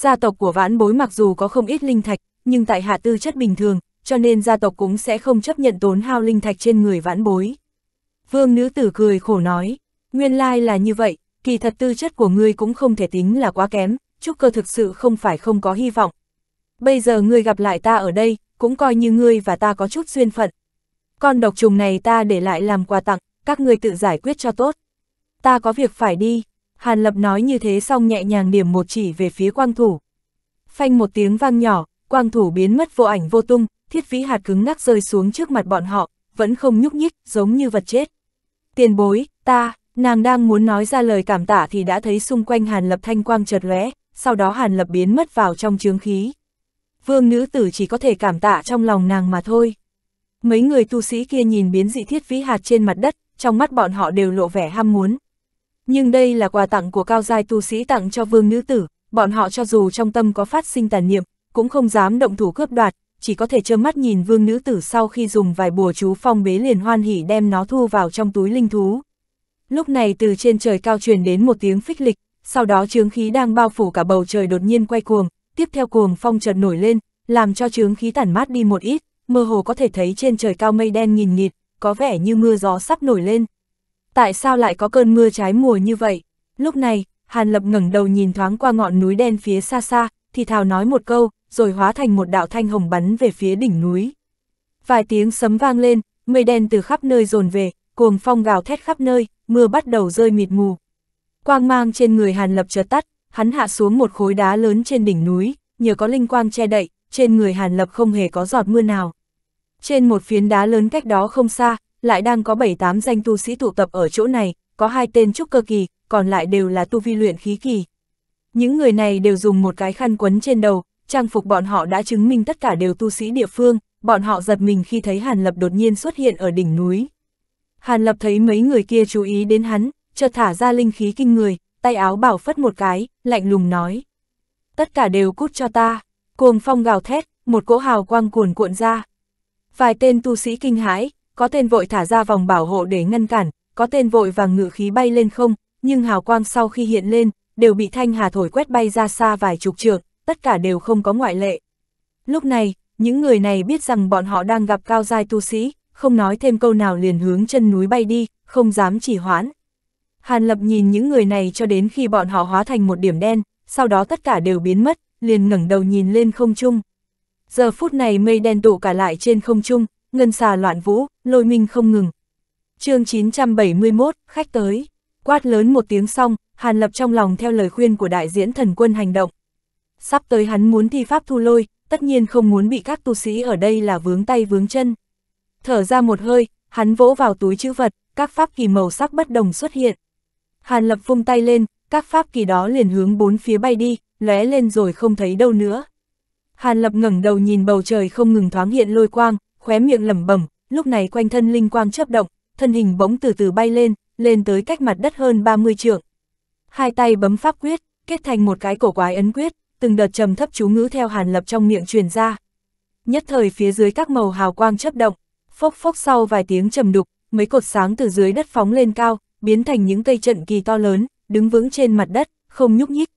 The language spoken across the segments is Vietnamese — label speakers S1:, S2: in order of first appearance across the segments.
S1: gia tộc của vãn bối mặc dù có không ít linh thạch, nhưng tại hạ tư chất bình thường, cho nên gia tộc cũng sẽ không chấp nhận tốn hao linh thạch trên người vãn bối. Vương nữ tử cười khổ nói, nguyên lai là như vậy, kỳ thật tư chất của ngươi cũng không thể tính là quá kém, trúc cơ thực sự không phải không có hy vọng. Bây giờ ngươi gặp lại ta ở đây, cũng coi như ngươi và ta có chút duyên phận. Con độc trùng này ta để lại làm quà tặng, các ngươi tự giải quyết cho tốt. Ta có việc phải đi, Hàn Lập nói như thế xong nhẹ nhàng điểm một chỉ về phía quang thủ. Phanh một tiếng vang nhỏ, quang thủ biến mất vô ảnh vô tung, thiết vĩ hạt cứng ngắc rơi xuống trước mặt bọn họ, vẫn không nhúc nhích, giống như vật chết. Tiền bối, ta, nàng đang muốn nói ra lời cảm tạ thì đã thấy xung quanh Hàn Lập thanh quang chợt lóe, sau đó Hàn Lập biến mất vào trong chướng khí. Vương nữ tử chỉ có thể cảm tạ trong lòng nàng mà thôi. Mấy người tu sĩ kia nhìn biến dị thiết vĩ hạt trên mặt đất, trong mắt bọn họ đều lộ vẻ ham muốn, nhưng đây là quà tặng của cao giai tu sĩ tặng cho vương nữ tử, bọn họ cho dù trong tâm có phát sinh tàn niệm, cũng không dám động thủ cướp đoạt, chỉ có thể trơ mắt nhìn vương nữ tử sau khi dùng vài bùa chú phong bế liền hoan hỉ đem nó thu vào trong túi linh thú. Lúc này từ trên trời cao truyền đến một tiếng phích lịch, sau đó chướng khí đang bao phủ cả bầu trời đột nhiên quay cuồng, tiếp theo cuồng phong chợt nổi lên, làm cho chướng khí tản mát đi một ít, mơ hồ có thể thấy trên trời cao mây đen nghìn nghịt, có vẻ như mưa gió sắp nổi lên, tại sao lại có cơn mưa trái mùa như vậy? Lúc này, Hàn Lập ngẩng đầu nhìn thoáng qua ngọn núi đen phía xa xa, thì thào nói một câu, rồi hóa thành một đạo thanh hồng bắn về phía đỉnh núi. Vài tiếng sấm vang lên, mây đen từ khắp nơi dồn về, cuồng phong gào thét khắp nơi, mưa bắt đầu rơi mịt mù. Quang mang trên người Hàn Lập chợt tắt, hắn hạ xuống một khối đá lớn trên đỉnh núi, nhờ có linh quang che đậy, trên người Hàn Lập không hề có giọt mưa nào. Trên một phiến đá lớn cách đó không xa, lại đang có 7-8 danh tu sĩ tụ tập ở chỗ này, có hai tên trúc cơ kỳ, còn lại đều là tu vi luyện khí kỳ. Những người này đều dùng một cái khăn quấn trên đầu, trang phục bọn họ đã chứng minh tất cả đều tu sĩ địa phương, bọn họ giật mình khi thấy Hàn Lập đột nhiên xuất hiện ở đỉnh núi. Hàn Lập thấy mấy người kia chú ý đến hắn, chợt thả ra linh khí kinh người, tay áo bảo phất một cái, lạnh lùng nói. Tất cả đều cút cho ta, cuồng phong gào thét, một cỗ hào quang cuồn cuộn ra. Vài tên tu sĩ kinh hãi, có tên vội thả ra vòng bảo hộ để ngăn cản, có tên vội vàng ngự khí bay lên không, nhưng hào quang sau khi hiện lên, đều bị thanh hà thổi quét bay ra xa vài chục trượng, tất cả đều không có ngoại lệ. Lúc này, những người này biết rằng bọn họ đang gặp cao giai tu sĩ, không nói thêm câu nào liền hướng chân núi bay đi, không dám chỉ hoãn. Hàn Lập nhìn những người này cho đến khi bọn họ hóa thành một điểm đen, sau đó tất cả đều biến mất, liền ngẩng đầu nhìn lên không trung. Giờ phút này mây đen tụ cả lại trên không trung, ngân xà loạn vũ, lôi minh không ngừng. chương 971, khách tới, quát lớn một tiếng xong, Hàn Lập trong lòng theo lời khuyên của đại diễn thần quân hành động. Sắp tới hắn muốn thi pháp thu lôi, tất nhiên không muốn bị các tu sĩ ở đây là vướng tay vướng chân. Thở ra một hơi, hắn vỗ vào túi chữ vật, các pháp kỳ màu sắc bất đồng xuất hiện. Hàn Lập vung tay lên, các pháp kỳ đó liền hướng bốn phía bay đi, lóe lên rồi không thấy đâu nữa. Hàn Lập ngẩng đầu nhìn bầu trời không ngừng thoáng hiện lôi quang, khóe miệng lẩm bẩm, lúc này quanh thân linh quang chớp động, thân hình bỗng từ từ bay lên, lên tới cách mặt đất hơn 30 trượng. Hai tay bấm pháp quyết, kết thành một cái cổ quái ấn quyết, từng đợt trầm thấp chú ngữ theo Hàn Lập trong miệng truyền ra. Nhất thời phía dưới các màu hào quang chớp động, phốc phốc sau vài tiếng trầm đục, mấy cột sáng từ dưới đất phóng lên cao, biến thành những cây trận kỳ to lớn, đứng vững trên mặt đất, không nhúc nhích.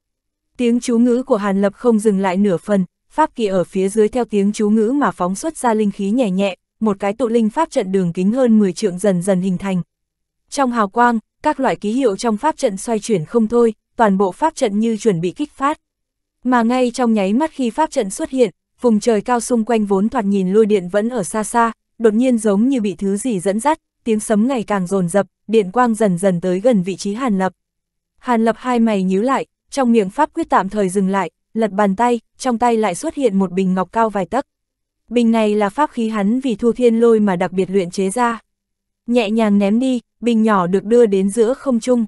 S1: Tiếng chú ngữ của Hàn Lập không dừng lại nửa phần, pháp kỳ ở phía dưới theo tiếng chú ngữ mà phóng xuất ra linh khí nhẹ nhẹ, một cái tụ linh pháp trận đường kính hơn 10 trượng dần dần hình thành. Trong hào quang, các loại ký hiệu trong pháp trận xoay chuyển không thôi, toàn bộ pháp trận như chuẩn bị kích phát. Mà ngay trong nháy mắt khi pháp trận xuất hiện, vùng trời cao xung quanh vốn thoạt nhìn lôi điện vẫn ở xa xa, đột nhiên giống như bị thứ gì dẫn dắt, tiếng sấm ngày càng rồn rập, điện quang dần dần tới gần vị trí Hàn Lập. Hàn Lập hai mày nhíu lại, trong miệng pháp quyết tạm thời dừng lại, lật bàn tay, trong tay lại xuất hiện một bình ngọc cao vài tấc. Bình này là pháp khí hắn vì thu thiên lôi mà đặc biệt luyện chế ra. Nhẹ nhàng ném đi, bình nhỏ được đưa đến giữa không trung.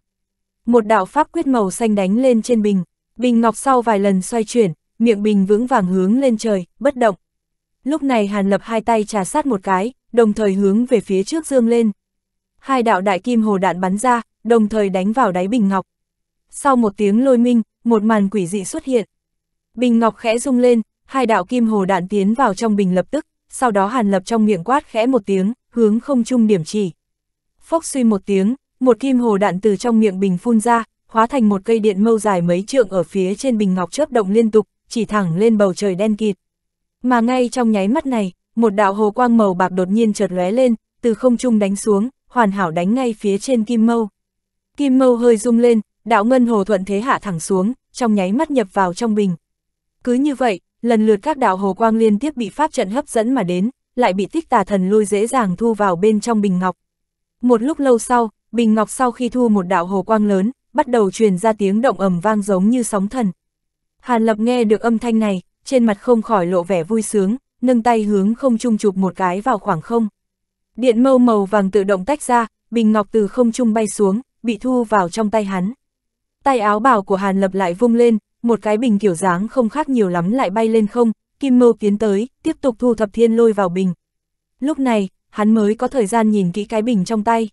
S1: Một đạo pháp quyết màu xanh đánh lên trên bình, bình ngọc sau vài lần xoay chuyển, miệng bình vững vàng hướng lên trời, bất động. Lúc này Hàn Lập hai tay trà sát một cái, đồng thời hướng về phía trước dương lên. Hai đạo đại kim hồ đạn bắn ra, đồng thời đánh vào đáy bình ngọc. Sau một tiếng lôi minh, một màn quỷ dị xuất hiện. Bình ngọc khẽ rung lên, hai đạo kim hồ đạn tiến vào trong bình lập tức, sau đó Hàn Lập trong miệng quát khẽ một tiếng, hướng không trung điểm chỉ. Phốc suy một tiếng, một kim hồ đạn từ trong miệng bình phun ra, hóa thành một cây điện mâu dài mấy trượng ở phía trên bình ngọc chớp động liên tục, chỉ thẳng lên bầu trời đen kịt. Mà ngay trong nháy mắt này, một đạo hồ quang màu bạc đột nhiên chợt lóe lên, từ không trung đánh xuống, hoàn hảo đánh ngay phía trên kim mâu. Kim mâu hơi rung lên, đạo ngân hồ thuận thế hạ thẳng xuống, trong nháy mắt nhập vào trong bình. Cứ như vậy, lần lượt các đạo hồ quang liên tiếp bị pháp trận hấp dẫn mà đến, lại bị tích tà thần lôi dễ dàng thu vào bên trong bình ngọc. Một lúc lâu sau, bình ngọc sau khi thu một đạo hồ quang lớn, bắt đầu truyền ra tiếng động ầm vang giống như sóng thần. Hàn Lập nghe được âm thanh này, trên mặt không khỏi lộ vẻ vui sướng, nâng tay hướng không trung chụp một cái vào khoảng không. Điện mâu màu vàng tự động tách ra, bình ngọc từ không trung bay xuống, bị thu vào trong tay hắn. Tay áo bào của Hàn Lập lại vung lên, một cái bình kiểu dáng không khác nhiều lắm lại bay lên không, Kim Mâu tiến tới, tiếp tục thu thập thiên lôi vào bình. Lúc này, hắn mới có thời gian nhìn kỹ cái bình trong tay.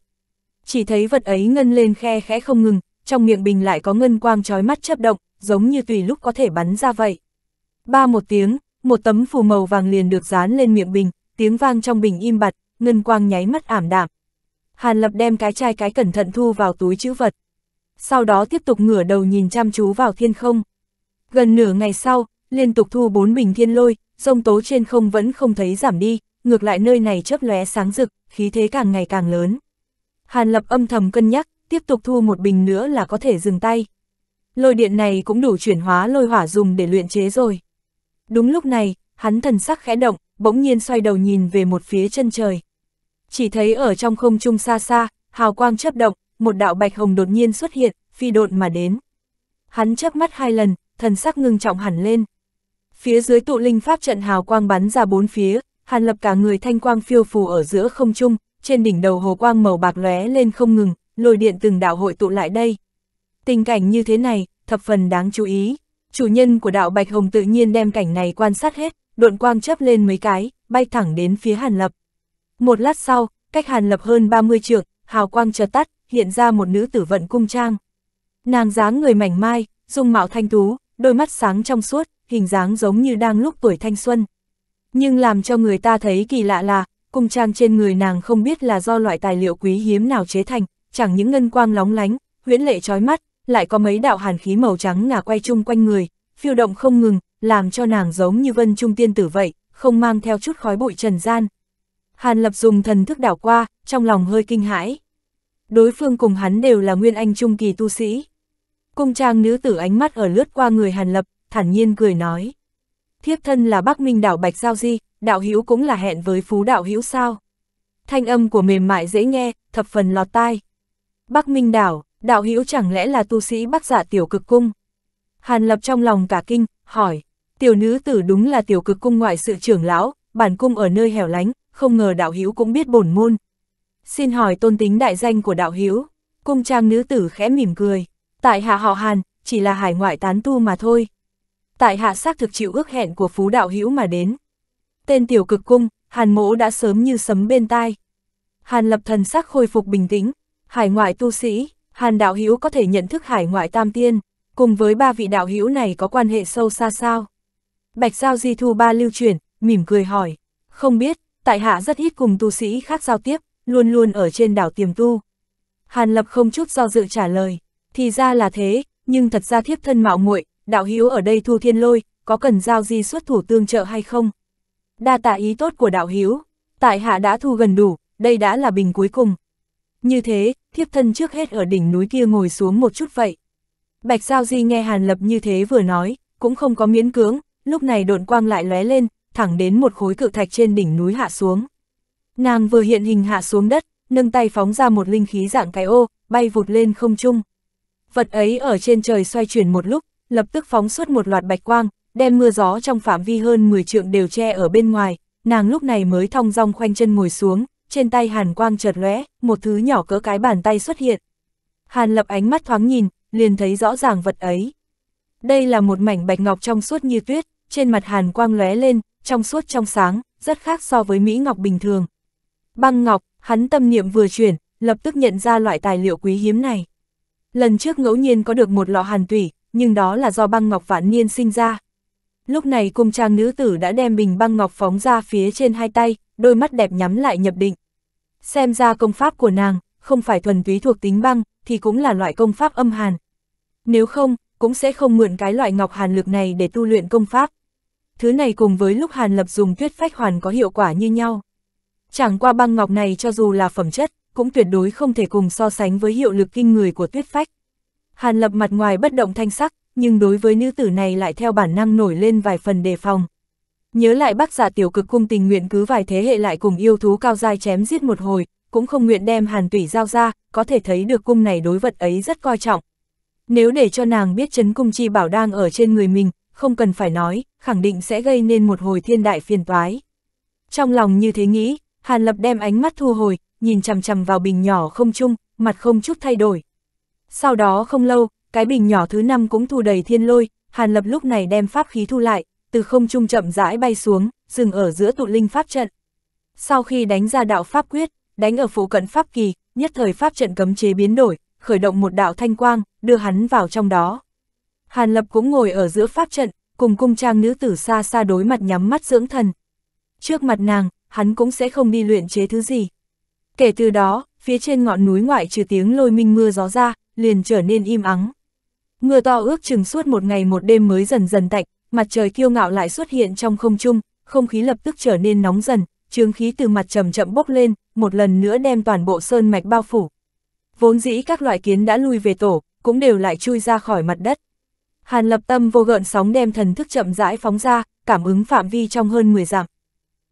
S1: Chỉ thấy vật ấy ngân lên khe khẽ không ngừng, trong miệng bình lại có ngân quang trói mắt chấp động, giống như tùy lúc có thể bắn ra vậy. Ba một tiếng, một tấm phù màu vàng liền được dán lên miệng bình, tiếng vang trong bình im bặt, ngân quang nháy mắt ảm đạm. Hàn Lập đem cái chai cái cẩn thận thu vào túi chữ vật. Sau đó tiếp tục ngửa đầu nhìn chăm chú vào thiên không. Gần nửa ngày sau, liên tục thu bốn bình thiên lôi, sông tố trên không vẫn không thấy giảm đi, ngược lại nơi này chớp lóe sáng rực, khí thế càng ngày càng lớn. Hàn Lập âm thầm cân nhắc, tiếp tục thu một bình nữa là có thể dừng tay. Lôi điện này cũng đủ chuyển hóa lôi hỏa dùng để luyện chế rồi. Đúng lúc này, hắn thần sắc khẽ động, bỗng nhiên xoay đầu nhìn về một phía chân trời. Chỉ thấy ở trong không trung xa xa, hào quang chớp động, một đạo bạch hồng đột nhiên xuất hiện, phi độn mà đến. Hắn chớp mắt hai lần, thần sắc ngưng trọng hẳn lên. Phía dưới tụ linh pháp trận hào quang bắn ra bốn phía, Hàn Lập cả người thanh quang phiêu phù ở giữa không trung, trên đỉnh đầu hồ quang màu bạc lóe lên không ngừng, lôi điện từng đạo hội tụ lại đây. Tình cảnh như thế này, thập phần đáng chú ý. Chủ nhân của đạo Bạch Hồng tự nhiên đem cảnh này quan sát hết, độn quang chấp lên mấy cái, bay thẳng đến phía Hàn Lập. Một lát sau, cách Hàn Lập hơn 30 trượng, hào quang chợt tắt, hiện ra một nữ tử vận cung trang. Nàng dáng người mảnh mai, dung mạo thanh tú, đôi mắt sáng trong suốt, hình dáng giống như đang lúc tuổi thanh xuân. Nhưng làm cho người ta thấy kỳ lạ là, cung trang trên người nàng không biết là do loại tài liệu quý hiếm nào chế thành, chẳng những ngân quang lóng lánh, huyễn lệ trói mắt, lại có mấy đạo hàn khí màu trắng ngả quay chung quanh người, phiêu động không ngừng, làm cho nàng giống như vân trung tiên tử vậy, không mang theo chút khói bụi trần gian. Hàn Lập dùng thần thức đảo qua, trong lòng hơi kinh hãi. Đối phương cùng hắn đều là nguyên anh trung kỳ tu sĩ. Cung trang nữ tử ánh mắt ở lướt qua người Hàn Lập, thản nhiên cười nói. Thiếp thân là Bắc Minh đảo Bạch Giao Di, đạo hữu cũng là hẹn với phú đạo hữu sao. Thanh âm của mềm mại dễ nghe, thập phần lọt tai. Bắc Minh đảo, đạo hữu chẳng lẽ là tu sĩ Bắc giả dạ tiểu cực cung? Hàn Lập trong lòng cả kinh, hỏi, tiểu nữ tử đúng là tiểu cực cung ngoại sự trưởng lão, bản cung ở nơi hẻo lánh, không ngờ đạo hữu cũng biết bổn môn. Xin hỏi tôn tính đại danh của đạo hữu, cung trang nữ tử khẽ mỉm cười. Tại hạ họ Hàn, chỉ là hải ngoại tán tu mà thôi. Tại hạ xác thực chịu ước hẹn của phú đạo hữu mà đến. Tên tiểu cực cung, Hàn mỗ đã sớm như sấm bên tai. Hàn lập thần sắc khôi phục bình tĩnh, hải ngoại tu sĩ, Hàn đạo hữu có thể nhận thức hải ngoại tam tiên, cùng với ba vị đạo hữu này có quan hệ sâu xa sao. Bạch Giao Di Thu Ba lưu truyền, mỉm cười hỏi, không biết, tại hạ rất ít cùng tu sĩ khác giao tiếp, luôn luôn ở trên đảo tiềm tu. Hàn Lập không chút do dự trả lời, thì ra là thế, nhưng thật ra thiếp thân mạo muội đạo hữu ở đây thu thiên lôi, có cần giao di xuất thủ tương trợ hay không? Đa tạ ý tốt của đạo hữu tại hạ đã thu gần đủ, đây đã là bình cuối cùng. Như thế, thiếp thân trước hết ở đỉnh núi kia ngồi xuống một chút vậy. Bạch Giao Di nghe Hàn Lập như thế vừa nói, cũng không có miễn cưỡng, lúc này độn quang lại lóe lên, thẳng đến một khối cự thạch trên đỉnh núi hạ xuống. Nàng vừa hiện hình hạ xuống đất, nâng tay phóng ra một linh khí dạng cái ô, bay vụt lên không trung vật ấy ở trên trời xoay chuyển một lúc, lập tức phóng xuất một loạt bạch quang, đem mưa gió trong phạm vi hơn 10 trượng đều che ở bên ngoài, nàng lúc này mới thong dong khoanh chân ngồi xuống, trên tay hàn quang chợt lóe, một thứ nhỏ cỡ cái bàn tay xuất hiện. Hàn lập ánh mắt thoáng nhìn, liền thấy rõ ràng vật ấy. Đây là một mảnh bạch ngọc trong suốt như tuyết, trên mặt hàn quang lóe lên, trong suốt trong sáng, rất khác so với Mỹ ngọc bình thường. Băng ngọc, hắn tâm niệm vừa chuyển, lập tức nhận ra loại tài liệu quý hiếm này. Lần trước ngẫu nhiên có được một lọ hàn tủy, nhưng đó là do băng ngọc vạn niên sinh ra. Lúc này cung trang nữ tử đã đem bình băng ngọc phóng ra phía trên hai tay, đôi mắt đẹp nhắm lại nhập định. Xem ra công pháp của nàng, không phải thuần túy thuộc tính băng, thì cũng là loại công pháp âm hàn. Nếu không, cũng sẽ không mượn cái loại ngọc hàn lực này để tu luyện công pháp. Thứ này cùng với lúc hàn lập dùng tuyết phách hoàn có hiệu quả như nhau. Chẳng qua băng ngọc này cho dù là phẩm chất, cũng tuyệt đối không thể cùng so sánh với hiệu lực kinh người của tuyết phách. Hàn lập mặt ngoài bất động thanh sắc, nhưng đối với nữ tử này lại theo bản năng nổi lên vài phần đề phòng. Nhớ lại bác giả tiểu cực cung tình nguyện cứ vài thế hệ lại cùng yêu thú cao dai chém giết một hồi, cũng không nguyện đem hàn tủy giao ra, có thể thấy được cung này đối vật ấy rất coi trọng. Nếu để cho nàng biết chấn cung chi bảo đang ở trên người mình, không cần phải nói, khẳng định sẽ gây nên một hồi thiên đại phiền toái. Trong lòng như thế nghĩ, Hàn Lập đem ánh mắt thu hồi, nhìn chằm chằm vào bình nhỏ không chung, mặt không chút thay đổi. Sau đó không lâu, cái bình nhỏ thứ năm cũng thu đầy thiên lôi, Hàn Lập lúc này đem pháp khí thu lại, từ không trung chậm rãi bay xuống, dừng ở giữa tụ linh pháp trận. Sau khi đánh ra đạo pháp quyết, đánh ở phụ cận pháp kỳ, nhất thời pháp trận cấm chế biến đổi, khởi động một đạo thanh quang, đưa hắn vào trong đó. Hàn Lập cũng ngồi ở giữa pháp trận, cùng cung trang nữ tử xa xa đối mặt nhắm mắt dưỡng thần. Trước mặt nàng, hắn cũng sẽ không đi luyện chế thứ gì, Kể từ đó, phía trên ngọn núi ngoại trừ tiếng lôi minh mưa gió ra, liền trở nên im ắng. Mưa to ước chừng suốt một ngày một đêm mới dần dần tạnh, mặt trời kiêu ngạo lại xuất hiện trong không trung, không khí lập tức trở nên nóng dần, trường khí từ mặt trầm chậm bốc lên, một lần nữa đem toàn bộ sơn mạch bao phủ. Vốn dĩ các loại kiến đã lui về tổ, cũng đều lại chui ra khỏi mặt đất. Hàn lập tâm vô gợn sóng đem thần thức chậm rãi phóng ra, cảm ứng phạm vi trong hơn 10 dặm.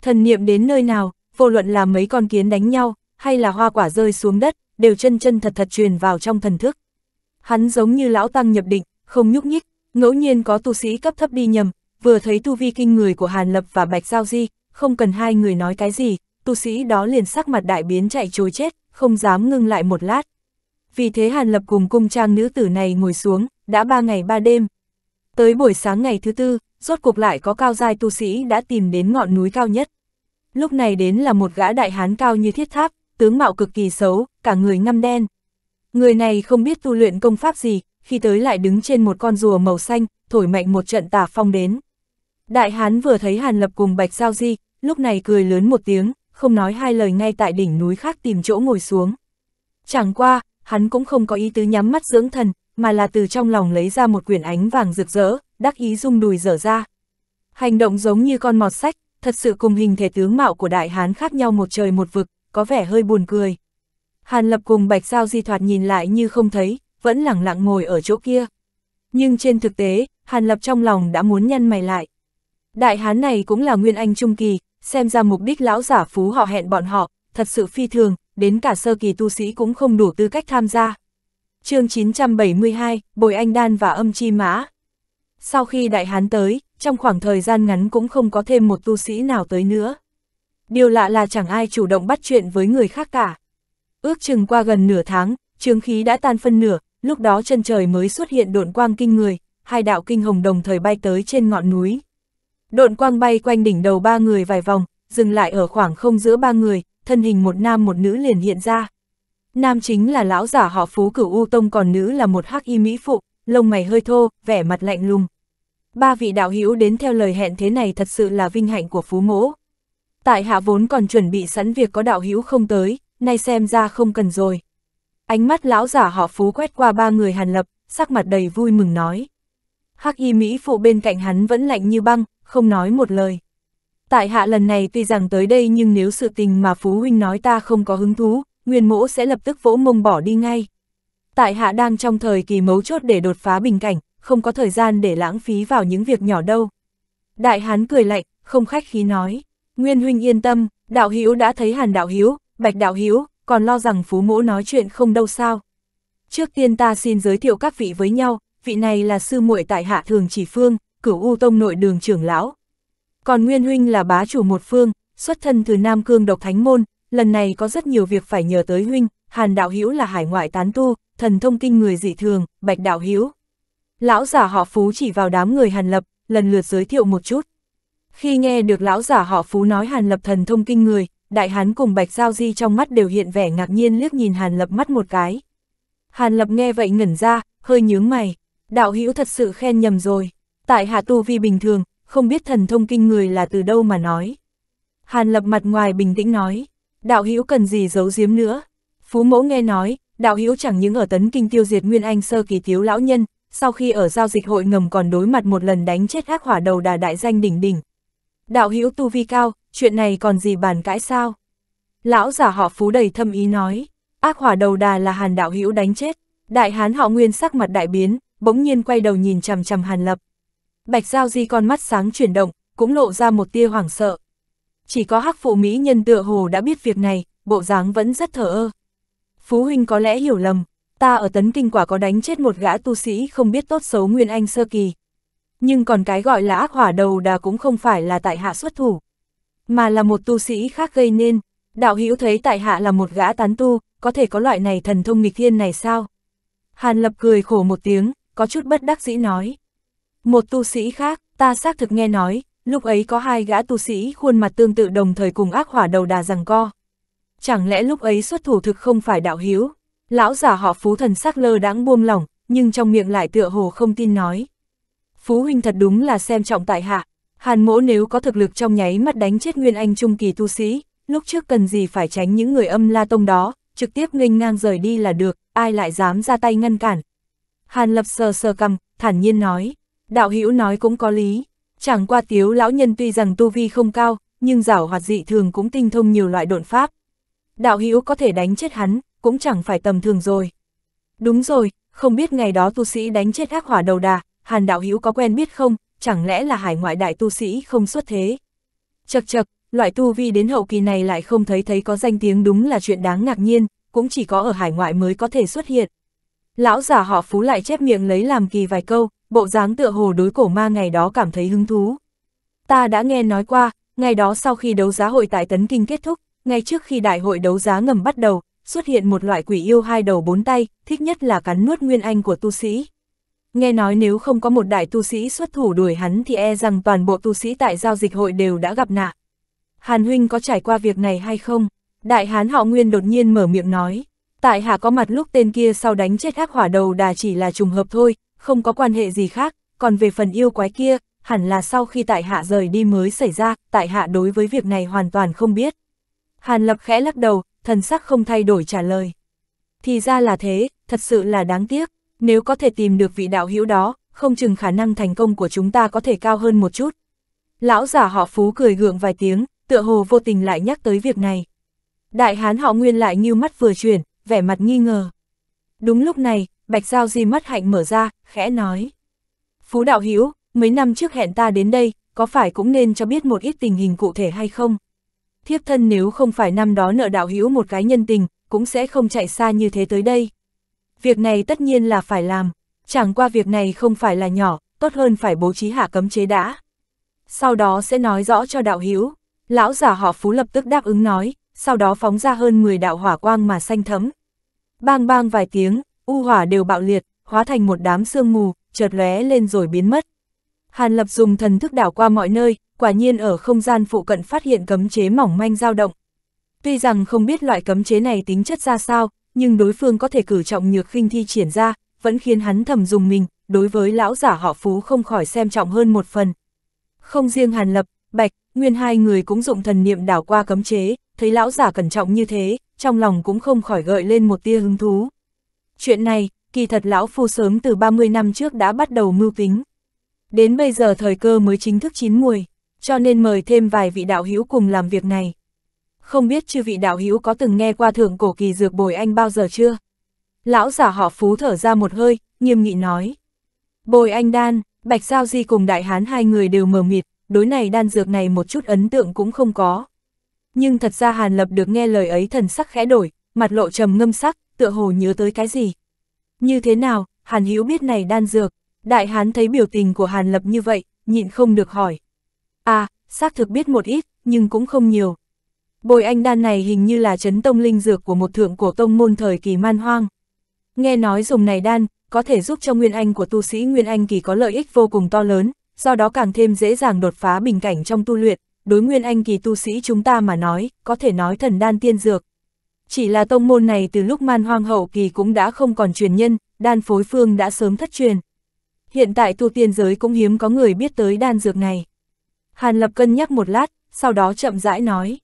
S1: Thần niệm đến nơi nào, vô luận là mấy con kiến đánh nhau, hay là hoa quả rơi xuống đất, đều chân chân thật thật truyền vào trong thần thức. Hắn giống như lão tăng nhập định, không nhúc nhích, ngẫu nhiên có tu sĩ cấp thấp đi nhầm, vừa thấy tu vi kinh người của Hàn Lập và Bạch Giao Di, không cần hai người nói cái gì, tu sĩ đó liền sắc mặt đại biến chạy trối chết, không dám ngưng lại một lát. Vì thế Hàn Lập cùng cung trang nữ tử này ngồi xuống, đã ba ngày ba đêm. Tới buổi sáng ngày thứ tư, rốt cuộc lại có cao giai tu sĩ đã tìm đến ngọn núi cao nhất. Lúc này đến là một gã đại hán cao như thiết tháp, tướng mạo cực kỳ xấu, cả người ngăm đen. Người này không biết tu luyện công pháp gì, khi tới lại đứng trên một con rùa màu xanh, thổi mạnh một trận tả phong đến. Đại Hán vừa thấy Hàn Lập cùng Bạch Giao Di, lúc này cười lớn một tiếng, không nói hai lời ngay tại đỉnh núi khác tìm chỗ ngồi xuống. Chẳng qua, hắn cũng không có ý tứ nhắm mắt dưỡng thần, mà là từ trong lòng lấy ra một quyển ánh vàng rực rỡ, đắc ý rung đùi dở ra. Hành động giống như con mọt sách, thật sự cùng hình thể tướng mạo của đại hán khác nhau một trời một vực, có vẻ hơi buồn cười. Hàn Lập cùng Bạch sao Di thoạt nhìn lại như không thấy, vẫn lẳng lặng ngồi ở chỗ kia. Nhưng trên thực tế, Hàn Lập trong lòng đã muốn nhăn mày lại. Đại hán này cũng là Nguyên Anh Trung Kỳ, xem ra mục đích lão giả phú họ hẹn bọn họ, thật sự phi thường, đến cả sơ kỳ tu sĩ cũng không đủ tư cách tham gia. chương 972, Bồi Anh Đan và Âm Chi Mã Sau khi đại hán tới, trong khoảng thời gian ngắn cũng không có thêm một tu sĩ nào tới nữa điều lạ là chẳng ai chủ động bắt chuyện với người khác cả. Ước chừng qua gần nửa tháng, trường khí đã tan phân nửa, lúc đó chân trời mới xuất hiện độn quang kinh người, hai đạo kinh hồng đồng thời bay tới trên ngọn núi. Độn quang bay quanh đỉnh đầu ba người vài vòng, dừng lại ở khoảng không giữa ba người, thân hình một nam một nữ liền hiện ra. Nam chính là lão giả họ Phú Cửu U Tông còn nữ là một hắc y mỹ phụ, lông mày hơi thô, vẻ mặt lạnh lùng. Ba vị đạo hữu đến theo lời hẹn thế này thật sự là vinh hạnh của Phú Mỗ tại hạ vốn còn chuẩn bị sẵn việc có đạo hữu không tới, nay xem ra không cần rồi. Ánh mắt lão giả họ phú quét qua ba người hàn lập, sắc mặt đầy vui mừng nói. Hắc y Mỹ phụ bên cạnh hắn vẫn lạnh như băng, không nói một lời. Tại hạ lần này tuy rằng tới đây nhưng nếu sự tình mà Phú Huynh nói ta không có hứng thú, nguyên mỗ sẽ lập tức vỗ mông bỏ đi ngay. Tại hạ đang trong thời kỳ mấu chốt để đột phá bình cảnh, không có thời gian để lãng phí vào những việc nhỏ đâu. Đại hán cười lạnh, không khách khí nói. Nguyên huynh yên tâm, đạo hữu đã thấy hàn đạo hữu, bạch đạo hữu, còn lo rằng phú mỗ nói chuyện không đâu sao. Trước tiên ta xin giới thiệu các vị với nhau, vị này là sư muội tại hạ thường chỉ phương, cửu u tông nội đường trưởng lão. Còn Nguyên huynh là bá chủ một phương, xuất thân từ Nam Cương độc thánh môn, lần này có rất nhiều việc phải nhờ tới huynh, hàn đạo hữu là hải ngoại tán tu, thần thông kinh người dị thường, bạch đạo hữu. Lão giả họ phú chỉ vào đám người hàn lập, lần lượt giới thiệu một chút, khi nghe được lão giả họ Phú nói Hàn Lập thần thông kinh người, đại hán cùng Bạch Giao Di trong mắt đều hiện vẻ ngạc nhiên liếc nhìn Hàn Lập mắt một cái. Hàn Lập nghe vậy ngẩn ra, hơi nhướng mày, đạo hữu thật sự khen nhầm rồi, tại hạ tu vi bình thường, không biết thần thông kinh người là từ đâu mà nói. Hàn Lập mặt ngoài bình tĩnh nói, đạo hữu cần gì giấu giếm nữa. Phú Mẫu nghe nói, đạo hữu chẳng những ở tấn kinh tiêu diệt Nguyên Anh sơ kỳ thiếu lão nhân, sau khi ở giao dịch hội ngầm còn đối mặt một lần đánh chết ác hỏa đầu đà đại danh đỉnh đỉnh, đạo hữu tu vi cao, chuyện này còn gì bàn cãi sao? Lão giả họ phú đầy thâm ý nói, ác hỏa đầu đà là hàn đạo hữu đánh chết, đại hán họ nguyên sắc mặt đại biến, bỗng nhiên quay đầu nhìn chằm chằm hàn lập. Bạch Giao Di con mắt sáng chuyển động, cũng lộ ra một tia hoảng sợ. Chỉ có hắc phụ mỹ nhân tựa hồ đã biết việc này, bộ dáng vẫn rất thở ơ. Phú huynh có lẽ hiểu lầm, ta ở tấn kinh quả có đánh chết một gã tu sĩ không biết tốt xấu Nguyên Anh sơ kỳ, nhưng còn cái gọi là ác hỏa đầu đà cũng không phải là tại hạ xuất thủ, mà là một tu sĩ khác gây nên. Đạo hữu thấy tại hạ là một gã tán tu, có thể có loại này thần thông nghịch thiên này sao? Hàn Lập cười khổ một tiếng, có chút bất đắc dĩ nói. Một tu sĩ khác, ta xác thực nghe nói, lúc ấy có hai gã tu sĩ khuôn mặt tương tự đồng thời cùng ác hỏa đầu đà rằng co. Chẳng lẽ lúc ấy xuất thủ thực không phải đạo hiếu? Lão giả họ phú thần sắc lơ đãng buông lỏng, nhưng trong miệng lại tựa hồ không tin nói. Phú huynh thật đúng là xem trọng tại hạ. Hàn mỗ nếu có thực lực trong nháy mắt đánh chết Nguyên Anh Trung Kỳ tu sĩ, lúc trước cần gì phải tránh những người âm la tông đó, trực tiếp nghênh ngang rời đi là được, ai lại dám ra tay ngăn cản. Hàn lập sờ sờ cầm, thản nhiên nói, đạo hữu nói cũng có lý, chẳng qua tiếu lão nhân tuy rằng tu vi không cao, nhưng giảo hoạt dị thường cũng tinh thông nhiều loại độn pháp. Đạo hữu có thể đánh chết hắn, cũng chẳng phải tầm thường rồi. Đúng rồi, không biết ngày đó tu sĩ đánh chết ác hỏa đầu đà, Hàn đạo hữu có quen biết không, chẳng lẽ là hải ngoại đại tu sĩ không xuất thế? Chật chật, loại tu vi đến hậu kỳ này lại không thấy thấy có danh tiếng đúng là chuyện đáng ngạc nhiên, cũng chỉ có ở hải ngoại mới có thể xuất hiện. Lão già họ phú lại chép miệng lấy làm kỳ vài câu, bộ dáng tựa hồ đối cổ ma ngày đó cảm thấy hứng thú. Ta đã nghe nói qua, ngày đó sau khi đấu giá hội tại Tấn Kinh kết thúc, ngay trước khi đại hội đấu giá ngầm bắt đầu, xuất hiện một loại quỷ yêu hai đầu bốn tay, thích nhất là cắn nuốt nguyên anh của tu sĩ. Nghe nói nếu không có một đại tu sĩ xuất thủ đuổi hắn thì e rằng toàn bộ tu sĩ tại giao dịch hội đều đã gặp nạn. Hàn huynh có trải qua việc này hay không? Đại hán họ Nguyên đột nhiên mở miệng nói. Tại hạ có mặt lúc tên kia sau đánh chết ác hỏa đầu đà chỉ là trùng hợp thôi, không có quan hệ gì khác, còn về phần yêu quái kia, hẳn là sau khi tại hạ rời đi mới xảy ra, tại hạ đối với việc này hoàn toàn không biết. Hàn lập khẽ lắc đầu, thần sắc không thay đổi trả lời. Thì ra là thế, thật sự là đáng tiếc nếu có thể tìm được vị đạo hữu đó, không chừng khả năng thành công của chúng ta có thể cao hơn một chút. Lão giả họ phú cười gượng vài tiếng, tựa hồ vô tình lại nhắc tới việc này. Đại hán họ nguyên lại như mắt vừa chuyển, vẻ mặt nghi ngờ. Đúng lúc này, bạch giao di mắt hạnh mở ra, khẽ nói. Phú đạo hữu mấy năm trước hẹn ta đến đây, có phải cũng nên cho biết một ít tình hình cụ thể hay không? Thiếp thân nếu không phải năm đó nợ đạo hữu một cái nhân tình, cũng sẽ không chạy xa như thế tới đây việc này tất nhiên là phải làm, chẳng qua việc này không phải là nhỏ, tốt hơn phải bố trí hạ cấm chế đã. Sau đó sẽ nói rõ cho đạo hữu lão giả họ phú lập tức đáp ứng nói, sau đó phóng ra hơn 10 đạo hỏa quang mà xanh thấm. Bang bang vài tiếng, u hỏa đều bạo liệt, hóa thành một đám sương mù, chợt lóe lên rồi biến mất. Hàn Lập dùng thần thức đảo qua mọi nơi, quả nhiên ở không gian phụ cận phát hiện cấm chế mỏng manh dao động. Tuy rằng không biết loại cấm chế này tính chất ra sao, nhưng đối phương có thể cử trọng nhược khinh thi triển ra, vẫn khiến hắn thầm dùng mình, đối với lão giả họ phú không khỏi xem trọng hơn một phần. Không riêng Hàn Lập, Bạch, Nguyên hai người cũng dụng thần niệm đảo qua cấm chế, thấy lão giả cẩn trọng như thế, trong lòng cũng không khỏi gợi lên một tia hứng thú. Chuyện này, kỳ thật lão phu sớm từ 30 năm trước đã bắt đầu mưu tính. Đến bây giờ thời cơ mới chính thức chín muồi, cho nên mời thêm vài vị đạo hữu cùng làm việc này không biết chư vị đạo hữu có từng nghe qua thượng cổ kỳ dược bồi anh bao giờ chưa? Lão giả họ phú thở ra một hơi, nghiêm nghị nói. Bồi anh đan, Bạch sao Di cùng đại hán hai người đều mờ mịt, đối này đan dược này một chút ấn tượng cũng không có. Nhưng thật ra Hàn Lập được nghe lời ấy thần sắc khẽ đổi, mặt lộ trầm ngâm sắc, tựa hồ nhớ tới cái gì. Như thế nào, Hàn Hữu biết này đan dược, đại hán thấy biểu tình của Hàn Lập như vậy, nhịn không được hỏi. À, xác thực biết một ít, nhưng cũng không nhiều, Bồi anh đan này hình như là chấn tông linh dược của một thượng cổ tông môn thời kỳ man hoang. Nghe nói dùng này đan, có thể giúp cho nguyên anh của tu sĩ nguyên anh kỳ có lợi ích vô cùng to lớn, do đó càng thêm dễ dàng đột phá bình cảnh trong tu luyện, đối nguyên anh kỳ tu sĩ chúng ta mà nói, có thể nói thần đan tiên dược. Chỉ là tông môn này từ lúc man hoang hậu kỳ cũng đã không còn truyền nhân, đan phối phương đã sớm thất truyền. Hiện tại tu tiên giới cũng hiếm có người biết tới đan dược này. Hàn Lập cân nhắc một lát, sau đó chậm rãi nói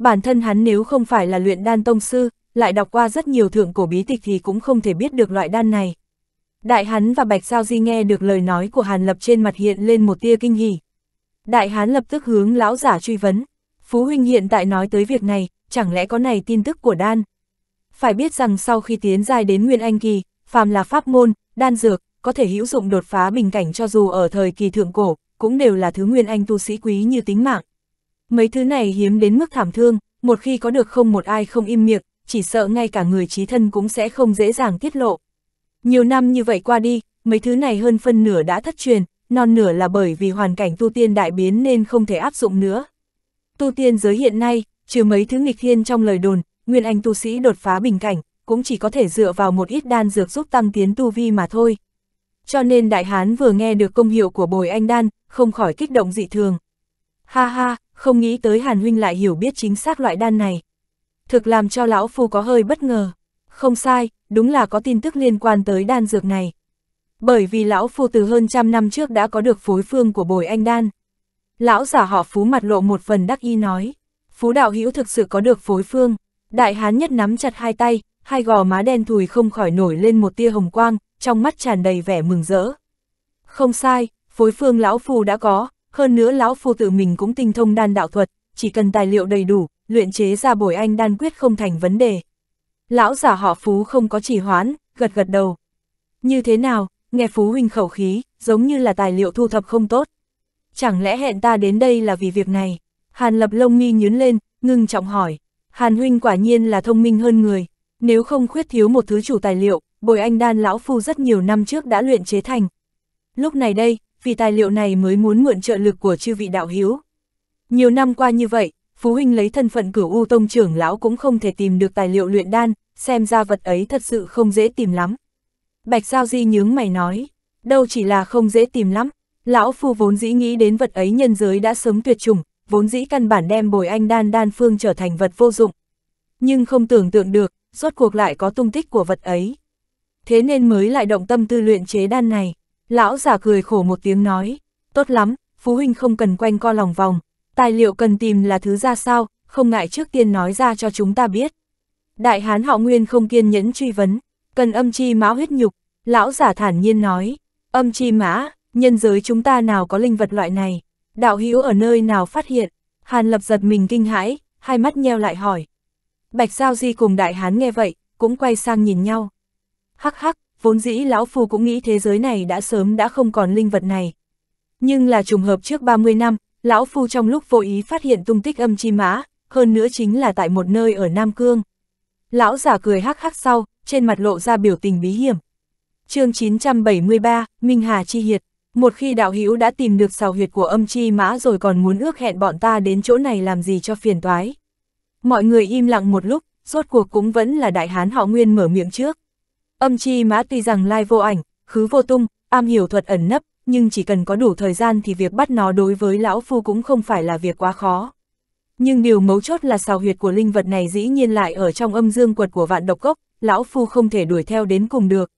S1: bản thân hắn nếu không phải là luyện đan tông sư, lại đọc qua rất nhiều thượng cổ bí tịch thì cũng không thể biết được loại đan này. Đại hắn và Bạch sao Di nghe được lời nói của Hàn Lập trên mặt hiện lên một tia kinh hỉ. Đại hắn lập tức hướng lão giả truy vấn. Phú huynh hiện tại nói tới việc này, chẳng lẽ có này tin tức của đan? Phải biết rằng sau khi tiến dài đến Nguyên Anh Kỳ, phàm là pháp môn, đan dược, có thể hữu dụng đột phá bình cảnh cho dù ở thời kỳ thượng cổ, cũng đều là thứ Nguyên Anh tu sĩ quý như tính mạng mấy thứ này hiếm đến mức thảm thương, một khi có được không một ai không im miệng, chỉ sợ ngay cả người trí thân cũng sẽ không dễ dàng tiết lộ. Nhiều năm như vậy qua đi, mấy thứ này hơn phân nửa đã thất truyền, non nửa là bởi vì hoàn cảnh tu tiên đại biến nên không thể áp dụng nữa. Tu tiên giới hiện nay, trừ mấy thứ nghịch thiên trong lời đồn, nguyên anh tu sĩ đột phá bình cảnh, cũng chỉ có thể dựa vào một ít đan dược giúp tăng tiến tu vi mà thôi. Cho nên Đại Hán vừa nghe được công hiệu của bồi anh đan, không khỏi kích động dị thường. Ha ha, không nghĩ tới Hàn Huynh lại hiểu biết chính xác loại đan này. Thực làm cho lão phu có hơi bất ngờ. Không sai, đúng là có tin tức liên quan tới đan dược này. Bởi vì lão phu từ hơn trăm năm trước đã có được phối phương của bồi anh đan. Lão giả họ phú mặt lộ một phần đắc y nói. Phú đạo hữu thực sự có được phối phương. Đại hán nhất nắm chặt hai tay, hai gò má đen thùi không khỏi nổi lên một tia hồng quang, trong mắt tràn đầy vẻ mừng rỡ. Không sai, phối phương lão phu đã có, hơn nữa lão phu tự mình cũng tinh thông đan đạo thuật, chỉ cần tài liệu đầy đủ, luyện chế ra bồi anh đan quyết không thành vấn đề. Lão giả họ Phú không có chỉ hoãn, gật gật đầu. Như thế nào, nghe Phú huynh khẩu khí, giống như là tài liệu thu thập không tốt. Chẳng lẽ hẹn ta đến đây là vì việc này? Hàn lập lông mi nhướn lên, ngưng trọng hỏi. Hàn huynh quả nhiên là thông minh hơn người, nếu không khuyết thiếu một thứ chủ tài liệu, bồi anh đan lão phu rất nhiều năm trước đã luyện chế thành. Lúc này đây, vì tài liệu này mới muốn mượn trợ lực của chư vị đạo hiếu. Nhiều năm qua như vậy, Phú Huynh lấy thân phận cửu U Tông trưởng lão cũng không thể tìm được tài liệu luyện đan, xem ra vật ấy thật sự không dễ tìm lắm. Bạch Giao Di nhướng mày nói, đâu chỉ là không dễ tìm lắm, lão phu vốn dĩ nghĩ đến vật ấy nhân giới đã sớm tuyệt chủng, vốn dĩ căn bản đem bồi anh đan đan phương trở thành vật vô dụng. Nhưng không tưởng tượng được, rốt cuộc lại có tung tích của vật ấy. Thế nên mới lại động tâm tư luyện chế đan này. Lão giả cười khổ một tiếng nói, tốt lắm, Phú Huynh không cần quanh co lòng vòng, tài liệu cần tìm là thứ ra sao, không ngại trước tiên nói ra cho chúng ta biết. Đại hán họ Nguyên không kiên nhẫn truy vấn, cần âm chi máu huyết nhục, lão giả thản nhiên nói, âm chi mã, nhân giới chúng ta nào có linh vật loại này, đạo hữu ở nơi nào phát hiện, hàn lập giật mình kinh hãi, hai mắt nheo lại hỏi. Bạch Giao Di cùng đại hán nghe vậy, cũng quay sang nhìn nhau. Hắc hắc, vốn dĩ lão phu cũng nghĩ thế giới này đã sớm đã không còn linh vật này. Nhưng là trùng hợp trước 30 năm, lão phu trong lúc vô ý phát hiện tung tích âm chi mã, hơn nữa chính là tại một nơi ở Nam Cương. Lão giả cười hắc hắc sau, trên mặt lộ ra biểu tình bí hiểm. chương 973, Minh Hà Chi Hiệt, một khi đạo hữu đã tìm được sào huyệt của âm chi mã rồi còn muốn ước hẹn bọn ta đến chỗ này làm gì cho phiền toái. Mọi người im lặng một lúc, rốt cuộc cũng vẫn là đại hán họ nguyên mở miệng trước. Âm chi mã tuy rằng lai vô ảnh, khứ vô tung, am hiểu thuật ẩn nấp, nhưng chỉ cần có đủ thời gian thì việc bắt nó đối với lão phu cũng không phải là việc quá khó. Nhưng điều mấu chốt là sào huyệt của linh vật này dĩ nhiên lại ở trong âm dương quật của vạn độc cốc, lão phu không thể đuổi theo đến cùng được.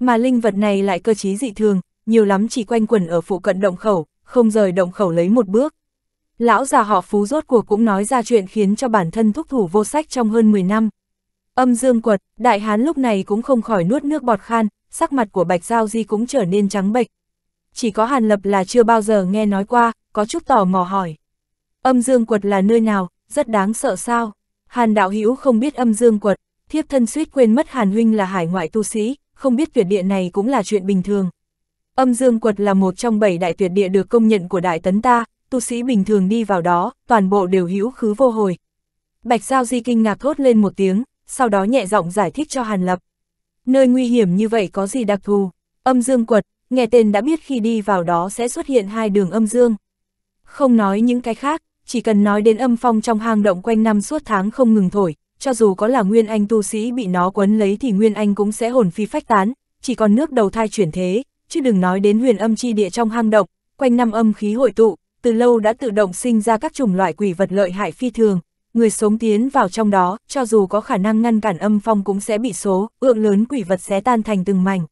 S1: Mà linh vật này lại cơ trí dị thường, nhiều lắm chỉ quanh quẩn ở phụ cận động khẩu, không rời động khẩu lấy một bước. Lão già họ phú rốt cuộc cũng nói ra chuyện khiến cho bản thân thúc thủ vô sách trong hơn 10 năm. Âm dương quật, đại hán lúc này cũng không khỏi nuốt nước bọt khan, sắc mặt của Bạch Giao Di cũng trở nên trắng bệch. Chỉ có Hàn Lập là chưa bao giờ nghe nói qua, có chút tò mò hỏi. Âm dương quật là nơi nào, rất đáng sợ sao? Hàn đạo hữu không biết âm dương quật, thiếp thân suýt quên mất Hàn huynh là hải ngoại tu sĩ, không biết tuyệt địa này cũng là chuyện bình thường. Âm dương quật là một trong bảy đại tuyệt địa được công nhận của đại tấn ta, tu sĩ bình thường đi vào đó, toàn bộ đều hữu khứ vô hồi. Bạch Giao Di kinh ngạc thốt lên một tiếng, sau đó nhẹ giọng giải thích cho Hàn Lập. Nơi nguy hiểm như vậy có gì đặc thù? Âm dương quật, nghe tên đã biết khi đi vào đó sẽ xuất hiện hai đường âm dương. Không nói những cái khác, chỉ cần nói đến âm phong trong hang động quanh năm suốt tháng không ngừng thổi, cho dù có là Nguyên Anh tu sĩ bị nó quấn lấy thì Nguyên Anh cũng sẽ hồn phi phách tán, chỉ còn nước đầu thai chuyển thế, chứ đừng nói đến huyền âm chi địa trong hang động, quanh năm âm khí hội tụ, từ lâu đã tự động sinh ra các chủng loại quỷ vật lợi hại phi thường, người sống tiến vào trong đó, cho dù có khả năng ngăn cản âm phong cũng sẽ bị số, ượng lớn quỷ vật sẽ tan thành từng mảnh.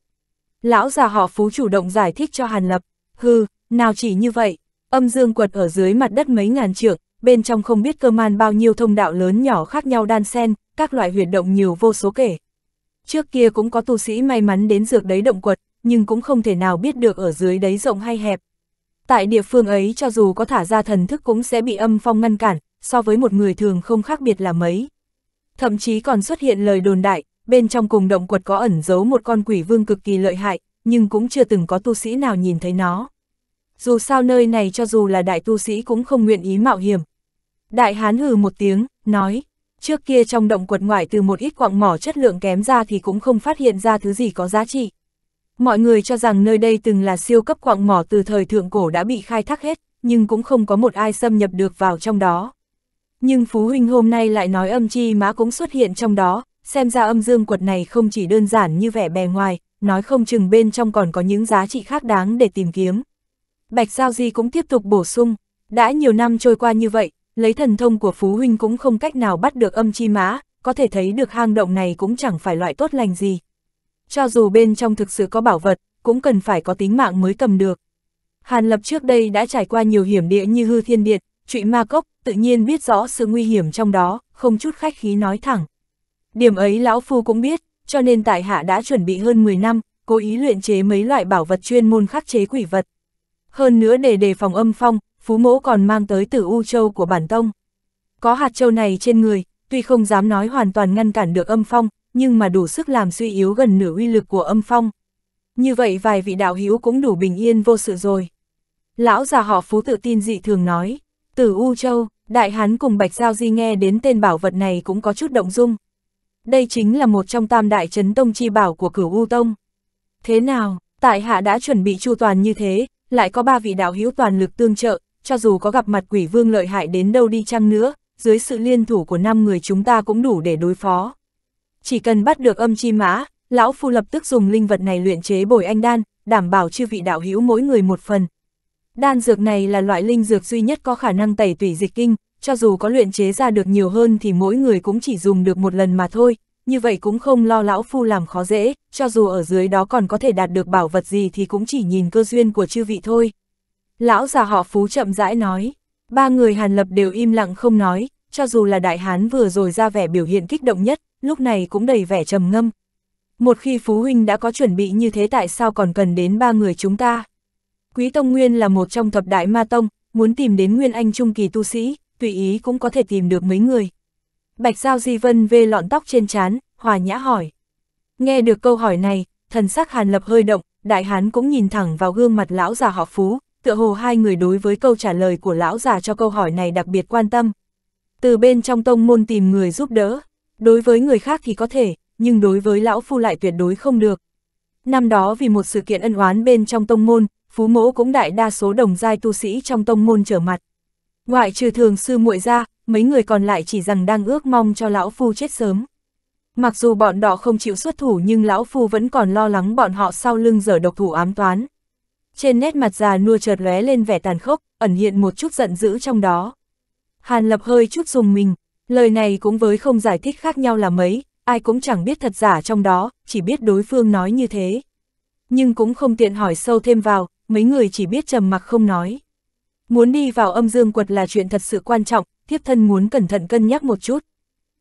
S1: Lão già họ phú chủ động giải thích cho Hàn Lập, hư, nào chỉ như vậy, âm dương quật ở dưới mặt đất mấy ngàn trượng, bên trong không biết cơ man bao nhiêu thông đạo lớn nhỏ khác nhau đan xen, các loại huyệt động nhiều vô số kể. Trước kia cũng có tu sĩ may mắn đến dược đấy động quật, nhưng cũng không thể nào biết được ở dưới đấy rộng hay hẹp. Tại địa phương ấy cho dù có thả ra thần thức cũng sẽ bị âm phong ngăn cản, so với một người thường không khác biệt là mấy. Thậm chí còn xuất hiện lời đồn đại, bên trong cùng động quật có ẩn giấu một con quỷ vương cực kỳ lợi hại, nhưng cũng chưa từng có tu sĩ nào nhìn thấy nó. Dù sao nơi này cho dù là đại tu sĩ cũng không nguyện ý mạo hiểm. Đại hán hừ một tiếng, nói, trước kia trong động quật ngoại từ một ít quặng mỏ chất lượng kém ra thì cũng không phát hiện ra thứ gì có giá trị. Mọi người cho rằng nơi đây từng là siêu cấp quặng mỏ từ thời thượng cổ đã bị khai thác hết, nhưng cũng không có một ai xâm nhập được vào trong đó. Nhưng Phú Huynh hôm nay lại nói âm chi má cũng xuất hiện trong đó, xem ra âm dương quật này không chỉ đơn giản như vẻ bề ngoài, nói không chừng bên trong còn có những giá trị khác đáng để tìm kiếm. Bạch Giao Di cũng tiếp tục bổ sung, đã nhiều năm trôi qua như vậy, lấy thần thông của Phú Huynh cũng không cách nào bắt được âm chi má, có thể thấy được hang động này cũng chẳng phải loại tốt lành gì. Cho dù bên trong thực sự có bảo vật, cũng cần phải có tính mạng mới cầm được. Hàn Lập trước đây đã trải qua nhiều hiểm địa như hư thiên điện, chuyện ma cốc, tự nhiên biết rõ sự nguy hiểm trong đó, không chút khách khí nói thẳng. Điểm ấy lão phu cũng biết, cho nên tại hạ đã chuẩn bị hơn 10 năm, cố ý luyện chế mấy loại bảo vật chuyên môn khắc chế quỷ vật. Hơn nữa để đề phòng âm phong, phú mỗ còn mang tới tử U Châu của bản tông. Có hạt châu này trên người, tuy không dám nói hoàn toàn ngăn cản được âm phong, nhưng mà đủ sức làm suy yếu gần nửa uy lực của âm phong. Như vậy vài vị đạo hữu cũng đủ bình yên vô sự rồi. Lão già họ phú tự tin dị thường nói. Từ U Châu, Đại Hán cùng Bạch Giao Di nghe đến tên bảo vật này cũng có chút động dung. Đây chính là một trong tam đại chấn tông chi bảo của cửu U Tông. Thế nào, tại hạ đã chuẩn bị chu toàn như thế, lại có ba vị đạo hữu toàn lực tương trợ, cho dù có gặp mặt quỷ vương lợi hại đến đâu đi chăng nữa, dưới sự liên thủ của năm người chúng ta cũng đủ để đối phó. Chỉ cần bắt được âm chi mã, lão phu lập tức dùng linh vật này luyện chế bồi anh đan, đảm bảo chư vị đạo hữu mỗi người một phần, Đan dược này là loại linh dược duy nhất có khả năng tẩy tủy dịch kinh, cho dù có luyện chế ra được nhiều hơn thì mỗi người cũng chỉ dùng được một lần mà thôi, như vậy cũng không lo lão phu làm khó dễ, cho dù ở dưới đó còn có thể đạt được bảo vật gì thì cũng chỉ nhìn cơ duyên của chư vị thôi. Lão già họ Phú chậm rãi nói, ba người Hàn Lập đều im lặng không nói, cho dù là đại hán vừa rồi ra vẻ biểu hiện kích động nhất, lúc này cũng đầy vẻ trầm ngâm. Một khi Phú Huynh đã có chuẩn bị như thế tại sao còn cần đến ba người chúng ta? Quý Tông Nguyên là một trong thập đại ma tông, muốn tìm đến Nguyên Anh Trung Kỳ tu sĩ, tùy ý cũng có thể tìm được mấy người. Bạch Giao Di Vân vê lọn tóc trên trán, hòa nhã hỏi. Nghe được câu hỏi này, thần sắc Hàn Lập hơi động, đại hán cũng nhìn thẳng vào gương mặt lão già họ Phú, tựa hồ hai người đối với câu trả lời của lão già cho câu hỏi này đặc biệt quan tâm. Từ bên trong tông môn tìm người giúp đỡ, đối với người khác thì có thể, nhưng đối với lão phu lại tuyệt đối không được. Năm đó vì một sự kiện ân oán bên trong tông môn, phú mỗ cũng đại đa số đồng giai tu sĩ trong tông môn trở mặt. Ngoại trừ thường sư muội ra, mấy người còn lại chỉ rằng đang ước mong cho lão phu chết sớm. Mặc dù bọn đỏ không chịu xuất thủ nhưng lão phu vẫn còn lo lắng bọn họ sau lưng dở độc thủ ám toán. Trên nét mặt già nua chợt lóe lên vẻ tàn khốc, ẩn hiện một chút giận dữ trong đó. Hàn lập hơi chút dùng mình, lời này cũng với không giải thích khác nhau là mấy, ai cũng chẳng biết thật giả trong đó, chỉ biết đối phương nói như thế. Nhưng cũng không tiện hỏi sâu thêm vào, mấy người chỉ biết trầm mặc không nói. Muốn đi vào âm dương quật là chuyện thật sự quan trọng, thiếp thân muốn cẩn thận cân nhắc một chút.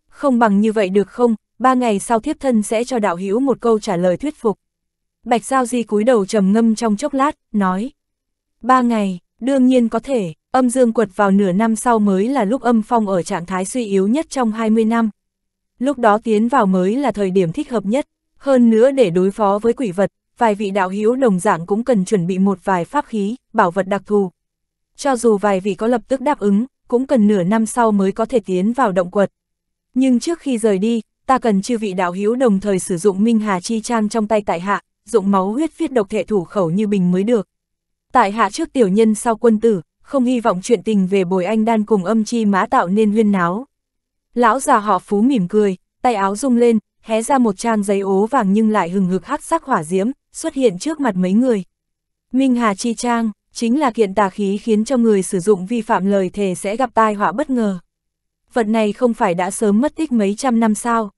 S1: Không bằng như vậy được không, ba ngày sau thiếp thân sẽ cho đạo hữu một câu trả lời thuyết phục. Bạch Giao Di cúi đầu trầm ngâm trong chốc lát, nói. Ba ngày, đương nhiên có thể, âm dương quật vào nửa năm sau mới là lúc âm phong ở trạng thái suy yếu nhất trong 20 năm. Lúc đó tiến vào mới là thời điểm thích hợp nhất, hơn nữa để đối phó với quỷ vật, vài vị đạo hữu đồng dạng cũng cần chuẩn bị một vài pháp khí, bảo vật đặc thù. Cho dù vài vị có lập tức đáp ứng, cũng cần nửa năm sau mới có thể tiến vào động quật. Nhưng trước khi rời đi, ta cần chư vị đạo hữu đồng thời sử dụng Minh Hà Chi Trang trong tay tại hạ, dụng máu huyết viết độc thể thủ khẩu như bình mới được. Tại hạ trước tiểu nhân sau quân tử, không hy vọng chuyện tình về bồi anh đan cùng âm chi mã tạo nên huyên náo. Lão già họ phú mỉm cười, tay áo rung lên, hé ra một trang giấy ố vàng nhưng lại hừng hực hắc sắc hỏa diễm, xuất hiện trước mặt mấy người. Minh Hà Chi Trang, chính là kiện tà khí khiến cho người sử dụng vi phạm lời thề sẽ gặp tai họa bất ngờ. Vật này không phải đã sớm mất tích mấy trăm năm sao.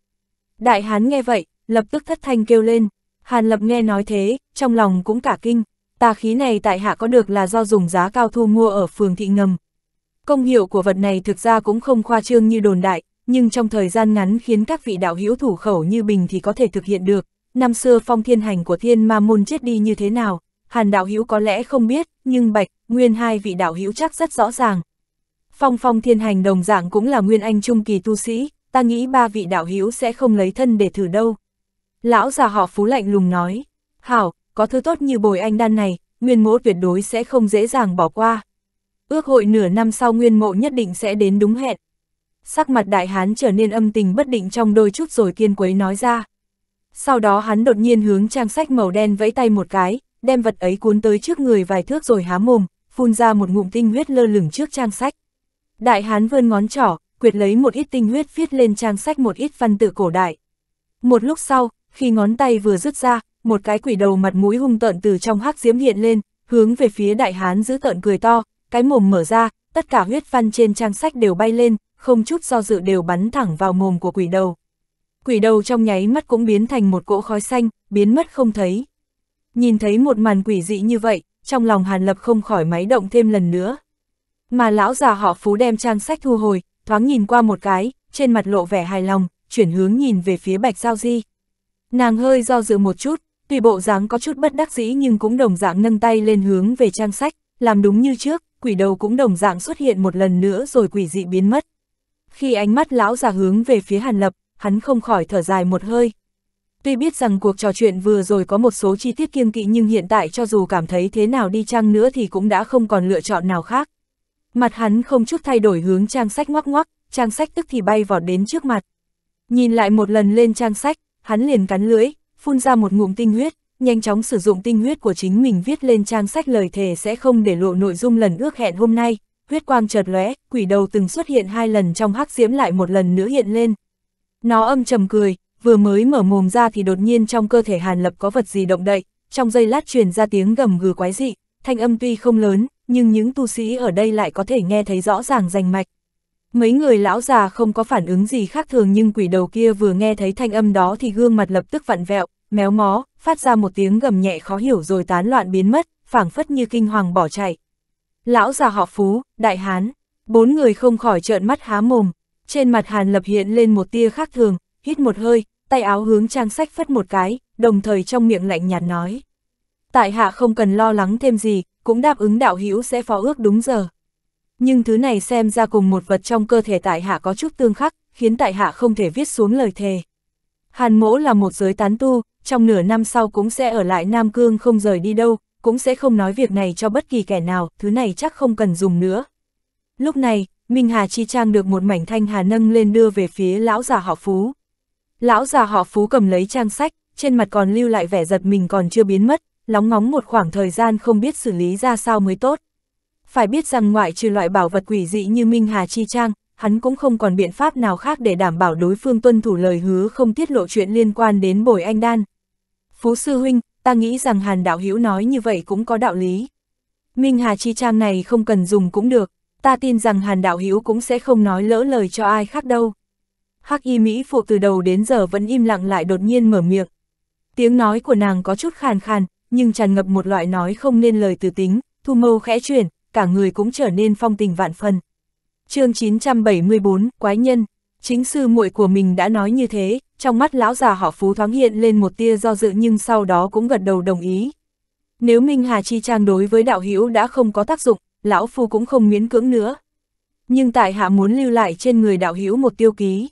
S1: Đại Hán nghe vậy, lập tức thất thanh kêu lên. Hàn Lập nghe nói thế, trong lòng cũng cả kinh. Tà khí này tại hạ có được là do dùng giá cao thu mua ở phường thị ngầm. Công hiệu của vật này thực ra cũng không khoa trương như đồn đại, nhưng trong thời gian ngắn khiến các vị đạo hữu thủ khẩu như bình thì có thể thực hiện được năm xưa phong thiên hành của thiên ma môn chết đi như thế nào, hàn đạo hữu có lẽ không biết, nhưng bạch, nguyên hai vị đạo hữu chắc rất rõ ràng. Phong phong thiên hành đồng dạng cũng là nguyên anh trung kỳ tu sĩ, ta nghĩ ba vị đạo hữu sẽ không lấy thân để thử đâu. Lão già họ phú lạnh lùng nói, hảo, có thứ tốt như bồi anh đan này, nguyên mộ tuyệt đối sẽ không dễ dàng bỏ qua. Ước hội nửa năm sau nguyên mộ nhất định sẽ đến đúng hẹn. Sắc mặt đại hán trở nên âm tình bất định trong đôi chút rồi kiên quấy nói ra. Sau đó hắn đột nhiên hướng trang sách màu đen vẫy tay một cái, đem vật ấy cuốn tới trước người vài thước rồi há mồm, phun ra một ngụm tinh huyết lơ lửng trước trang sách. Đại hán vươn ngón trỏ, quyệt lấy một ít tinh huyết viết lên trang sách một ít văn tự cổ đại. Một lúc sau, khi ngón tay vừa rứt ra, một cái quỷ đầu mặt mũi hung tợn từ trong hắc diễm hiện lên, hướng về phía đại hán giữ tợn cười to, cái mồm mở ra, tất cả huyết văn trên trang sách đều bay lên, không chút do dự đều bắn thẳng vào mồm của quỷ đầu quỷ đầu trong nháy mắt cũng biến thành một cỗ khói xanh, biến mất không thấy. Nhìn thấy một màn quỷ dị như vậy, trong lòng Hàn Lập không khỏi máy động thêm lần nữa. Mà lão già họ phú đem trang sách thu hồi, thoáng nhìn qua một cái, trên mặt lộ vẻ hài lòng, chuyển hướng nhìn về phía Bạch Giao Di. Nàng hơi do dự một chút, tùy bộ dáng có chút bất đắc dĩ nhưng cũng đồng dạng nâng tay lên hướng về trang sách, làm đúng như trước, quỷ đầu cũng đồng dạng xuất hiện một lần nữa rồi quỷ dị biến mất. Khi ánh mắt lão già hướng về phía Hàn Lập, hắn không khỏi thở dài một hơi. Tuy biết rằng cuộc trò chuyện vừa rồi có một số chi tiết kiêng kỵ nhưng hiện tại cho dù cảm thấy thế nào đi chăng nữa thì cũng đã không còn lựa chọn nào khác. Mặt hắn không chút thay đổi hướng trang sách ngoắc ngoắc, trang sách tức thì bay vọt đến trước mặt. Nhìn lại một lần lên trang sách, hắn liền cắn lưỡi, phun ra một ngụm tinh huyết, nhanh chóng sử dụng tinh huyết của chính mình viết lên trang sách lời thề sẽ không để lộ nội dung lần ước hẹn hôm nay. Huyết quang chợt lóe, quỷ đầu từng xuất hiện hai lần trong hắc diễm lại một lần nữa hiện lên, nó âm trầm cười, vừa mới mở mồm ra thì đột nhiên trong cơ thể Hàn Lập có vật gì động đậy, trong giây lát truyền ra tiếng gầm gừ quái dị, thanh âm tuy không lớn, nhưng những tu sĩ ở đây lại có thể nghe thấy rõ ràng rành mạch. Mấy người lão già không có phản ứng gì khác thường nhưng quỷ đầu kia vừa nghe thấy thanh âm đó thì gương mặt lập tức vặn vẹo, méo mó, phát ra một tiếng gầm nhẹ khó hiểu rồi tán loạn biến mất, phảng phất như kinh hoàng bỏ chạy. Lão già họ Phú, Đại Hán, bốn người không khỏi trợn mắt há mồm, trên mặt Hàn Lập hiện lên một tia khác thường, hít một hơi, tay áo hướng trang sách phất một cái, đồng thời trong miệng lạnh nhạt nói. Tại hạ không cần lo lắng thêm gì, cũng đáp ứng đạo hữu sẽ phó ước đúng giờ. Nhưng thứ này xem ra cùng một vật trong cơ thể tại hạ có chút tương khắc, khiến tại hạ không thể viết xuống lời thề. Hàn mỗ là một giới tán tu, trong nửa năm sau cũng sẽ ở lại Nam Cương không rời đi đâu, cũng sẽ không nói việc này cho bất kỳ kẻ nào, thứ này chắc không cần dùng nữa. Lúc này, Minh Hà Chi Trang được một mảnh thanh hà nâng lên đưa về phía lão già họ Phú. Lão già họ Phú cầm lấy trang sách, trên mặt còn lưu lại vẻ giật mình còn chưa biến mất, lóng ngóng một khoảng thời gian không biết xử lý ra sao mới tốt. Phải biết rằng ngoại trừ loại bảo vật quỷ dị như Minh Hà Chi Trang, hắn cũng không còn biện pháp nào khác để đảm bảo đối phương tuân thủ lời hứa không tiết lộ chuyện liên quan đến bồi anh đan. Phú Sư Huynh, ta nghĩ rằng Hàn Đạo Hữu nói như vậy cũng có đạo lý. Minh Hà Chi Trang này không cần dùng cũng được, ta tin rằng Hàn Đạo Hữu cũng sẽ không nói lỡ lời cho ai khác đâu. Hắc y Mỹ phụ từ đầu đến giờ vẫn im lặng lại đột nhiên mở miệng. Tiếng nói của nàng có chút khàn khàn, nhưng tràn ngập một loại nói không nên lời từ tính, thu mâu khẽ chuyển, cả người cũng trở nên phong tình vạn phần. chương 974, Quái Nhân, chính sư muội của mình đã nói như thế, trong mắt lão già họ phú thoáng hiện lên một tia do dự nhưng sau đó cũng gật đầu đồng ý. Nếu Minh Hà Chi Trang đối với đạo hữu đã không có tác dụng, lão phu cũng không miễn cưỡng nữa. Nhưng tại hạ muốn lưu lại trên người đạo hữu một tiêu ký.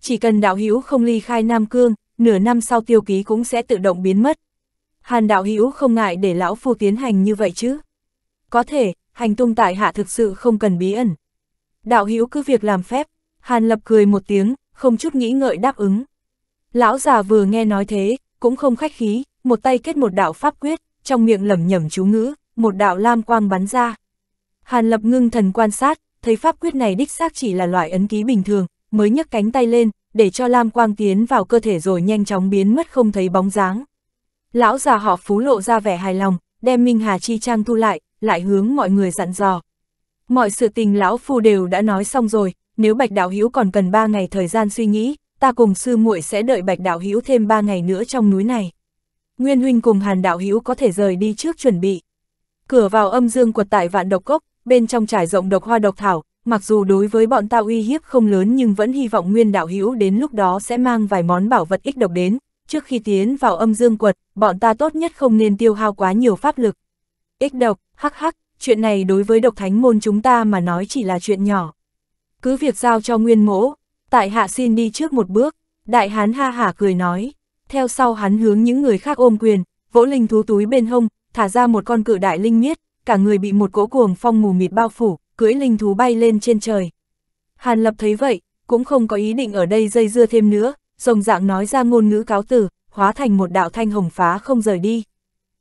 S1: Chỉ cần đạo hữu không ly khai Nam Cương, nửa năm sau tiêu ký cũng sẽ tự động biến mất. Hàn đạo hữu không ngại để lão phu tiến hành như vậy chứ. Có thể, hành tung tại hạ thực sự không cần bí ẩn. Đạo hữu cứ việc làm phép, Hàn lập cười một tiếng, không chút nghĩ ngợi đáp ứng. Lão già vừa nghe nói thế, cũng không khách khí, một tay kết một đạo pháp quyết, trong miệng lẩm nhẩm chú ngữ, một đạo lam quang bắn ra. Hàn Lập ngưng thần quan sát, thấy pháp quyết này đích xác chỉ là loại ấn ký bình thường, mới nhấc cánh tay lên, để cho Lam Quang tiến vào cơ thể rồi nhanh chóng biến mất không thấy bóng dáng. Lão già họ phú lộ ra vẻ hài lòng, đem Minh Hà Chi Trang thu lại, lại hướng mọi người dặn dò. Mọi sự tình lão phu đều đã nói xong rồi, nếu Bạch Đạo Hữu còn cần 3 ngày thời gian suy nghĩ, ta cùng sư muội sẽ đợi Bạch Đạo Hữu thêm 3 ngày nữa trong núi này. Nguyên huynh cùng Hàn Đạo Hữu có thể rời đi trước chuẩn bị. Cửa vào âm dương quật tại Vạn Độc Cốc, bên trong trải rộng độc hoa độc thảo, mặc dù đối với bọn ta uy hiếp không lớn nhưng vẫn hy vọng nguyên đạo hữu đến lúc đó sẽ mang vài món bảo vật ích độc đến, trước khi tiến vào âm dương quật, bọn ta tốt nhất không nên tiêu hao quá nhiều pháp lực. Ích độc, hắc hắc, chuyện này đối với độc thánh môn chúng ta mà nói chỉ là chuyện nhỏ. Cứ việc giao cho nguyên mỗ, tại hạ xin đi trước một bước, đại hán ha hả cười nói, theo sau hắn hướng những người khác ôm quyền, vỗ linh thú túi bên hông, thả ra một con cự đại linh miết, cả người bị một cỗ cuồng phong mù mịt bao phủ, cưỡi linh thú bay lên trên trời. Hàn Lập thấy vậy, cũng không có ý định ở đây dây dưa thêm nữa, rồng dạng nói ra ngôn ngữ cáo tử, hóa thành một đạo thanh hồng phá không rời đi.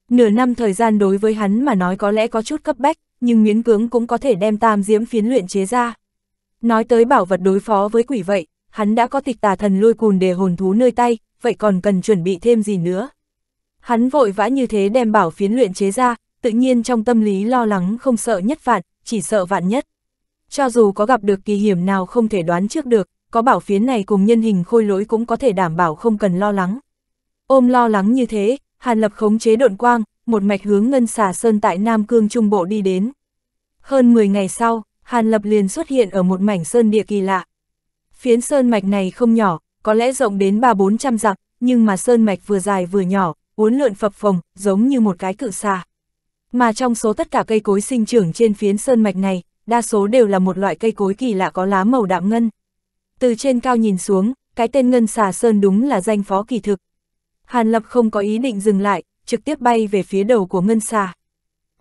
S1: Nửa năm thời gian đối với hắn mà nói có lẽ có chút cấp bách, nhưng miến cưỡng cũng có thể đem tam diễm phiến luyện chế ra. Nói tới bảo vật đối phó với quỷ vậy, hắn đã có tịch tà thần lôi cùn để hồn thú nơi tay, vậy còn cần chuẩn bị thêm gì nữa. Hắn vội vã như thế đem bảo phiến luyện chế ra, tự nhiên trong tâm lý lo lắng không sợ nhất vạn, chỉ sợ vạn nhất. Cho dù có gặp được kỳ hiểm nào không thể đoán trước được, có bảo phiến này cùng nhân hình khôi lỗi cũng có thể đảm bảo không cần lo lắng. Ôm lo lắng như thế, Hàn Lập khống chế độn quang, một mạch hướng ngân xà sơn tại Nam Cương Trung Bộ đi đến. Hơn 10 ngày sau, Hàn Lập liền xuất hiện ở một mảnh sơn địa kỳ lạ. Phiến sơn mạch này không nhỏ, có lẽ rộng đến 3-400 dặm, nhưng mà sơn mạch vừa dài vừa nhỏ, uốn lượn phập phồng, giống như một cái cự xà. Mà trong số tất cả cây cối sinh trưởng trên phiến sơn mạch này, đa số đều là một loại cây cối kỳ lạ có lá màu đạm ngân. Từ trên cao nhìn xuống, cái tên ngân xà sơn đúng là danh phó kỳ thực. Hàn Lập không có ý định dừng lại, trực tiếp bay về phía đầu của ngân xà.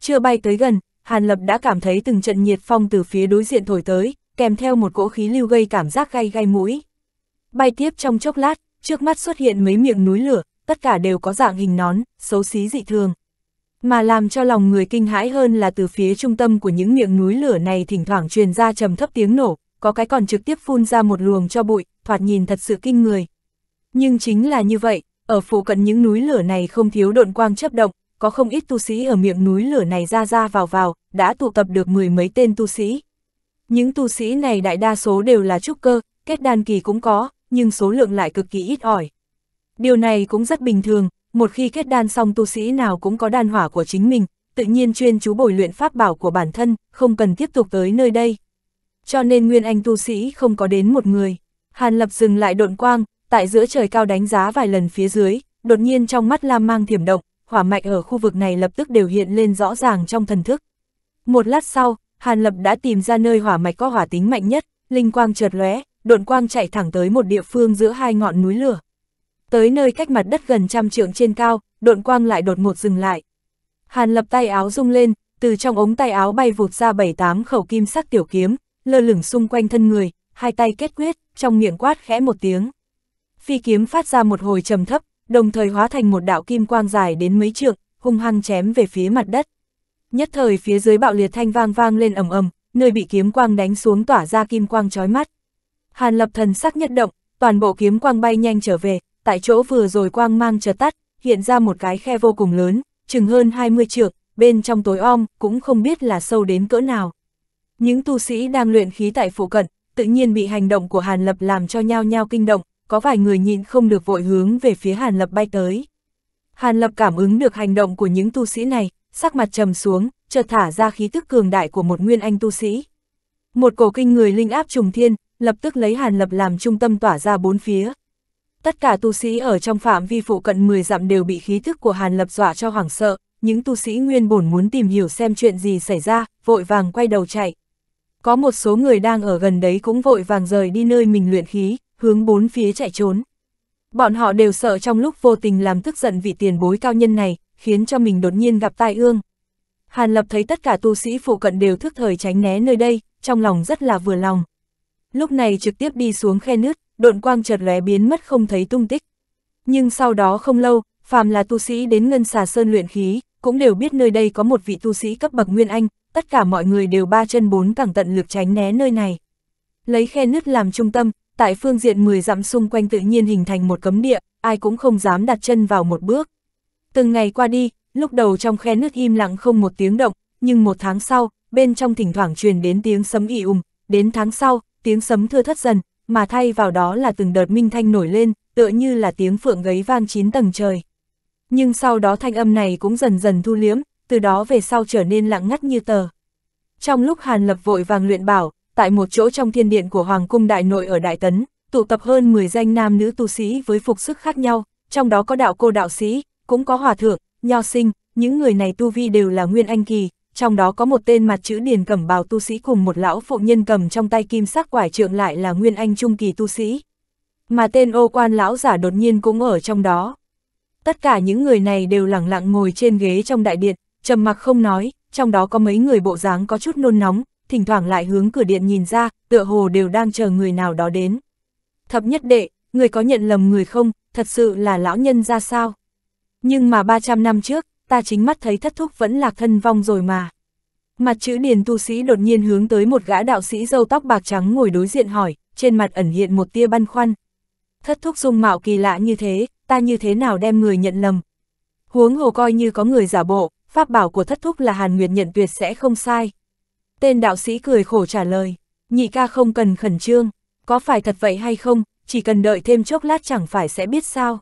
S1: Chưa bay tới gần, Hàn Lập đã cảm thấy từng trận nhiệt phong từ phía đối diện thổi tới, kèm theo một cỗ khí lưu gây cảm giác gai gai mũi. Bay tiếp trong chốc lát, trước mắt xuất hiện mấy miệng núi lửa, tất cả đều có dạng hình nón, xấu xí dị thường. Mà làm cho lòng người kinh hãi hơn là từ phía trung tâm của những miệng núi lửa này thỉnh thoảng truyền ra trầm thấp tiếng nổ, có cái còn trực tiếp phun ra một luồng cho bụi, thoạt nhìn thật sự kinh người. Nhưng chính là như vậy, ở phụ cận những núi lửa này không thiếu độn quang chấp động, có không ít tu sĩ ở miệng núi lửa này ra ra vào vào, đã tụ tập được mười mấy tên tu sĩ. Những tu sĩ này đại đa số đều là trúc cơ, kết đan kỳ cũng có, nhưng số lượng lại cực kỳ ít ỏi. Điều này cũng rất bình thường, một khi kết đan xong tu sĩ nào cũng có đan hỏa của chính mình, tự nhiên chuyên chú bồi luyện pháp bảo của bản thân, không cần tiếp tục tới nơi đây. Cho nên Nguyên Anh tu sĩ không có đến một người. Hàn Lập dừng lại độn quang, tại giữa trời cao đánh giá vài lần phía dưới, đột nhiên trong mắt Lam mang thiểm động, hỏa mạch ở khu vực này lập tức đều hiện lên rõ ràng trong thần thức. Một lát sau, Hàn Lập đã tìm ra nơi hỏa mạch có hỏa tính mạnh nhất, linh quang chợt lóe, độn quang chạy thẳng tới một địa phương giữa hai ngọn núi lửa tới nơi cách mặt đất gần trăm trượng trên cao, độn quang lại đột ngột dừng lại. Hàn lập tay áo rung lên, từ trong ống tay áo bay vụt ra bảy tám khẩu kim sắc tiểu kiếm, lơ lửng xung quanh thân người, hai tay kết quyết, trong miệng quát khẽ một tiếng. Phi kiếm phát ra một hồi trầm thấp, đồng thời hóa thành một đạo kim quang dài đến mấy trượng, hung hăng chém về phía mặt đất. Nhất thời phía dưới bạo liệt thanh vang vang lên ầm ầm, nơi bị kiếm quang đánh xuống tỏa ra kim quang chói mắt. Hàn Lập thần sắc nhất động, toàn bộ kiếm quang bay nhanh trở về, tại chỗ vừa rồi quang mang chợt tắt, hiện ra một cái khe vô cùng lớn, chừng hơn 20 trượng, bên trong tối om, cũng không biết là sâu đến cỡ nào. Những tu sĩ đang luyện khí tại phụ cận, tự nhiên bị hành động của Hàn Lập làm cho nhao nhao kinh động, có vài người nhịn không được vội hướng về phía Hàn Lập bay tới. Hàn Lập cảm ứng được hành động của những tu sĩ này, sắc mặt trầm xuống, chợt thả ra khí tức cường đại của một nguyên anh tu sĩ. Một cổ kinh người linh áp trùng thiên, lập tức lấy Hàn Lập làm trung tâm tỏa ra bốn phía, Tất cả tu sĩ ở trong phạm vi phụ cận 10 dặm đều bị khí thức của Hàn Lập dọa cho hoảng sợ, những tu sĩ nguyên bổn muốn tìm hiểu xem chuyện gì xảy ra, vội vàng quay đầu chạy. Có một số người đang ở gần đấy cũng vội vàng rời đi nơi mình luyện khí, hướng bốn phía chạy trốn. Bọn họ đều sợ trong lúc vô tình làm tức giận vị tiền bối cao nhân này, khiến cho mình đột nhiên gặp tai ương. Hàn Lập thấy tất cả tu sĩ phụ cận đều thức thời tránh né nơi đây, trong lòng rất là vừa lòng. Lúc này trực tiếp đi xuống khe nứt, độn quang chợt lóe biến mất không thấy tung tích. Nhưng sau đó không lâu, phàm là tu sĩ đến ngân xà sơn luyện khí, cũng đều biết nơi đây có một vị tu sĩ cấp bậc nguyên anh, tất cả mọi người đều ba chân bốn cẳng tận lực tránh né nơi này. Lấy khe nứt làm trung tâm, tại phương diện 10 dặm xung quanh tự nhiên hình thành một cấm địa, ai cũng không dám đặt chân vào một bước. Từng ngày qua đi, lúc đầu trong khe nứt im lặng không một tiếng động, nhưng một tháng sau, bên trong thỉnh thoảng truyền đến tiếng sấm ị ùm, đến tháng sau, tiếng sấm thưa thất dần, mà thay vào đó là từng đợt minh thanh nổi lên, tựa như là tiếng phượng gáy vang chín tầng trời. Nhưng sau đó thanh âm này cũng dần dần thu liếm, từ đó về sau trở nên lặng ngắt như tờ. Trong lúc Hàn Lập vội vàng luyện bảo, tại một chỗ trong thiên điện của Hoàng cung Đại Nội ở Đại Tấn, tụ tập hơn 10 danh nam nữ tu sĩ với phục sức khác nhau, trong đó có đạo cô đạo sĩ, cũng có hòa thượng, nho sinh, những người này tu vi đều là nguyên anh kỳ, trong đó có một tên mặt chữ điền cẩm bào tu sĩ cùng một lão phụ nhân cầm trong tay kim sắc quải trượng lại là nguyên anh trung kỳ tu sĩ. Mà tên ô quan lão giả đột nhiên cũng ở trong đó. Tất cả những người này đều lẳng lặng ngồi trên ghế trong đại điện, trầm mặc không nói, trong đó có mấy người bộ dáng có chút nôn nóng, thỉnh thoảng lại hướng cửa điện nhìn ra, tựa hồ đều đang chờ người nào đó đến. Thập nhất đệ, người có nhận lầm người không, thật sự là lão nhân ra sao? Nhưng mà 300 năm trước, ta chính mắt thấy thất thúc vẫn lạc thân vong rồi mà. Mặt chữ điền tu sĩ đột nhiên hướng tới một gã đạo sĩ dâu tóc bạc trắng ngồi đối diện hỏi, trên mặt ẩn hiện một tia băn khoăn. Thất thúc dung mạo kỳ lạ như thế, ta như thế nào đem người nhận lầm. Huống hồ coi như có người giả bộ, pháp bảo của thất thúc là Hàn Nguyệt nhận tuyệt sẽ không sai. Tên đạo sĩ cười khổ trả lời, nhị ca không cần khẩn trương, có phải thật vậy hay không, chỉ cần đợi thêm chốc lát chẳng phải sẽ biết sao.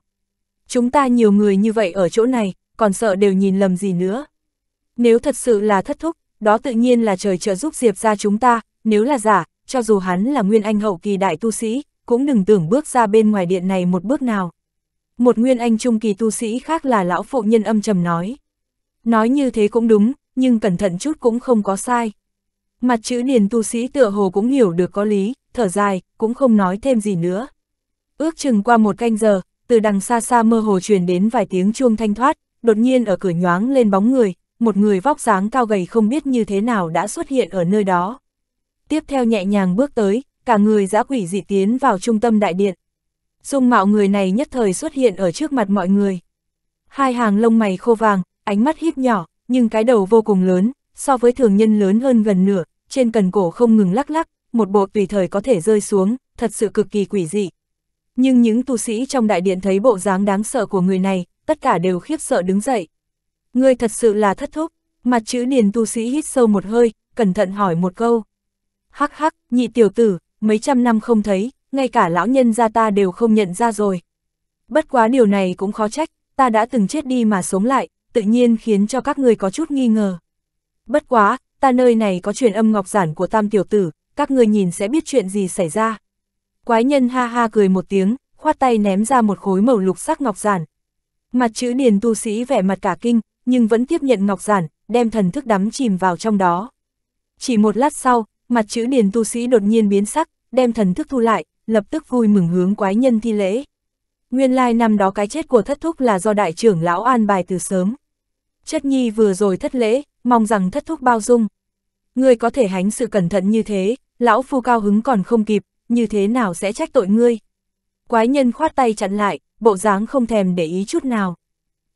S1: Chúng ta nhiều người như vậy ở chỗ này, còn sợ đều nhìn lầm gì nữa. Nếu thật sự là thất thúc, đó tự nhiên là trời trợ giúp Diệp ra chúng ta, nếu là giả, cho dù hắn là nguyên anh hậu kỳ đại tu sĩ, cũng đừng tưởng bước ra bên ngoài điện này một bước nào. Một nguyên anh trung kỳ tu sĩ khác là lão phụ nhân âm trầm nói. Nói như thế cũng đúng, nhưng cẩn thận chút cũng không có sai. Mặt chữ điền tu sĩ tựa hồ cũng hiểu được có lý, thở dài, cũng không nói thêm gì nữa. Ước chừng qua một canh giờ, từ đằng xa xa mơ hồ truyền đến vài tiếng chuông thanh thoát, đột nhiên ở cửa nhoáng lên bóng người, một người vóc dáng cao gầy không biết như thế nào đã xuất hiện ở nơi đó. Tiếp theo nhẹ nhàng bước tới, cả người dã quỷ dị tiến vào trung tâm đại điện. Dung mạo người này nhất thời xuất hiện ở trước mặt mọi người. Hai hàng lông mày khô vàng, ánh mắt híp nhỏ, nhưng cái đầu vô cùng lớn, so với thường nhân lớn hơn gần nửa, trên cần cổ không ngừng lắc lắc, một bộ tùy thời có thể rơi xuống, thật sự cực kỳ quỷ dị. Nhưng những tu sĩ trong đại điện thấy bộ dáng đáng sợ của người này, tất cả đều khiếp sợ đứng dậy. Ngươi thật sự là thất thúc, mặt chữ điền tu sĩ hít sâu một hơi, cẩn thận hỏi một câu. Hắc hắc, nhị tiểu tử, mấy trăm năm không thấy, ngay cả lão nhân gia ta đều không nhận ra rồi. Bất quá điều này cũng khó trách, ta đã từng chết đi mà sống lại, tự nhiên khiến cho các ngươi có chút nghi ngờ. Bất quá, ta nơi này có truyền âm ngọc giản của tam tiểu tử, các ngươi nhìn sẽ biết chuyện gì xảy ra. Quái nhân ha ha cười một tiếng, khoát tay ném ra một khối màu lục sắc ngọc giản, Mặt chữ điền tu sĩ vẻ mặt cả kinh, nhưng vẫn tiếp nhận ngọc giản, đem thần thức đắm chìm vào trong đó. Chỉ một lát sau, mặt chữ điền tu sĩ đột nhiên biến sắc, đem thần thức thu lại, lập tức vui mừng hướng quái nhân thi lễ. Nguyên lai năm đó cái chết của thất thúc là do đại trưởng lão an bài từ sớm. Chất nhi vừa rồi thất lễ, mong rằng thất thúc bao dung. Ngươi có thể hánh sự cẩn thận như thế, lão phu cao hứng còn không kịp, như thế nào sẽ trách tội ngươi. Quái nhân khoát tay chặn lại, bộ dáng không thèm để ý chút nào.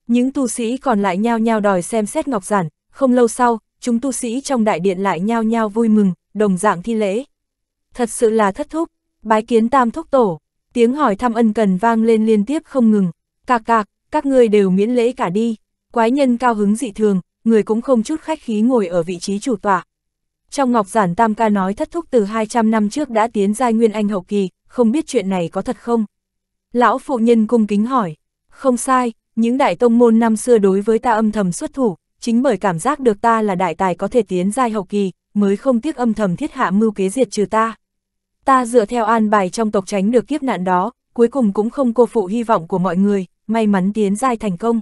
S1: Những tu sĩ còn lại nhao nhao đòi xem xét ngọc giản, không lâu sau, chúng tu sĩ trong đại điện lại nhao nhao vui mừng, đồng dạng thi lễ. Thật sự là thất thúc, bái kiến tam thúc tổ, tiếng hỏi thăm ân cần vang lên liên tiếp không ngừng, cạc cạc, các ngươi đều miễn lễ cả đi, quái nhân cao hứng dị thường, người cũng không chút khách khí ngồi ở vị trí chủ tọa. Trong ngọc giản tam ca nói thất thúc từ 200 năm trước đã tiến giai nguyên anh hậu kỳ, không biết chuyện này có thật không? Lão phụ nhân cung kính hỏi, không sai, những đại tông môn năm xưa đối với ta âm thầm xuất thủ, chính bởi cảm giác được ta là đại tài có thể tiến giai hậu kỳ, mới không tiếc âm thầm thiết hạ mưu kế diệt trừ ta. Ta dựa theo an bài trong tộc tránh được kiếp nạn đó, cuối cùng cũng không cô phụ hy vọng của mọi người, may mắn tiến giai thành công.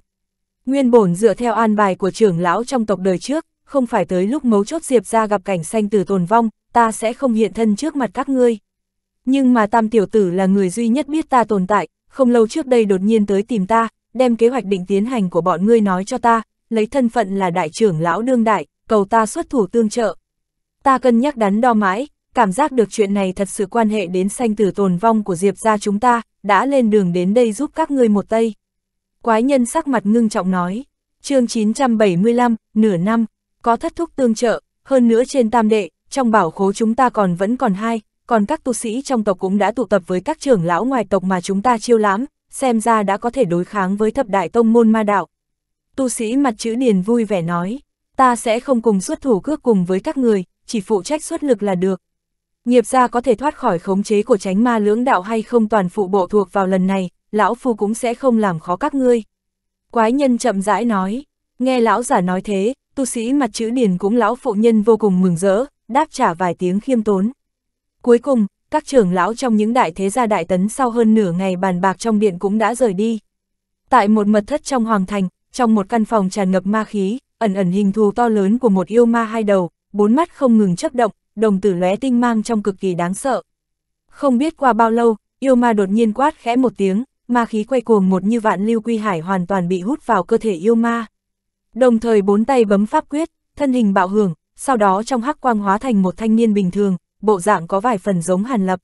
S1: Nguyên bổn dựa theo an bài của trưởng lão trong tộc đời trước, không phải tới lúc mấu chốt diệp ra gặp cảnh sanh tử tồn vong, ta sẽ không hiện thân trước mặt các ngươi. Nhưng mà tam tiểu tử là người duy nhất biết ta tồn tại, không lâu trước đây đột nhiên tới tìm ta, đem kế hoạch định tiến hành của bọn ngươi nói cho ta, lấy thân phận là đại trưởng lão đương đại, cầu ta xuất thủ tương trợ. Ta cân nhắc đắn đo mãi, cảm giác được chuyện này thật sự quan hệ đến sanh tử tồn vong của Diệp gia chúng ta, đã lên đường đến đây giúp các ngươi một tay. Quái nhân sắc mặt ngưng trọng nói, chương 975, nửa năm, có thất thúc tương trợ, hơn nữa trên tam đệ, trong bảo khố chúng ta còn vẫn còn hai, còn các tu sĩ trong tộc cũng đã tụ tập với các trưởng lão ngoài tộc mà chúng ta chiêu lãm, xem ra đã có thể đối kháng với thập đại tông môn ma đạo. Tu sĩ mặt chữ điền vui vẻ nói, ta sẽ không cùng xuất thủ cước cùng với các người, chỉ phụ trách xuất lực là được. Nghiệp gia có thể thoát khỏi khống chế của tránh ma lưỡng đạo hay không toàn phụ bộ thuộc vào lần này, lão phu cũng sẽ không làm khó các ngươi. Quái nhân chậm rãi nói, nghe lão giả nói thế, tu sĩ mặt chữ điền cũng lão phụ nhân vô cùng mừng rỡ, đáp trả vài tiếng khiêm tốn. Cuối cùng, các trưởng lão trong những đại thế gia đại tấn sau hơn nửa ngày bàn bạc trong điện cũng đã rời đi. Tại một mật thất trong hoàng thành, trong một căn phòng tràn ngập ma khí, ẩn ẩn hình thù to lớn của một yêu ma hai đầu, bốn mắt không ngừng chấp động, đồng tử lóe tinh mang trong cực kỳ đáng sợ. Không biết qua bao lâu, yêu ma đột nhiên quát khẽ một tiếng, ma khí quay cuồng một như vạn lưu quy hải hoàn toàn bị hút vào cơ thể yêu ma. Đồng thời bốn tay bấm pháp quyết, thân hình bạo hưởng, sau đó trong hắc quang hóa thành một thanh niên bình thường, bộ dạng có vài phần giống Hàn Lập.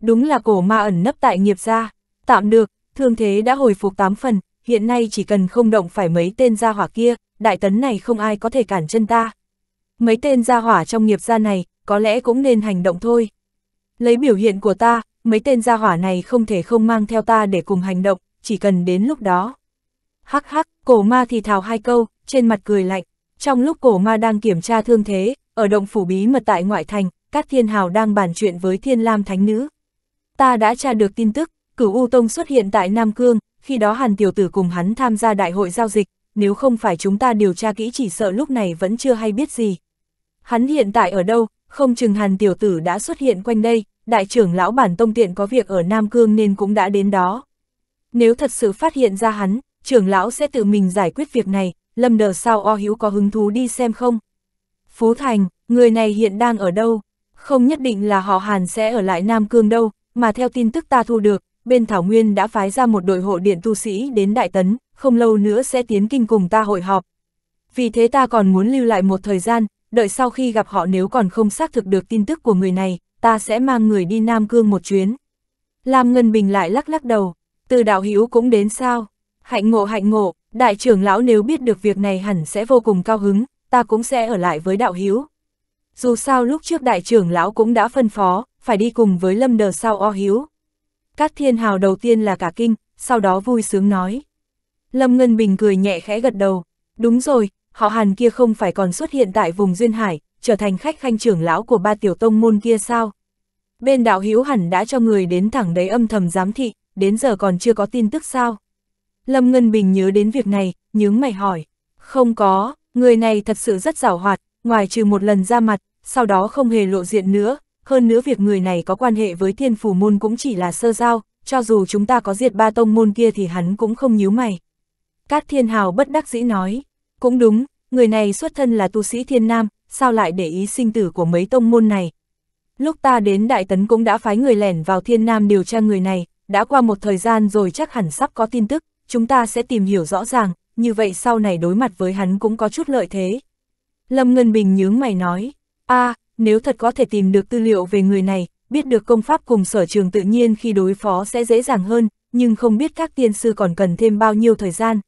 S1: Đúng là cổ ma ẩn nấp tại nghiệp gia, tạm được, thương thế đã hồi phục 8 phần, hiện nay chỉ cần không động phải mấy tên gia hỏa kia, đại tấn này không ai có thể cản chân ta. Mấy tên gia hỏa trong nghiệp gia này, có lẽ cũng nên hành động thôi. Lấy biểu hiện của ta, mấy tên gia hỏa này không thể không mang theo ta để cùng hành động, chỉ cần đến lúc đó. Hắc hắc, cổ ma thì thào hai câu, trên mặt cười lạnh. Trong lúc cổ ma đang kiểm tra thương thế, ở động phủ bí mật tại ngoại thành, các thiên hào đang bàn chuyện với thiên lam thánh nữ. Ta đã tra được tin tức, cửu U Tông xuất hiện tại Nam Cương, khi đó hàn tiểu tử cùng hắn tham gia đại hội giao dịch, nếu không phải chúng ta điều tra kỹ chỉ sợ lúc này vẫn chưa hay biết gì. Hắn hiện tại ở đâu, không chừng hàn tiểu tử đã xuất hiện quanh đây, đại trưởng lão bản tông tiện có việc ở Nam Cương nên cũng đã đến đó. Nếu thật sự phát hiện ra hắn, trưởng lão sẽ tự mình giải quyết việc này, lâm đờ sao o hữu có hứng thú đi xem không? Phú Thành, người này hiện đang ở đâu? Không nhất định là họ Hàn sẽ ở lại Nam Cương đâu, mà theo tin tức ta thu được, bên Thảo Nguyên đã phái ra một đội hộ điện tu sĩ đến Đại Tấn, không lâu nữa sẽ tiến kinh cùng ta hội họp. Vì thế ta còn muốn lưu lại một thời gian, đợi sau khi gặp họ nếu còn không xác thực được tin tức của người này, ta sẽ mang người đi Nam Cương một chuyến. Lam Ngân Bình lại lắc lắc đầu, từ đạo hữu cũng đến sao? Hạnh ngộ hạnh ngộ, đại trưởng lão nếu biết được việc này hẳn sẽ vô cùng cao hứng, ta cũng sẽ ở lại với đạo hữu dù sao lúc trước đại trưởng lão cũng đã phân phó, phải đi cùng với lâm đờ sau o hiếu. Các thiên hào đầu tiên là cả kinh, sau đó vui sướng nói. Lâm Ngân Bình cười nhẹ khẽ gật đầu, đúng rồi, họ hàn kia không phải còn xuất hiện tại vùng Duyên Hải, trở thành khách khanh trưởng lão của ba tiểu tông môn kia sao? Bên đạo hiếu hẳn đã cho người đến thẳng đấy âm thầm giám thị, đến giờ còn chưa có tin tức sao? Lâm Ngân Bình nhớ đến việc này, nhướng mày hỏi. Không có, người này thật sự rất giàu hoạt, ngoài trừ một lần ra mặt, sau đó không hề lộ diện nữa, hơn nữa việc người này có quan hệ với thiên phủ môn cũng chỉ là sơ giao, cho dù chúng ta có diệt ba tông môn kia thì hắn cũng không nhíu mày. Cát Thiên Hào bất đắc dĩ nói, cũng đúng, người này xuất thân là tu sĩ thiên nam, sao lại để ý sinh tử của mấy tông môn này. Lúc ta đến Đại Tấn cũng đã phái người lẻn vào thiên nam điều tra người này, đã qua một thời gian rồi chắc hẳn sắp có tin tức, chúng ta sẽ tìm hiểu rõ ràng, như vậy sau này đối mặt với hắn cũng có chút lợi thế. Lâm Ngân Bình nhướng mày nói, a à, nếu thật có thể tìm được tư liệu về người này, biết được công pháp cùng sở trường tự nhiên khi đối phó sẽ dễ dàng hơn, nhưng không biết các tiên sư còn cần thêm bao nhiêu thời gian.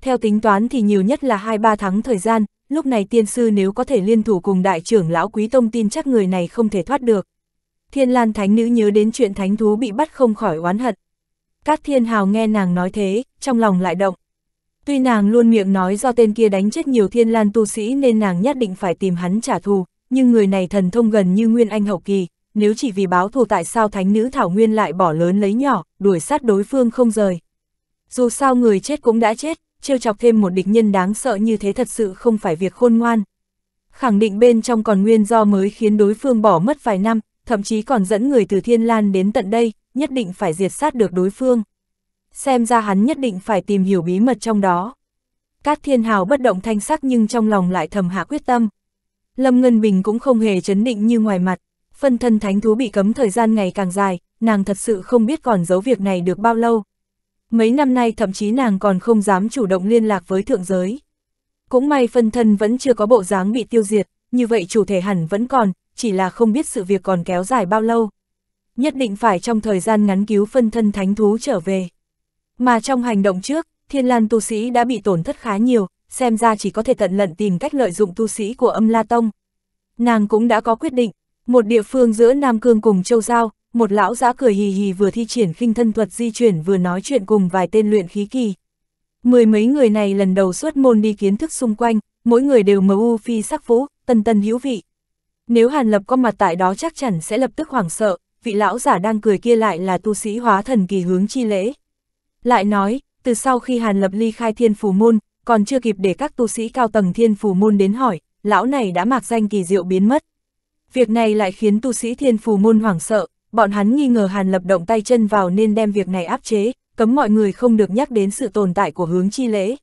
S1: Theo tính toán thì nhiều nhất là 2-3 tháng thời gian, lúc này tiên sư nếu có thể liên thủ cùng đại trưởng lão quý tông tin chắc người này không thể thoát được. Thiên Lan Thánh Nữ nhớ đến chuyện thánh thú bị bắt không khỏi oán hận. Các thiên hào nghe nàng nói thế, trong lòng lại động. Tuy nàng luôn miệng nói do tên kia đánh chết nhiều thiên lan tu sĩ nên nàng nhất định phải tìm hắn trả thù, nhưng người này thần thông gần như Nguyên Anh hậu kỳ, nếu chỉ vì báo thù tại sao thánh nữ Thảo Nguyên lại bỏ lớn lấy nhỏ, đuổi sát đối phương không rời. Dù sao người chết cũng đã chết, trêu chọc thêm một địch nhân đáng sợ như thế thật sự không phải việc khôn ngoan. Khẳng định bên trong còn nguyên do mới khiến đối phương bỏ mất vài năm, thậm chí còn dẫn người từ Thiên Lan đến tận đây, nhất định phải diệt sát được đối phương xem ra hắn nhất định phải tìm hiểu bí mật trong đó. Cát Thiên Hào bất động thanh sắc nhưng trong lòng lại thầm hạ quyết tâm. Lâm Ngân Bình cũng không hề chấn định như ngoài mặt, phân thân thánh thú bị cấm thời gian ngày càng dài, nàng thật sự không biết còn giấu việc này được bao lâu. Mấy năm nay thậm chí nàng còn không dám chủ động liên lạc với thượng giới. Cũng may phân thân vẫn chưa có bộ dáng bị tiêu diệt, như vậy chủ thể hẳn vẫn còn, chỉ là không biết sự việc còn kéo dài bao lâu. Nhất định phải trong thời gian ngắn cứu phân thân thánh thú trở về. Mà trong hành động trước, thiên lan tu sĩ đã bị tổn thất khá nhiều, xem ra chỉ có thể tận lận tìm cách lợi dụng tu sĩ của âm La Tông. Nàng cũng đã có quyết định, một địa phương giữa Nam Cương cùng Châu Giao, một lão giã cười hì hì vừa thi triển khinh thân thuật di chuyển vừa nói chuyện cùng vài tên luyện khí kỳ. Mười mấy người này lần đầu xuất môn đi kiến thức xung quanh, mỗi người đều mờ u phi sắc phú, tân tân hữu vị. Nếu Hàn Lập có mặt tại đó chắc chắn sẽ lập tức hoảng sợ, vị lão giả đang cười kia lại là tu sĩ hóa thần kỳ hướng chi lễ. Lại nói, từ sau khi Hàn Lập ly khai thiên phù môn, còn chưa kịp để các tu sĩ cao tầng thiên phù môn đến hỏi, lão này đã mạc danh kỳ diệu biến mất. Việc này lại khiến tu sĩ thiên phù môn hoảng sợ, bọn hắn nghi ngờ Hàn Lập động tay chân vào nên đem việc này áp chế, cấm mọi người không được nhắc đến sự tồn tại của hướng chi lễ.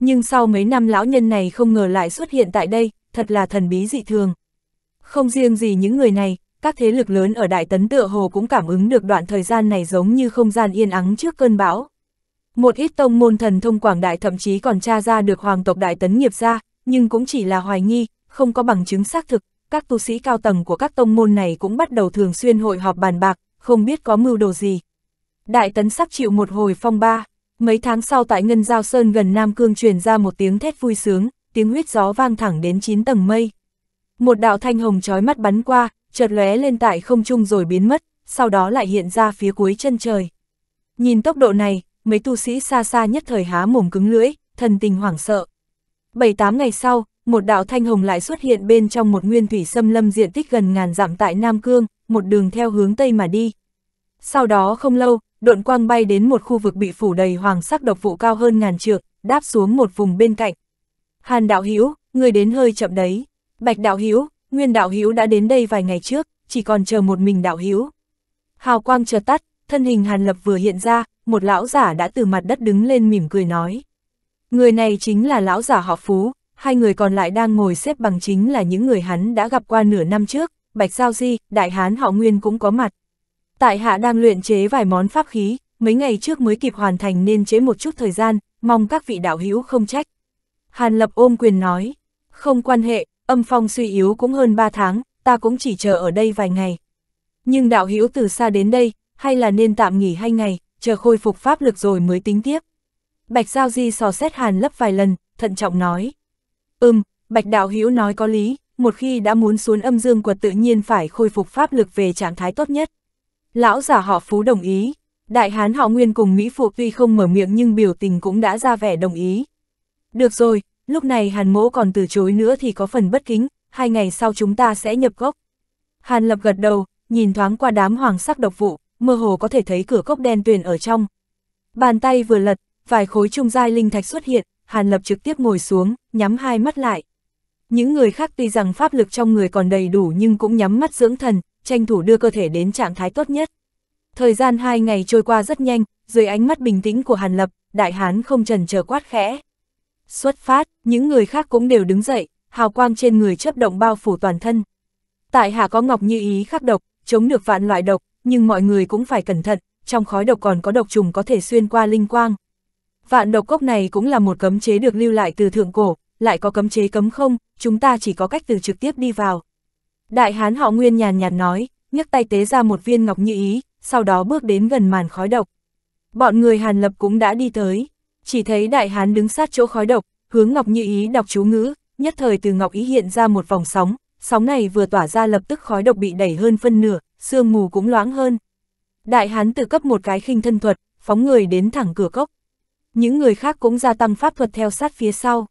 S1: Nhưng sau mấy năm lão nhân này không ngờ lại xuất hiện tại đây, thật là thần bí dị thường. Không riêng gì những người này, các thế lực lớn ở Đại Tấn tựa hồ cũng cảm ứng được đoạn thời gian này giống như không gian yên ắng trước cơn bão. Một ít tông môn thần thông quảng đại thậm chí còn tra ra được hoàng tộc Đại Tấn nghiệp ra, nhưng cũng chỉ là hoài nghi, không có bằng chứng xác thực, các tu sĩ cao tầng của các tông môn này cũng bắt đầu thường xuyên hội họp bàn bạc, không biết có mưu đồ gì. Đại Tấn sắp chịu một hồi phong ba, mấy tháng sau tại Ngân Giao Sơn gần Nam Cương truyền ra một tiếng thét vui sướng, tiếng huyết gió vang thẳng đến chín tầng mây. Một đạo thanh hồng chói mắt bắn qua, chợt lóe lên tại không trung rồi biến mất, sau đó lại hiện ra phía cuối chân trời. Nhìn tốc độ này, mấy tu sĩ xa xa nhất thời há mồm cứng lưỡi, thần tình hoảng sợ. bảy tám ngày sau, một đạo thanh hồng lại xuất hiện bên trong một nguyên thủy xâm lâm diện tích gần ngàn dặm tại Nam Cương, một đường theo hướng Tây mà đi. Sau đó không lâu, độn quang bay đến một khu vực bị phủ đầy hoàng sắc độc vụ cao hơn ngàn trượng, đáp xuống một vùng bên cạnh. Hàn đạo Hữu người đến hơi chậm đấy. Bạch đạo Hữu Nguyên đạo hữu đã đến đây vài ngày trước, chỉ còn chờ một mình đạo hữu. Hào quang chợt tắt, thân hình Hàn Lập vừa hiện ra, một lão giả đã từ mặt đất đứng lên mỉm cười nói. Người này chính là lão giả họ Phú, hai người còn lại đang ngồi xếp bằng chính là những người hắn đã gặp qua nửa năm trước, Bạch Giao Di, Đại Hán họ Nguyên cũng có mặt. Tại hạ đang luyện chế vài món pháp khí, mấy ngày trước mới kịp hoàn thành nên chế một chút thời gian, mong các vị đạo hữu không trách. Hàn Lập ôm quyền nói, không quan hệ, âm phong suy yếu cũng hơn 3 tháng, ta cũng chỉ chờ ở đây vài ngày. Nhưng đạo hữu từ xa đến đây, hay là nên tạm nghỉ hai ngày, chờ khôi phục pháp lực rồi mới tính tiếp. Bạch Giao Di sò xét hàn lấp vài lần, thận trọng nói. Ừm, Bạch Đạo Hữu nói có lý, một khi đã muốn xuống âm dương quật tự nhiên phải khôi phục pháp lực về trạng thái tốt nhất. Lão giả họ Phú đồng ý, Đại Hán họ Nguyên cùng Mỹ Phụ tuy không mở miệng nhưng biểu tình cũng đã ra vẻ đồng ý. Được rồi, lúc này Hàn Mỗ còn từ chối nữa thì có phần bất kính, hai ngày sau chúng ta sẽ nhập cốc. Hàn Lập gật đầu, nhìn thoáng qua đám hoàng sắc độc vụ, mơ hồ có thể thấy cửa cốc đen tuyền ở trong. Bàn tay vừa lật, vài khối trung giai linh thạch xuất hiện, Hàn Lập trực tiếp ngồi xuống, nhắm hai mắt lại. Những người khác tuy rằng pháp lực trong người còn đầy đủ nhưng cũng nhắm mắt dưỡng thần, tranh thủ đưa cơ thể đến trạng thái tốt nhất. Thời gian hai ngày trôi qua rất nhanh, dưới ánh mắt bình tĩnh của Hàn Lập, đại hán không trần chờ quát khẽ. Xuất phát, những người khác cũng đều đứng dậy, hào quang trên người chấp động bao phủ toàn thân. Tại hạ có ngọc như ý khắc độc, chống được vạn loại độc, nhưng mọi người cũng phải cẩn thận, trong khói độc còn có độc trùng có thể xuyên qua linh quang. Vạn độc cốc này cũng là một cấm chế được lưu lại từ thượng cổ, lại có cấm chế cấm không, chúng ta chỉ có cách từ trực tiếp đi vào. Đại hán họ nguyên nhàn nhạt nói, nhấc tay tế ra một viên ngọc như ý, sau đó bước đến gần màn khói độc. Bọn người Hàn Lập cũng đã đi tới chỉ thấy đại hán đứng sát chỗ khói độc, hướng Ngọc Như Ý đọc chú ngữ, nhất thời từ Ngọc Ý hiện ra một vòng sóng, sóng này vừa tỏa ra lập tức khói độc bị đẩy hơn phân nửa, sương mù cũng loãng hơn. Đại hán tự cấp một cái khinh thân thuật, phóng người đến thẳng cửa cốc. Những người khác cũng gia tăng pháp thuật theo sát phía sau.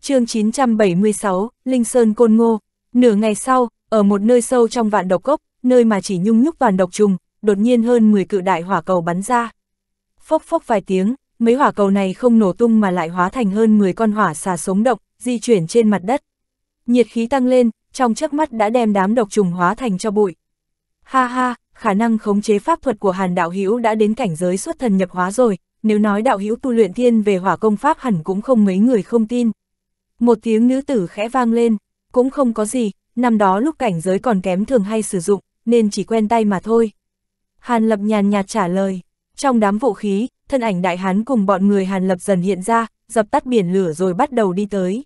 S1: chương 976, Linh Sơn Côn Ngô, nửa ngày sau, ở một nơi sâu trong vạn độc cốc, nơi mà chỉ nhung nhúc toàn độc trùng, đột nhiên hơn 10 cự đại hỏa cầu bắn ra. Phốc phốc vài tiếng, mấy hỏa cầu này không nổ tung mà lại hóa thành hơn 10 con hỏa xà sống độc, di chuyển trên mặt đất. Nhiệt khí tăng lên, trong chớp mắt đã đem đám độc trùng hóa thành cho bụi. Ha ha, khả năng khống chế pháp thuật của Hàn Đạo Hữu đã đến cảnh giới xuất thần nhập hóa rồi, nếu nói Đạo Hữu tu luyện thiên về hỏa công pháp hẳn cũng không mấy người không tin. Một tiếng nữ tử khẽ vang lên, cũng không có gì, năm đó lúc cảnh giới còn kém thường hay sử dụng, nên chỉ quen tay mà thôi. Hàn Lập nhàn nhạt trả lời, trong đám vũ khí, thân ảnh đại hán cùng bọn người Hàn Lập dần hiện ra, dập tắt biển lửa rồi bắt đầu đi tới.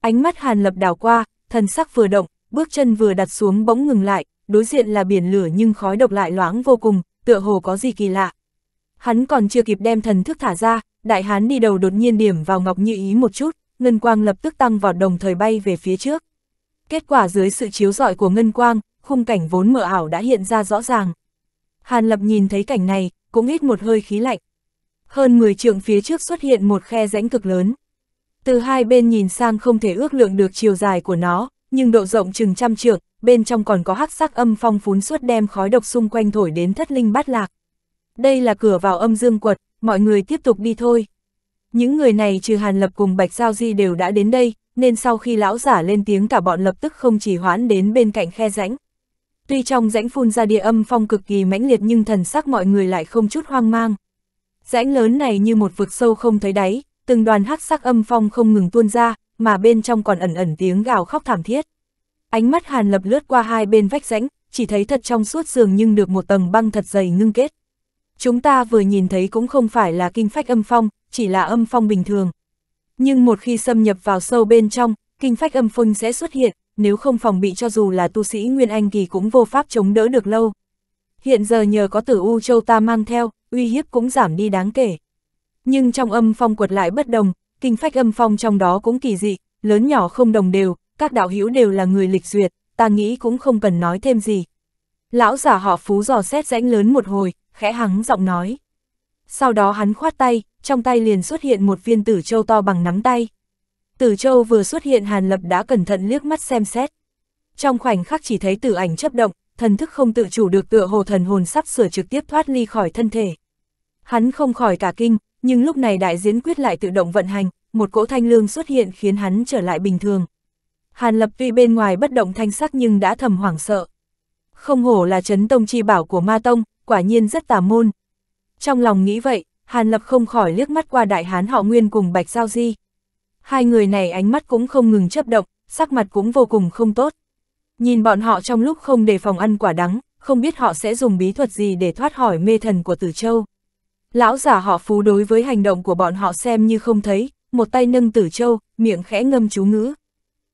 S1: Ánh mắt Hàn Lập đảo qua, thần sắc vừa động, bước chân vừa đặt xuống bỗng ngừng lại, đối diện là biển lửa nhưng khói độc lại loáng vô cùng, tựa hồ có gì kỳ lạ. Hắn còn chưa kịp đem thần thức thả ra, đại hán đi đầu đột nhiên điểm vào Ngọc Như Ý một chút, ngân quang lập tức tăng vào đồng thời bay về phía trước. Kết quả dưới sự chiếu rọi của ngân quang, khung cảnh vốn mờ ảo đã hiện ra rõ ràng. Hàn Lập nhìn thấy cảnh này, cũng hít một hơi khí lạnh, hơn 10 trượng phía trước xuất hiện một khe rãnh cực lớn. Từ hai bên nhìn sang không thể ước lượng được chiều dài của nó, nhưng độ rộng chừng trăm trượng, bên trong còn có hắc sắc âm phong phún suốt đem khói độc xung quanh thổi đến thất linh bát lạc. Đây là cửa vào âm dương quật, mọi người tiếp tục đi thôi. Những người này trừ Hàn Lập cùng Bạch Giao Di đều đã đến đây, nên sau khi lão giả lên tiếng cả bọn lập tức không chỉ hoãn đến bên cạnh khe rãnh. Tuy trong rãnh phun ra địa âm phong cực kỳ mãnh liệt nhưng thần sắc mọi người lại không chút hoang mang. Rãnh lớn này như một vực sâu không thấy đáy, từng đoàn hắc sắc âm phong không ngừng tuôn ra, mà bên trong còn ẩn ẩn tiếng gào khóc thảm thiết. Ánh mắt Hàn Lập lướt qua hai bên vách rãnh, chỉ thấy thật trong suốt giường nhưng được một tầng băng thật dày ngưng kết. Chúng ta vừa nhìn thấy cũng không phải là kinh phách âm phong, chỉ là âm phong bình thường. Nhưng một khi xâm nhập vào sâu bên trong, kinh phách âm phong sẽ xuất hiện, nếu không phòng bị cho dù là tu sĩ Nguyên Anh kỳ cũng vô pháp chống đỡ được lâu. Hiện giờ nhờ có tử U Châu ta mang theo, uy hiếp cũng giảm đi đáng kể. Nhưng trong âm phong quật lại bất đồng, kinh phách âm phong trong đó cũng kỳ dị, lớn nhỏ không đồng đều, các đạo hữu đều là người lịch duyệt, ta nghĩ cũng không cần nói thêm gì. Lão giả họ phú dò xét rãnh lớn một hồi, khẽ hắng giọng nói. Sau đó hắn khoát tay, trong tay liền xuất hiện một viên tử châu to bằng nắm tay. Tử châu vừa xuất hiện Hàn Lập đã cẩn thận liếc mắt xem xét. Trong khoảnh khắc chỉ thấy tử ảnh chấp động, thần thức không tự chủ được tựa hồ thần hồn sắp sửa trực tiếp thoát ly khỏi thân thể. Hắn không khỏi cả kinh, nhưng lúc này đại diễn quyết lại tự động vận hành, một cỗ thanh lương xuất hiện khiến hắn trở lại bình thường. Hàn Lập tuy bên ngoài bất động thanh sắc nhưng đã thầm hoảng sợ. Không hổ là chấn tông chi bảo của ma tông, quả nhiên rất tà môn. Trong lòng nghĩ vậy, Hàn Lập không khỏi liếc mắt qua đại hán họ Nguyên cùng Bạch Giao Di. Hai người này ánh mắt cũng không ngừng chấp động, sắc mặt cũng vô cùng không tốt. Nhìn bọn họ trong lúc không đề phòng ăn quả đắng, không biết họ sẽ dùng bí thuật gì để thoát khỏi mê thần của Tử Châu. Lão giả họ phú đối với hành động của bọn họ xem như không thấy, một tay nâng tử châu, miệng khẽ ngâm chú ngữ.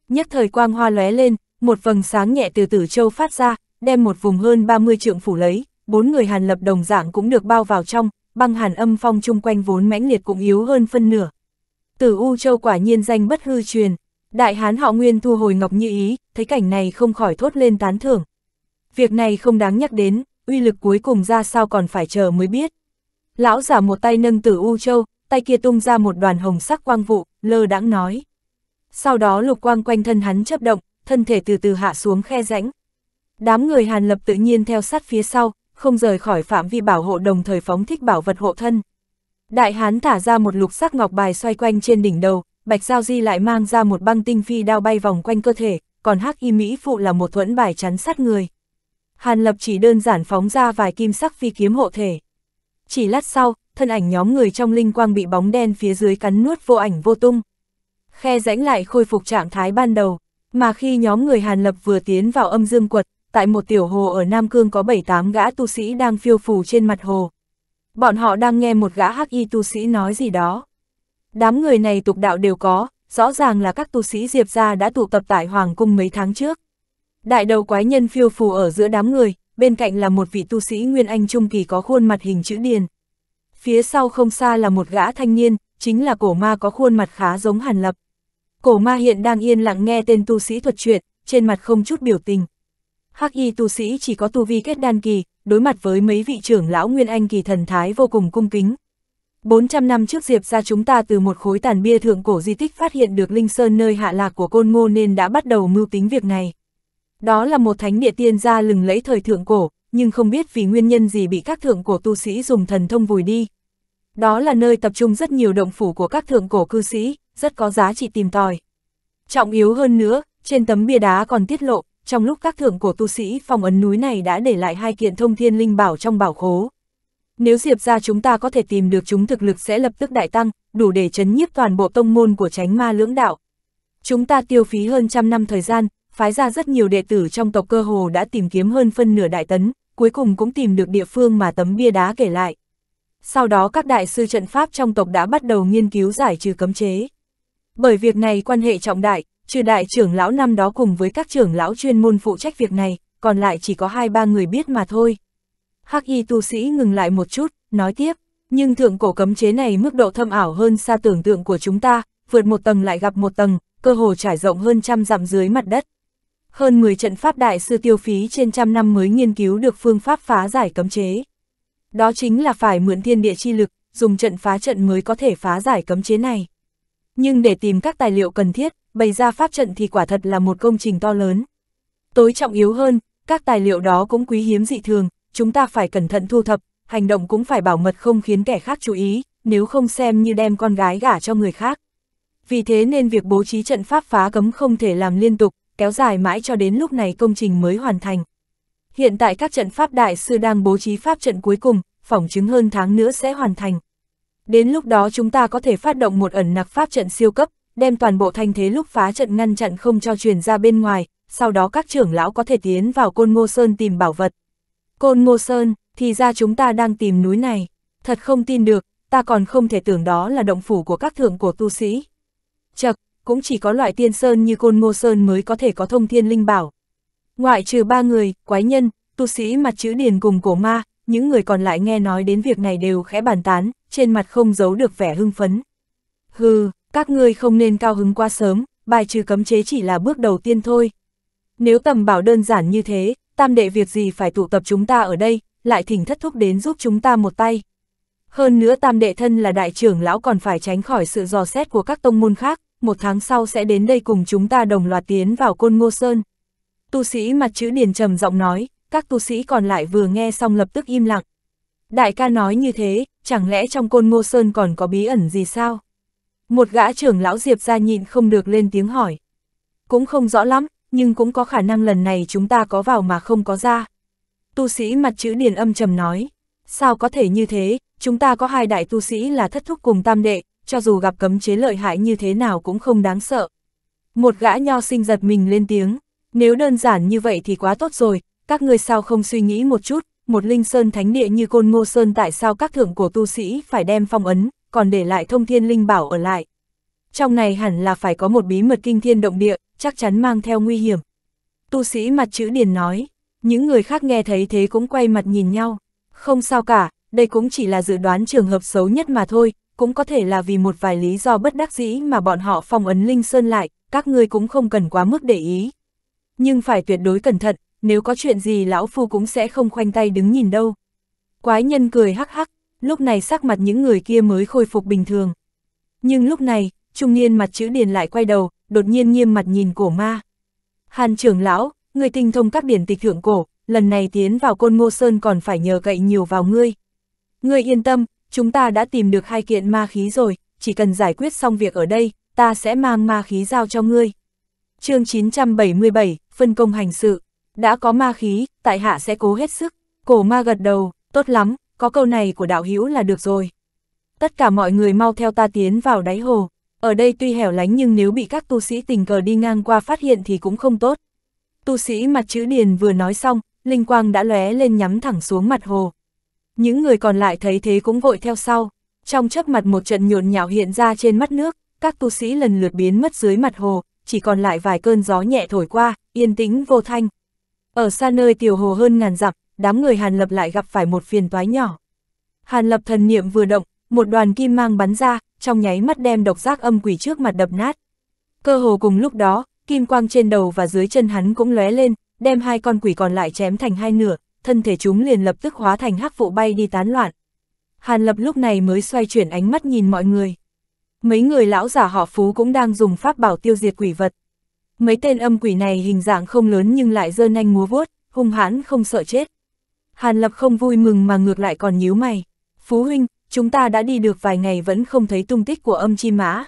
S1: Nhất thời quang hoa lóe lên, một vầng sáng nhẹ từ tử châu phát ra, đem một vùng hơn 30 trượng phủ lấy, bốn người hàn lập đồng dạng cũng được bao vào trong, băng hàn âm phong chung quanh vốn mãnh liệt cũng yếu hơn phân nửa. Tử U Châu quả nhiên danh bất hư truyền, đại hán họ nguyên thu hồi ngọc như ý, thấy cảnh này không khỏi thốt lên tán thưởng. Việc này không đáng nhắc đến, uy lực cuối cùng ra sao còn phải chờ mới biết. Lão giả một tay nâng tử U Châu, tay kia tung ra một đoàn hồng sắc quang vụ, lơ đãng nói. Sau đó lục quang quanh thân hắn chấp động, thân thể từ từ hạ xuống khe rãnh. Đám người Hàn Lập tự nhiên theo sát phía sau, không rời khỏi phạm vi bảo hộ đồng thời phóng thích bảo vật hộ thân. Đại hán thả ra một lục sắc ngọc bài xoay quanh trên đỉnh đầu, Bạch Giao Di lại mang ra một băng tinh phi đao bay vòng quanh cơ thể, còn Hắc Y Mỹ phụ là một thuẫn bài chắn sát người. Hàn Lập chỉ đơn giản phóng ra vài kim sắc phi kiếm hộ thể. Chỉ lát sau, thân ảnh nhóm người trong linh quang bị bóng đen phía dưới cắn nuốt vô ảnh vô tung. Khe rãnh lại khôi phục trạng thái ban đầu, mà khi nhóm người Hàn Lập vừa tiến vào âm dương quật, tại một tiểu hồ ở Nam Cương có 7-8 gã tu sĩ đang phiêu phù trên mặt hồ. Bọn họ đang nghe một gã hắc y tu sĩ nói gì đó. Đám người này tục đạo đều có, rõ ràng là các tu sĩ Diệp gia đã tụ tập tại Hoàng Cung mấy tháng trước. Đại đầu quái nhân phiêu phù ở giữa đám người, bên cạnh là một vị tu sĩ Nguyên Anh Trung Kỳ có khuôn mặt hình chữ điền. Phía sau không xa là một gã thanh niên, chính là cổ ma có khuôn mặt khá giống Hàn Lập. Cổ ma hiện đang yên lặng nghe tên tu sĩ thuật chuyện, trên mặt không chút biểu tình. Hắc y tu sĩ chỉ có tu vi kết đan kỳ, đối mặt với mấy vị trưởng lão Nguyên Anh kỳ thần thái vô cùng cung kính. 400 năm trước Diệp ra chúng ta từ một khối tàn bia thượng cổ di tích phát hiện được Linh Sơn nơi hạ lạc của côn ngô nên đã bắt đầu mưu tính việc này. Đó là một thánh địa tiên gia lừng lẫy thời thượng cổ, nhưng không biết vì nguyên nhân gì bị các thượng cổ tu sĩ dùng thần thông vùi đi. Đó là nơi tập trung rất nhiều động phủ của các thượng cổ cư sĩ, rất có giá trị tìm tòi. Trọng yếu hơn nữa, trên tấm bia đá còn tiết lộ, trong lúc các thượng cổ tu sĩ phong ấn núi này đã để lại hai kiện thông thiên linh bảo trong bảo khố. Nếu diệp ra chúng ta có thể tìm được chúng thực lực sẽ lập tức đại tăng, đủ để chấn nhiếp toàn bộ tông môn của tránh ma lưỡng đạo. Chúng ta tiêu phí hơn trăm năm thời gian, phái ra rất nhiều đệ tử trong tộc cơ hồ đã tìm kiếm hơn phân nửa đại tấn, cuối cùng cũng tìm được địa phương mà tấm bia đá kể lại. Sau đó các đại sư trận pháp trong tộc đã bắt đầu nghiên cứu giải trừ cấm chế. Bởi việc này quan hệ trọng đại, trừ đại trưởng lão năm đó cùng với các trưởng lão chuyên môn phụ trách việc này, còn lại chỉ có hai ba người biết mà thôi. Hắc y tu sĩ ngừng lại một chút, nói tiếp, nhưng thượng cổ cấm chế này mức độ thâm ảo hơn xa tưởng tượng của chúng ta, vượt một tầng lại gặp một tầng, cơ hồ trải rộng hơn trăm dặm dưới mặt đất hơn 10 trận pháp đại sư tiêu phí trên trăm năm mới nghiên cứu được phương pháp phá giải cấm chế. Đó chính là phải mượn thiên địa chi lực, dùng trận phá trận mới có thể phá giải cấm chế này. Nhưng để tìm các tài liệu cần thiết, bày ra pháp trận thì quả thật là một công trình to lớn. Tối trọng yếu hơn, các tài liệu đó cũng quý hiếm dị thường, chúng ta phải cẩn thận thu thập, hành động cũng phải bảo mật không khiến kẻ khác chú ý, nếu không xem như đem con gái gả cho người khác. Vì thế nên việc bố trí trận pháp phá cấm không thể làm liên tục, kéo dài mãi cho đến lúc này công trình mới hoàn thành. Hiện tại các trận pháp đại sư đang bố trí pháp trận cuối cùng, phỏng chứng hơn tháng nữa sẽ hoàn thành. Đến lúc đó chúng ta có thể phát động một ẩn nặc pháp trận siêu cấp, đem toàn bộ thanh thế lúc phá trận ngăn chặn không cho truyền ra bên ngoài, sau đó các trưởng lão có thể tiến vào Côn Ngô Sơn tìm bảo vật. Côn Ngô Sơn, thì ra chúng ta đang tìm núi này, thật không tin được, ta còn không thể tưởng đó là động phủ của các thượng của tu sĩ. Chật, cũng chỉ có loại tiên sơn như côn ngô sơn mới có thể có thông thiên linh bảo. Ngoại trừ ba người, quái nhân, tu sĩ mặt chữ điền cùng cổ ma, những người còn lại nghe nói đến việc này đều khẽ bàn tán, trên mặt không giấu được vẻ hưng phấn. Hừ, các ngươi không nên cao hứng quá sớm, bài trừ cấm chế chỉ là bước đầu tiên thôi. Nếu tầm bảo đơn giản như thế, tam đệ việc gì phải tụ tập chúng ta ở đây, lại thỉnh thất thúc đến giúp chúng ta một tay. Hơn nữa tam đệ thân là đại trưởng lão còn phải tránh khỏi sự dò xét của các tông môn khác, một tháng sau sẽ đến đây cùng chúng ta đồng loạt tiến vào côn ngô sơn. Tu sĩ mặt chữ điền trầm giọng nói, các tu sĩ còn lại vừa nghe xong lập tức im lặng. Đại ca nói như thế, chẳng lẽ trong côn ngô sơn còn có bí ẩn gì sao? Một gã trưởng lão Diệp ra nhịn không được lên tiếng hỏi. Cũng không rõ lắm, nhưng cũng có khả năng lần này chúng ta có vào mà không có ra. Tu sĩ mặt chữ điền âm trầm nói, sao có thể như thế, chúng ta có hai đại tu sĩ là thất thúc cùng tam đệ, cho dù gặp cấm chế lợi hại như thế nào cũng không đáng sợ. Một gã nho sinh giật mình lên tiếng, nếu đơn giản như vậy thì quá tốt rồi, các ngươi sao không suy nghĩ một chút, một linh sơn thánh địa như côn ngô sơn tại sao các thượng của tu sĩ phải đem phong ấn, còn để lại thông thiên linh bảo ở lại. Trong này hẳn là phải có một bí mật kinh thiên động địa, chắc chắn mang theo nguy hiểm. Tu sĩ mặt chữ điền nói, những người khác nghe thấy thế cũng quay mặt nhìn nhau. Không sao cả, đây cũng chỉ là dự đoán trường hợp xấu nhất mà thôi, cũng có thể là vì một vài lý do bất đắc dĩ mà bọn họ phong ấn Linh Sơn lại, các ngươi cũng không cần quá mức để ý. Nhưng phải tuyệt đối cẩn thận, nếu có chuyện gì lão phu cũng sẽ không khoanh tay đứng nhìn đâu. Quái nhân cười hắc hắc, lúc này sắc mặt những người kia mới khôi phục bình thường. Nhưng lúc này, trung niên mặt chữ điền lại quay đầu, đột nhiên nghiêm mặt nhìn cổ ma. Hàn trưởng lão, người tinh thông các điển tịch thượng cổ, lần này tiến vào côn ngô sơn còn phải nhờ cậy nhiều vào ngươi. Ngươi yên tâm, chúng ta đã tìm được hai kiện ma khí rồi, chỉ cần giải quyết xong việc ở đây, ta sẽ mang ma khí giao cho ngươi. chương 977, phân công hành sự, đã có ma khí, tại hạ sẽ cố hết sức, cổ ma gật đầu, tốt lắm, có câu này của đạo hữu là được rồi. Tất cả mọi người mau theo ta tiến vào đáy hồ, ở đây tuy hẻo lánh nhưng nếu bị các tu sĩ tình cờ đi ngang qua phát hiện thì cũng không tốt. Tu sĩ mặt chữ điền vừa nói xong, linh quang đã lóe lên nhắm thẳng xuống mặt hồ, những người còn lại thấy thế cũng vội theo sau, trong chớp mắt một trận nhộn nhạo hiện ra trên mắt nước, các tu sĩ lần lượt biến mất dưới mặt hồ, chỉ còn lại vài cơn gió nhẹ thổi qua, yên tĩnh vô thanh. Ở xa nơi tiểu hồ hơn ngàn dặm, đám người Hàn Lập lại gặp phải một phiền toái nhỏ. Hàn Lập thần niệm vừa động, một đoàn kim mang bắn ra, trong nháy mắt đem độc giác âm quỷ trước mặt đập nát. Cơ hồ cùng lúc đó, kim quang trên đầu và dưới chân hắn cũng lóe lên, đem hai con quỷ còn lại chém thành hai nửa, thân thể chúng liền lập tức hóa thành hắc vụ bay đi tán loạn. Hàn Lập lúc này mới xoay chuyển ánh mắt nhìn mọi người. Mấy người lão giả họ Phú cũng đang dùng pháp bảo tiêu diệt quỷ vật. Mấy tên âm quỷ này hình dạng không lớn nhưng lại dơ nanh múa vuốt, hung hãn không sợ chết. Hàn Lập không vui mừng mà ngược lại còn nhíu mày. Phú huynh, chúng ta đã đi được vài ngày vẫn không thấy tung tích của âm chi mã.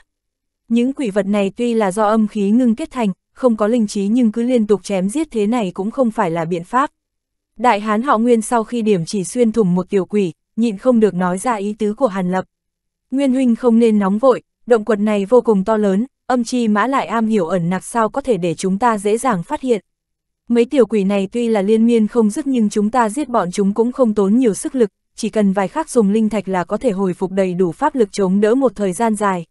S1: Những quỷ vật này tuy là do âm khí ngưng kết thành, không có linh trí nhưng cứ liên tục chém giết thế này cũng không phải là biện pháp. Đại hán họ Nguyên sau khi điểm chỉ xuyên thủng một tiểu quỷ, nhịn không được nói ra ý tứ của Hàn Lập. Nguyên huynh không nên nóng vội, động quật này vô cùng to lớn, âm chi mã lại am hiểu ẩn nặc sao có thể để chúng ta dễ dàng phát hiện. Mấy tiểu quỷ này tuy là liên miên không dứt nhưng chúng ta giết bọn chúng cũng không tốn nhiều sức lực, chỉ cần vài khắc dùng linh thạch là có thể hồi phục đầy đủ pháp lực chống đỡ một thời gian dài.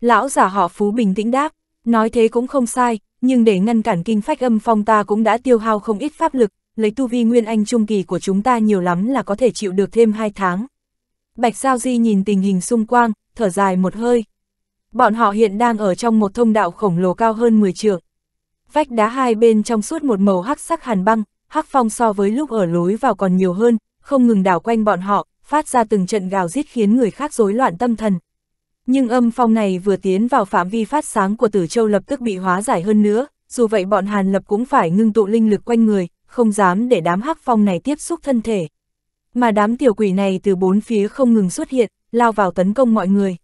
S1: Lão giả họ Phú bình tĩnh đáp, nói thế cũng không sai, nhưng để ngăn cản kinh phách âm phong ta cũng đã tiêu hao không ít pháp lực, lấy tu vi nguyên anh trung kỳ của chúng ta nhiều lắm là có thể chịu được thêm hai tháng. Bạch sao Di nhìn tình hình xung quanh, thở dài một hơi. Bọn họ hiện đang ở trong một thông đạo khổng lồ cao hơn 10 trượng. Vách đá hai bên trong suốt một màu hắc sắc hàn băng, hắc phong so với lúc ở lối vào còn nhiều hơn, không ngừng đảo quanh bọn họ, phát ra từng trận gào rít khiến người khác rối loạn tâm thần. Nhưng âm phong này vừa tiến vào phạm vi phát sáng của Tử Châu lập tức bị hóa giải hơn nữa, dù vậy bọn Hàn Lập cũng phải ngưng tụ linh lực quanh người, không dám để đám hắc phong này tiếp xúc thân thể. Mà đám tiểu quỷ này từ bốn phía không ngừng xuất hiện, lao vào tấn công mọi người.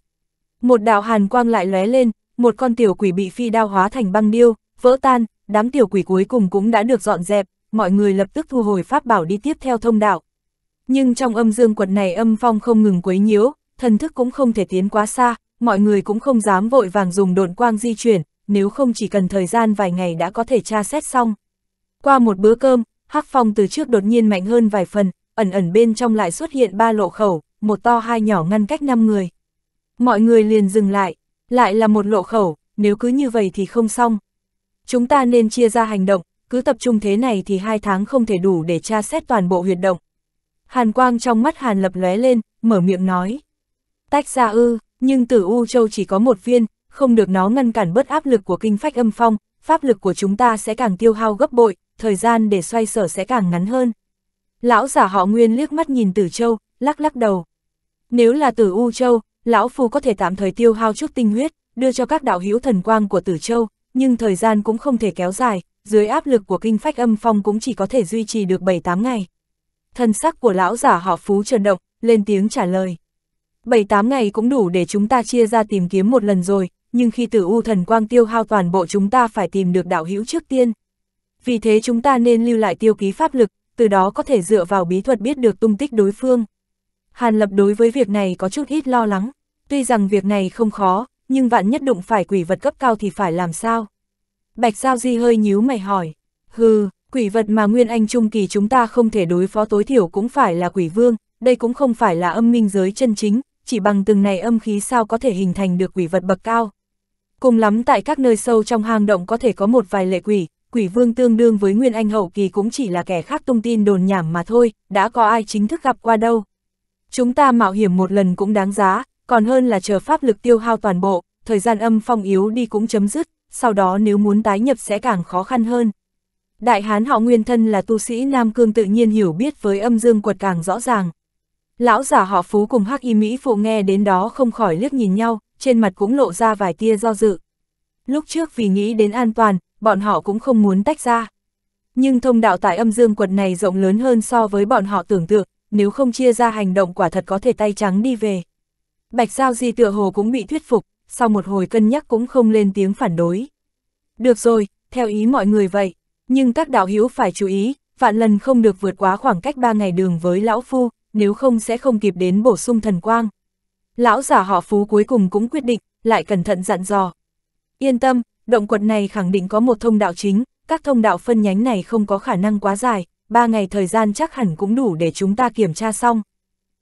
S1: Một đạo hàn quang lại lóe lên, một con tiểu quỷ bị phi đao hóa thành băng điêu, vỡ tan, đám tiểu quỷ cuối cùng cũng đã được dọn dẹp, mọi người lập tức thu hồi pháp bảo đi tiếp theo thông đạo. Nhưng trong âm dương quật này âm phong không ngừng quấy nhiễu, thần thức cũng không thể tiến quá xa, mọi người cũng không dám vội vàng dùng đồn quang di chuyển, nếu không chỉ cần thời gian vài ngày đã có thể tra xét xong. Qua một bữa cơm, Hắc Phong từ trước đột nhiên mạnh hơn vài phần, ẩn ẩn bên trong lại xuất hiện ba lộ khẩu, một to hai nhỏ ngăn cách năm người. Mọi người liền dừng lại, lại là một lộ khẩu, nếu cứ như vậy thì không xong. Chúng ta nên chia ra hành động, cứ tập trung thế này thì hai tháng không thể đủ để tra xét toàn bộ huyệt động. Hàn quang trong mắt Hàn lập lóe lên, mở miệng nói. Tách ra ư, nhưng tử U Châu chỉ có một viên, không được nó ngăn cản bớt áp lực của kinh phách âm phong, pháp lực của chúng ta sẽ càng tiêu hao gấp bội, thời gian để xoay sở sẽ càng ngắn hơn. Lão giả họ Nguyên liếc mắt nhìn Tử Châu, lắc lắc đầu. Nếu là Tử U Châu, lão phu có thể tạm thời tiêu hao chút tinh huyết, đưa cho các đạo hữu thần quang của Tử Châu, nhưng thời gian cũng không thể kéo dài, dưới áp lực của kinh phách âm phong cũng chỉ có thể duy trì được 7-8 ngày. Thân sắc của lão giả họ Phú trần động, lên tiếng trả lời. 7-8 ngày cũng đủ để chúng ta chia ra tìm kiếm một lần rồi, nhưng khi tử u thần quang tiêu hao toàn bộ chúng ta phải tìm được đạo hữu trước tiên. Vì thế chúng ta nên lưu lại tiêu ký pháp lực, từ đó có thể dựa vào bí thuật biết được tung tích đối phương. Hàn Lập đối với việc này có chút ít lo lắng, tuy rằng việc này không khó, nhưng vạn nhất đụng phải quỷ vật cấp cao thì phải làm sao? Bạch Giao Di hơi nhíu mày hỏi, hừ, quỷ vật mà Nguyên Anh Trung Kỳ chúng ta không thể đối phó tối thiểu cũng phải là quỷ vương, đây cũng không phải là âm minh giới chân chính, chỉ bằng từng này âm khí sao có thể hình thành được quỷ vật bậc cao. Cùng lắm tại các nơi sâu trong hang động có thể có một vài lệ quỷ, quỷ vương tương đương với Nguyên Anh Hậu Kỳ cũng chỉ là kẻ khác tung tin đồn nhảm mà thôi, đã có ai chính thức gặp qua đâu. Chúng ta mạo hiểm một lần cũng đáng giá, còn hơn là chờ pháp lực tiêu hao toàn bộ, thời gian âm phong yếu đi cũng chấm dứt, sau đó nếu muốn tái nhập sẽ càng khó khăn hơn. Đại hán họ nguyên thân là tu sĩ Nam Cương tự nhiên hiểu biết với âm dương quật càng rõ ràng. Lão giả họ phú cùng hắc y Mỹ phụ nghe đến đó không khỏi liếc nhìn nhau, trên mặt cũng lộ ra vài tia do dự. Lúc trước vì nghĩ đến an toàn, bọn họ cũng không muốn tách ra. Nhưng thông đạo tại âm dương quật này rộng lớn hơn so với bọn họ tưởng tượng, nếu không chia ra hành động quả thật có thể tay trắng đi về. Bạch Giao Di tựa hồ cũng bị thuyết phục, sau một hồi cân nhắc cũng không lên tiếng phản đối. Được rồi, theo ý mọi người vậy, nhưng các đạo hữu phải chú ý, vạn lần không được vượt quá khoảng cách ba ngày đường với lão phu, nếu không sẽ không kịp đến bổ sung thần quang. Lão giả họ phú cuối cùng cũng quyết định, lại cẩn thận dặn dò. Yên tâm, động quật này khẳng định có một thông đạo chính, các thông đạo phân nhánh này không có khả năng quá dài, ba ngày thời gian chắc hẳn cũng đủ để chúng ta kiểm tra xong.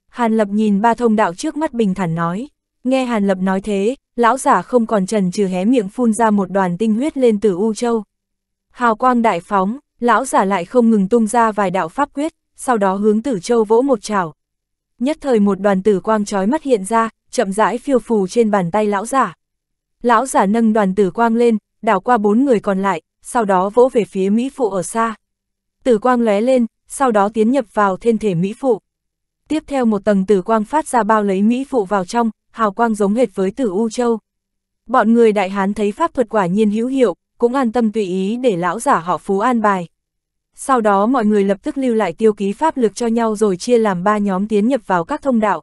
S1: Hàn Lập nhìn ba thông đạo trước mắt bình thản nói. Nghe Hàn Lập nói thế, lão giả không còn trần trừ hé miệng phun ra một đoàn tinh huyết lên từ U Châu. Hào quang đại phóng, lão giả lại không ngừng tung ra vài đạo pháp quyết, sau đó hướng tử châu vỗ một chảo, nhất thời một đoàn tử quang trói mắt hiện ra, chậm rãi phiêu phù trên bàn tay lão giả. Lão giả nâng đoàn tử quang lên, đảo qua bốn người còn lại, sau đó vỗ về phía Mỹ Phụ ở xa. Tử quang lóe lên, sau đó tiến nhập vào thiên thể Mỹ Phụ. Tiếp theo một tầng tử quang phát ra bao lấy Mỹ Phụ vào trong, hào quang giống hệt với tử U Châu. Bọn người đại hán thấy pháp thuật quả nhiên hữu hiệu, cũng an tâm tùy ý để lão giả họ phú an bài. Sau đó mọi người lập tức lưu lại tiêu ký pháp lực cho nhau rồi chia làm ba nhóm tiến nhập vào các thông đạo.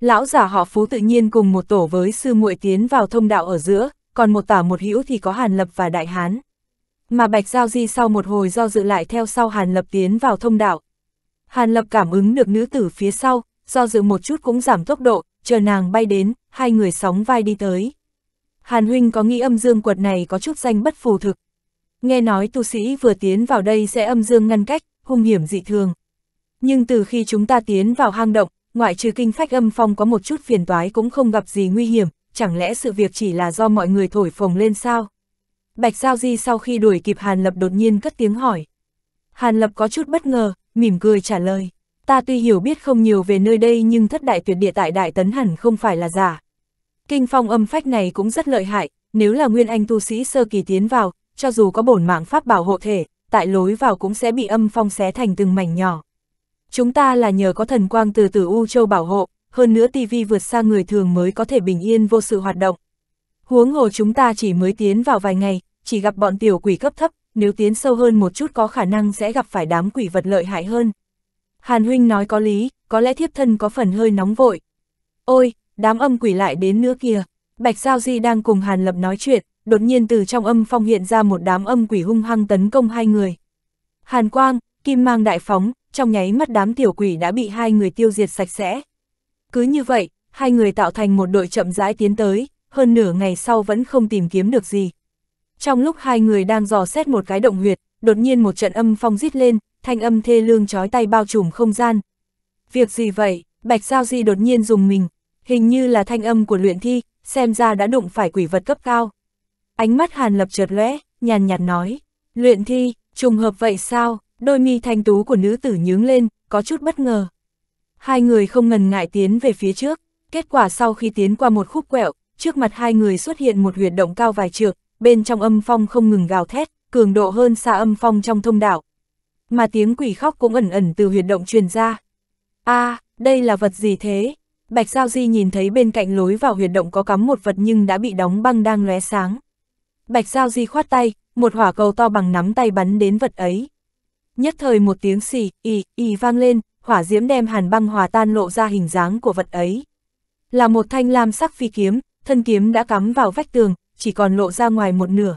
S1: Lão giả họ Phú tự nhiên cùng một tổ với sư muội tiến vào thông đạo ở giữa, còn một tả một hữu thì có Hàn Lập và Đại Hán. Mà Bạch Giao Di sau một hồi do dự lại theo sau Hàn Lập tiến vào thông đạo. Hàn Lập cảm ứng được nữ tử phía sau, do dự một chút cũng giảm tốc độ, chờ nàng bay đến, hai người sóng vai đi tới. Hàn Huynh có nghĩ âm dương quật này có chút danh bất phù thực, Nghe nói tu sĩ vừa tiến vào đây sẽ âm dương ngăn cách, hung hiểm dị thường. Nhưng từ khi chúng ta tiến vào hang động, ngoại trừ kinh phách âm phong có một chút phiền toái cũng không gặp gì nguy hiểm, chẳng lẽ sự việc chỉ là do mọi người thổi phồng lên sao? Bạch Giao Di sau khi đuổi kịp Hàn Lập đột nhiên cất tiếng hỏi. Hàn Lập có chút bất ngờ, mỉm cười trả lời. Ta tuy hiểu biết không nhiều về nơi đây nhưng thất đại tuyệt địa tại Đại Tấn hẳn không phải là giả. Kinh phong âm phách này cũng rất lợi hại, nếu là nguyên anh tu sĩ sơ kỳ tiến vào, cho dù có bổn mạng pháp bảo hộ thể, tại lối vào cũng sẽ bị âm phong xé thành từng mảnh nhỏ. Chúng ta là nhờ có thần quang từ từ U Châu bảo hộ, hơn nữa tivi vượt xa người thường mới có thể bình yên vô sự hoạt động. Huống hồ chúng ta chỉ mới tiến vào vài ngày, chỉ gặp bọn tiểu quỷ cấp thấp, nếu tiến sâu hơn một chút có khả năng sẽ gặp phải đám quỷ vật lợi hại hơn. Hàn Huynh nói có lý, có lẽ thiếp thân có phần hơi nóng vội. Ôi, đám âm quỷ lại đến nữa kìa. Bạch Giao Di đang cùng Hàn Lập nói chuyện, đột nhiên từ trong âm phong hiện ra một đám âm quỷ hung hăng tấn công hai người. Hàn quang, kim mang đại phóng, trong nháy mắt đám tiểu quỷ đã bị hai người tiêu diệt sạch sẽ. Cứ như vậy, hai người tạo thành một đội chậm rãi tiến tới, hơn nửa ngày sau vẫn không tìm kiếm được gì. Trong lúc hai người đang dò xét một cái động huyệt, đột nhiên một trận âm phong rít lên, thanh âm thê lương chói tay bao trùm không gian. Việc gì vậy? Bạch Giao Di đột nhiên dùng mình, hình như là thanh âm của luyện thi, xem ra đã đụng phải quỷ vật cấp cao. Ánh mắt Hàn Lập trượt lẽ, nhàn nhạt nói, luyện thi, trùng hợp vậy sao, đôi mi thanh tú của nữ tử nhướng lên, có chút bất ngờ. Hai người không ngần ngại tiến về phía trước, kết quả sau khi tiến qua một khúc quẹo, trước mặt hai người xuất hiện một huyệt động cao vài trượng, bên trong âm phong không ngừng gào thét, cường độ hơn xa âm phong trong thông đạo. Mà tiếng quỷ khóc cũng ẩn ẩn từ huyệt động truyền ra. a à, đây là vật gì thế? Bạch Giao Di nhìn thấy bên cạnh lối vào huyệt động có cắm một vật nhưng đã bị đóng băng đang lóe sáng. Bạch Giao Di khoát tay, một hỏa cầu to bằng nắm tay bắn đến vật ấy. Nhất thời một tiếng xì, ì, ì vang lên, hỏa diễm đem hàn băng hòa tan lộ ra hình dáng của vật ấy. Là một thanh lam sắc phi kiếm, thân kiếm đã cắm vào vách tường, chỉ còn lộ ra ngoài một nửa.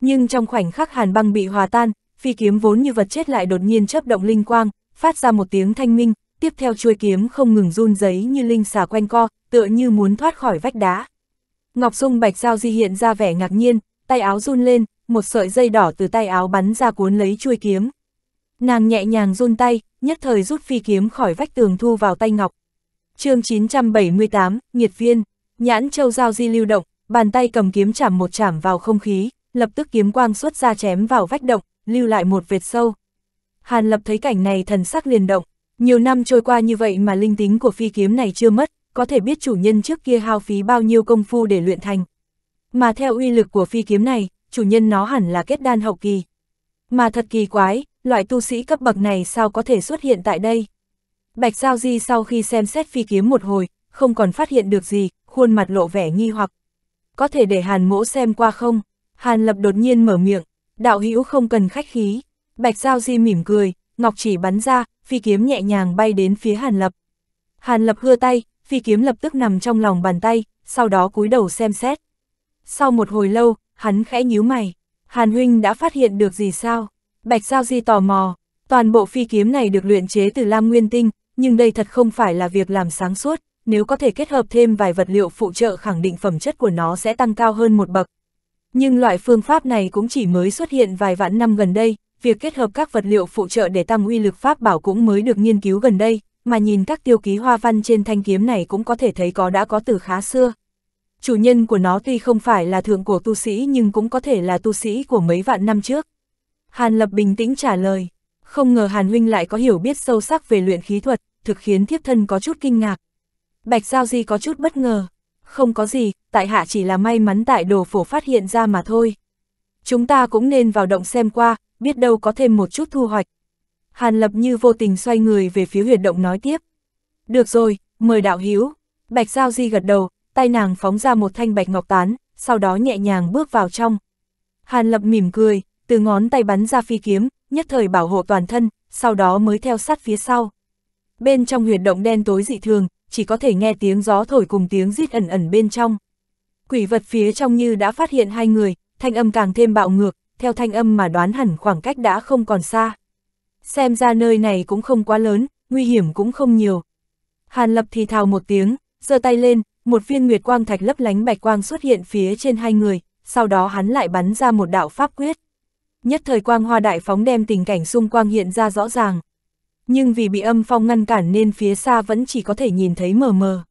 S1: Nhưng trong khoảnh khắc hàn băng bị hòa tan, phi kiếm vốn như vật chết lại đột nhiên chớp động linh quang, phát ra một tiếng thanh minh, tiếp theo chuôi kiếm không ngừng run giấy như linh xà quanh co, tựa như muốn thoát khỏi vách đá. Ngọc Dung Bạch Giao Di hiện ra vẻ ngạc nhiên, tay áo run lên, một sợi dây đỏ từ tay áo bắn ra cuốn lấy chuôi kiếm. Nàng nhẹ nhàng run tay, nhất thời rút phi kiếm khỏi vách tường thu vào tay ngọc. chương 978, Nhiệt viên, nhãn châu giao di lưu động, bàn tay cầm kiếm chảm một chảm vào không khí, lập tức kiếm quang xuất ra chém vào vách động, lưu lại một vệt sâu. Hàn lập thấy cảnh này thần sắc liền động, nhiều năm trôi qua như vậy mà linh tính của phi kiếm này chưa mất, có thể biết chủ nhân trước kia hao phí bao nhiêu công phu để luyện thành, mà theo uy lực của phi kiếm này, chủ nhân nó hẳn là kết đan hậu kỳ. Mà thật kỳ quái, loại tu sĩ cấp bậc này sao có thể xuất hiện tại đây? Bạch Giao Di sau khi xem xét phi kiếm một hồi, không còn phát hiện được gì, khuôn mặt lộ vẻ nghi hoặc. Có thể để Hàn Mỗ xem qua không? Hàn Lập đột nhiên mở miệng, đạo hữu không cần khách khí. Bạch Giao Di mỉm cười, ngọc chỉ bắn ra, phi kiếm nhẹ nhàng bay đến phía Hàn Lập. Hàn Lập hưa tay, phi kiếm lập tức nằm trong lòng bàn tay, sau đó cúi đầu xem xét. Sau một hồi lâu, hắn khẽ nhíu mày. Hàn huynh đã phát hiện được gì sao? Bạch Giao Di tò mò. Toàn bộ phi kiếm này được luyện chế từ lam nguyên tinh, nhưng đây thật không phải là việc làm sáng suốt. Nếu có thể kết hợp thêm vài vật liệu phụ trợ khẳng định phẩm chất của nó sẽ tăng cao hơn một bậc. Nhưng loại phương pháp này cũng chỉ mới xuất hiện vài vạn năm gần đây, việc kết hợp các vật liệu phụ trợ để tăng uy lực pháp bảo cũng mới được nghiên cứu gần đây, mà nhìn các tiêu ký hoa văn trên thanh kiếm này cũng có thể thấy có đã có từ khá xưa, chủ nhân của nó tuy không phải là thượng cổ tu sĩ nhưng cũng có thể là tu sĩ của mấy vạn năm trước. Hàn Lập bình tĩnh trả lời, không ngờ Hàn Huynh lại có hiểu biết sâu sắc về luyện khí thuật, thực khiến thiếp thân có chút kinh ngạc. Bạch Giao Di có chút bất ngờ, không có gì, tại hạ chỉ là may mắn tại đồ phổ phát hiện ra mà thôi. Chúng ta cũng nên vào động xem qua, biết đâu có thêm một chút thu hoạch. Hàn Lập như vô tình xoay người về phía huyệt động nói tiếp. Được rồi, mời đạo hiếu. Bạch Giao Di gật đầu, tay nàng phóng ra một thanh bạch ngọc tán, sau đó nhẹ nhàng bước vào trong. Hàn Lập mỉm cười, từ ngón tay bắn ra phi kiếm, nhất thời bảo hộ toàn thân, sau đó mới theo sát phía sau. Bên trong huyệt động đen tối dị thường, chỉ có thể nghe tiếng gió thổi cùng tiếng rít ẩn ẩn bên trong. Quỷ vật phía trong như đã phát hiện hai người, thanh âm càng thêm bạo ngược, theo thanh âm mà đoán hẳn khoảng cách đã không còn xa. Xem ra nơi này cũng không quá lớn, nguy hiểm cũng không nhiều. Hàn Lập thì thào một tiếng, giơ tay lên, một viên nguyệt quang thạch lấp lánh bạch quang xuất hiện phía trên hai người, sau đó hắn lại bắn ra một đạo pháp quyết. Nhất thời quang hoa đại phóng đem tình cảnh xung quang hiện ra rõ ràng. Nhưng vì bị âm phong ngăn cản nên phía xa vẫn chỉ có thể nhìn thấy mờ mờ.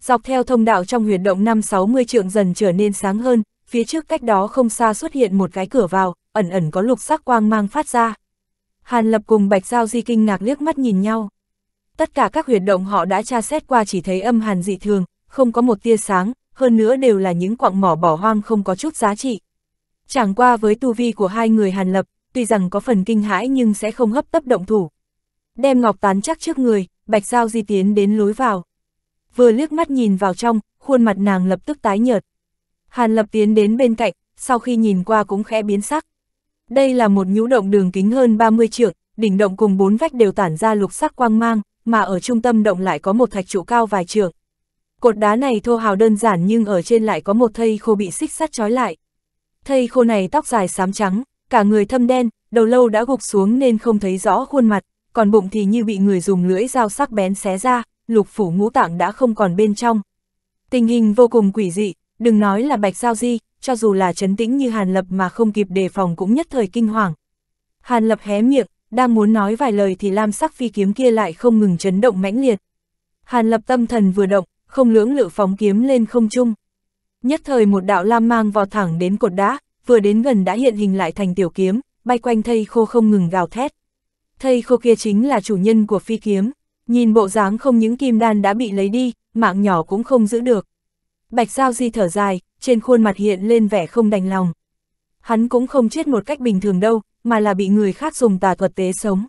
S1: Dọc theo thông đạo trong huyệt động 5-60 trượng dần trở nên sáng hơn, phía trước cách đó không xa xuất hiện một cái cửa vào, ẩn ẩn có lục sắc quang mang phát ra. Hàn Lập cùng Bạch Giao Di kinh ngạc liếc mắt nhìn nhau. Tất cả các huyệt động họ đã tra xét qua chỉ thấy âm hàn dị thường, không có một tia sáng, hơn nữa đều là những quặng mỏ bỏ hoang không có chút giá trị. Chẳng qua với tu vi của hai người Hàn Lập, tuy rằng có phần kinh hãi nhưng sẽ không hấp tấp động thủ. Đem ngọc tán chắc trước người, Bạch Sao di tiến đến lối vào. Vừa liếc mắt nhìn vào trong, khuôn mặt nàng lập tức tái nhợt. Hàn Lập tiến đến bên cạnh, sau khi nhìn qua cũng khẽ biến sắc. Đây là một nhũ động đường kính hơn 30 trượng, đỉnh động cùng bốn vách đều tản ra lục sắc quang mang, mà ở trung tâm động lại có một thạch trụ cao vài trượng. Cột đá này thô hào đơn giản nhưng ở trên lại có một thây khô bị xích sắt trói lại. Thây khô này tóc dài xám trắng, cả người thâm đen, đầu lâu đã gục xuống nên không thấy rõ khuôn mặt, còn bụng thì như bị người dùng lưỡi dao sắc bén xé ra, lục phủ ngũ tạng đã không còn bên trong. Tình hình vô cùng quỷ dị, đừng nói là bạch giao di, cho dù là chấn tĩnh như Hàn Lập mà không kịp đề phòng cũng nhất thời kinh hoàng. Hàn Lập hé miệng, đang muốn nói vài lời thì lam sắc phi kiếm kia lại không ngừng chấn động mãnh liệt. Hàn Lập tâm thần vừa động, không lưỡng lự phóng kiếm lên không trung. Nhất thời một đạo lam mang vào thẳng đến cột đá, vừa đến gần đã hiện hình lại thành tiểu kiếm, bay quanh thây khô không ngừng gào thét. Thây khô kia chính là chủ nhân của phi kiếm, nhìn bộ dáng không những kim đan đã bị lấy đi, mạng nhỏ cũng không giữ được. Bạch Giao Di thở dài, trên khuôn mặt hiện lên vẻ không đành lòng. Hắn cũng không chết một cách bình thường đâu, mà là bị người khác dùng tà thuật tế sống.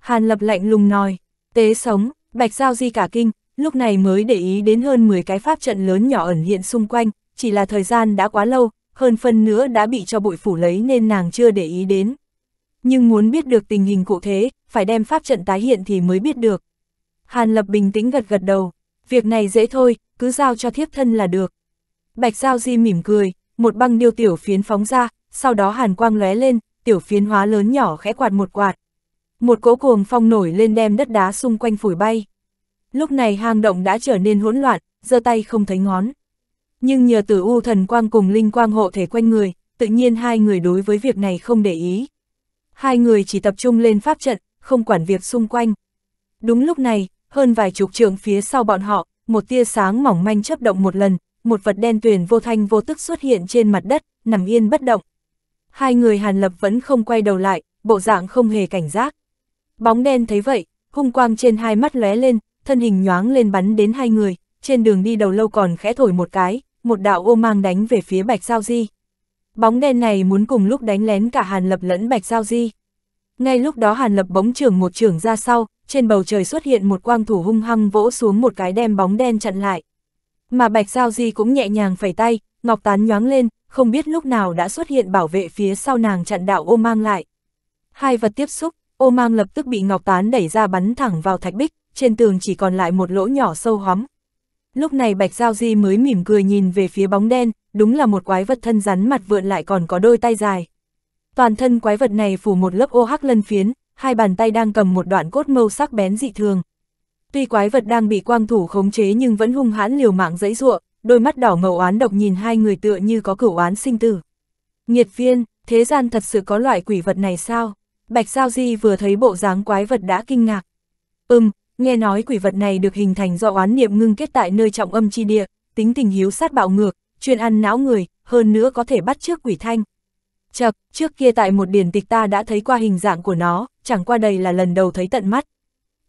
S1: Hàn Lập lạnh lùng nói, tế sống, Bạch Giao Di cả kinh, lúc này mới để ý đến hơn 10 cái pháp trận lớn nhỏ ẩn hiện xung quanh, chỉ là thời gian đã quá lâu, hơn phân nữa đã bị cho bụi phủ lấy nên nàng chưa để ý đến. Nhưng muốn biết được tình hình cụ thể, phải đem pháp trận tái hiện thì mới biết được. Hàn Lập bình tĩnh gật gật đầu, việc này dễ thôi, cứ giao cho thiếp thân là được. Bạch Giao Di mỉm cười, một băng điêu tiểu phiến phóng ra, sau đó hàn quang lóe lên, tiểu phiến hóa lớn nhỏ khẽ quạt một quạt. Một cỗ cuồng phong nổi lên đem đất đá xung quanh phủi bay. Lúc này hang động đã trở nên hỗn loạn, giơ tay không thấy ngón. Nhưng nhờ tử u thần quang cùng linh quang hộ thể quanh người, tự nhiên hai người đối với việc này không để ý. Hai người chỉ tập trung lên pháp trận, không quản việc xung quanh. Đúng lúc này, hơn vài chục trượng phía sau bọn họ, một tia sáng mỏng manh chấp động một lần, một vật đen tuyền vô thanh vô tức xuất hiện trên mặt đất, nằm yên bất động. Hai người Hàn Lập vẫn không quay đầu lại, bộ dạng không hề cảnh giác. Bóng đen thấy vậy, hung quang trên hai mắt lóe lên, thân hình nhoáng lên bắn đến hai người, trên đường đi đầu lâu còn khẽ thổi một cái, một đạo ô mang đánh về phía Bạch Giao Di. Bóng đen này muốn cùng lúc đánh lén cả Hàn Lập lẫn Bạch Giao Di. Ngay lúc đó Hàn Lập bóng trưởng một trưởng ra sau, trên bầu trời xuất hiện một quang thủ hung hăng vỗ xuống một cái đem bóng đen chặn lại. Mà Bạch Giao Di cũng nhẹ nhàng phẩy tay, ngọc tán nhoáng lên, không biết lúc nào đã xuất hiện bảo vệ phía sau nàng chặn đạo ô mang lại. Hai vật tiếp xúc, ô mang lập tức bị ngọc tán đẩy ra bắn thẳng vào thạch bích, trên tường chỉ còn lại một lỗ nhỏ sâu hóm. Lúc này Bạch Giao Di mới mỉm cười nhìn về phía bóng đen, đúng là một quái vật thân rắn mặt vượn lại còn có đôi tay dài. Toàn thân quái vật này phủ một lớp ô hắc lân phiến, hai bàn tay đang cầm một đoạn cốt mâu sắc bén dị thường. Tuy quái vật đang bị quang thủ khống chế nhưng vẫn hung hãn liều mạng dẫy dụa, đôi mắt đỏ ngầu oán độc nhìn hai người tựa như có cửu oán sinh tử. Nhiệt viên, thế gian thật sự có loại quỷ vật này sao? Bạch Giao Di vừa thấy bộ dáng quái vật đã kinh ngạc. Ừm, nghe nói quỷ vật này được hình thành do oán niệm ngưng kết tại nơi trọng âm chi địa, tính tình hiếu sát bạo ngược, chuyên ăn não người, hơn nữa có thể bắt trước quỷ thanh. Chật, trước kia tại một điển tịch ta đã thấy qua hình dạng của nó, chẳng qua đây là lần đầu thấy tận mắt.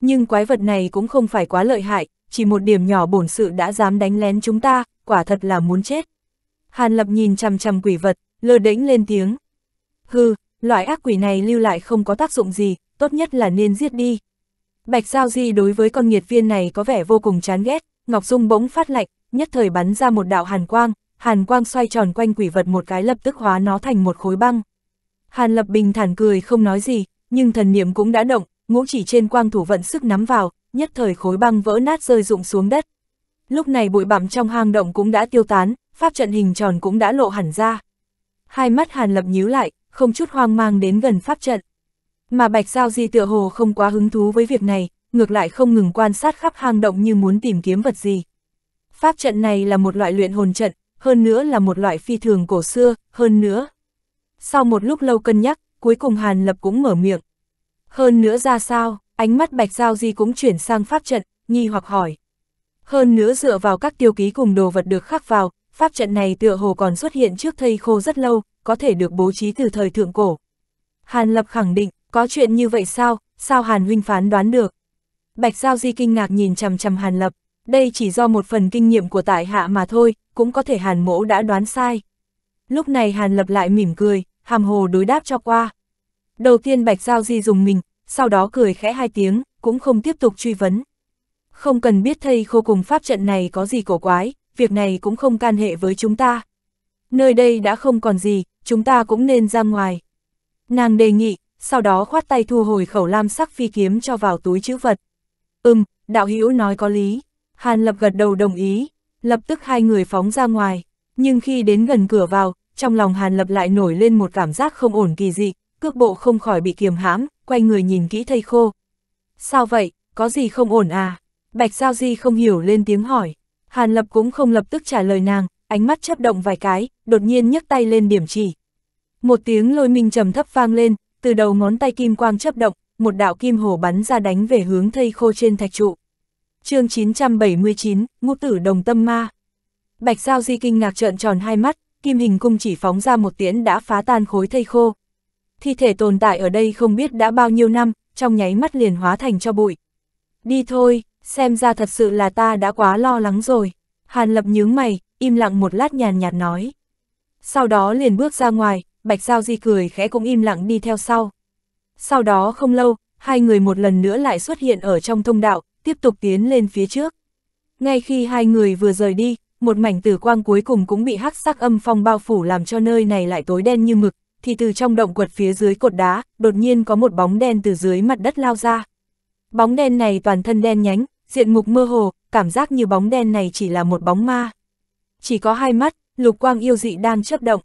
S1: Nhưng quái vật này cũng không phải quá lợi hại, chỉ một điểm nhỏ bổn sự đã dám đánh lén chúng ta, quả thật là muốn chết. Hàn Lập nhìn chằm chằm quỷ vật, lơ đễnh lên tiếng. Hừ, loại ác quỷ này lưu lại không có tác dụng gì, tốt nhất là nên giết đi. Bạch Giao Di đối với con nghiệt viên này có vẻ vô cùng chán ghét, Ngọc Dung bỗng phát lạnh, nhất thời bắn ra một đạo hàn quang, hàn quang xoay tròn quanh quỷ vật một cái lập tức hóa nó thành một khối băng. Hàn Lập Bình thản cười không nói gì, nhưng thần niệm cũng đã động, ngũ chỉ trên quang thủ vận sức nắm vào, nhất thời khối băng vỡ nát rơi rụng xuống đất. Lúc này bụi bặm trong hang động cũng đã tiêu tán, pháp trận hình tròn cũng đã lộ hẳn ra. Hai mắt Hàn Lập nhíu lại, không chút hoang mang đến gần pháp trận. Mà Bạch Giao Di tựa hồ không quá hứng thú với việc này, ngược lại không ngừng quan sát khắp hang động như muốn tìm kiếm vật gì. Pháp trận này là một loại luyện hồn trận, hơn nữa là một loại phi thường cổ xưa, hơn nữa. Sau một lúc lâu cân nhắc, cuối cùng Hàn Lập cũng mở miệng. Hơn nữa ra sao, ánh mắt Bạch Giao Di cũng chuyển sang pháp trận, nghi hoặc hỏi. Hơn nữa dựa vào các tiêu ký cùng đồ vật được khắc vào, pháp trận này tựa hồ còn xuất hiện trước thây khô rất lâu, có thể được bố trí từ thời thượng cổ. Hàn Lập khẳng định, có chuyện như vậy sao, sao Hàn huynh phán đoán được? Bạch Giao Di kinh ngạc nhìn chằm chằm Hàn Lập, đây chỉ do một phần kinh nghiệm của tại hạ mà thôi, cũng có thể Hàn mỗ đã đoán sai. Lúc này Hàn Lập lại mỉm cười, hàm hồ đối đáp cho qua. Đầu tiên Bạch Giao Di dùng mình, sau đó cười khẽ hai tiếng, cũng không tiếp tục truy vấn. Không cần biết thầy khô cùng pháp trận này có gì cổ quái, việc này cũng không can hệ với chúng ta. Nơi đây đã không còn gì, chúng ta cũng nên ra ngoài. Nàng đề nghị, sau đó khoát tay thu hồi khẩu lam sắc phi kiếm cho vào túi chữ vật. Ừm, đạo hữu nói có lý. Hàn Lập gật đầu đồng ý, lập tức hai người phóng ra ngoài, nhưng khi đến gần cửa vào, trong lòng Hàn Lập lại nổi lên một cảm giác không ổn kỳ dị, cước bộ không khỏi bị kiềm hãm, quay người nhìn kỹ thầy khô. Sao vậy, có gì không ổn à? Bạch Giao Di không hiểu lên tiếng hỏi. Hàn Lập cũng không lập tức trả lời nàng, ánh mắt chấp động vài cái, đột nhiên nhấc tay lên điểm chỉ. Một tiếng lôi minh trầm thấp vang lên, từ đầu ngón tay kim quang chấp động, một đạo kim hồ bắn ra đánh về hướng thây khô trên thạch trụ. chương 979, ngũ tử đồng tâm ma. Bạch sao Di kinh ngạc trợn tròn hai mắt, kim hình cung chỉ phóng ra một tiễn đã phá tan khối thây khô. Thi thể tồn tại ở đây không biết đã bao nhiêu năm, trong nháy mắt liền hóa thành cho bụi. Đi thôi, xem ra thật sự là ta đã quá lo lắng rồi. Hàn Lập nhướng mày, im lặng một lát nhàn nhạt nói. Sau đó liền bước ra ngoài, Bạch Giao Di cười khẽ cũng im lặng đi theo sau. Sau đó không lâu, hai người một lần nữa lại xuất hiện ở trong thông đạo, tiếp tục tiến lên phía trước. Ngay khi hai người vừa rời đi, một mảnh tử quang cuối cùng cũng bị hắc sắc âm phong bao phủ làm cho nơi này lại tối đen như mực, thì từ trong động quật phía dưới cột đá, đột nhiên có một bóng đen từ dưới mặt đất lao ra. Bóng đen này toàn thân đen nhánh, diện mục mơ hồ, cảm giác như bóng đen này chỉ là một bóng ma. Chỉ có hai mắt, lục quang yêu dị đang chớp động.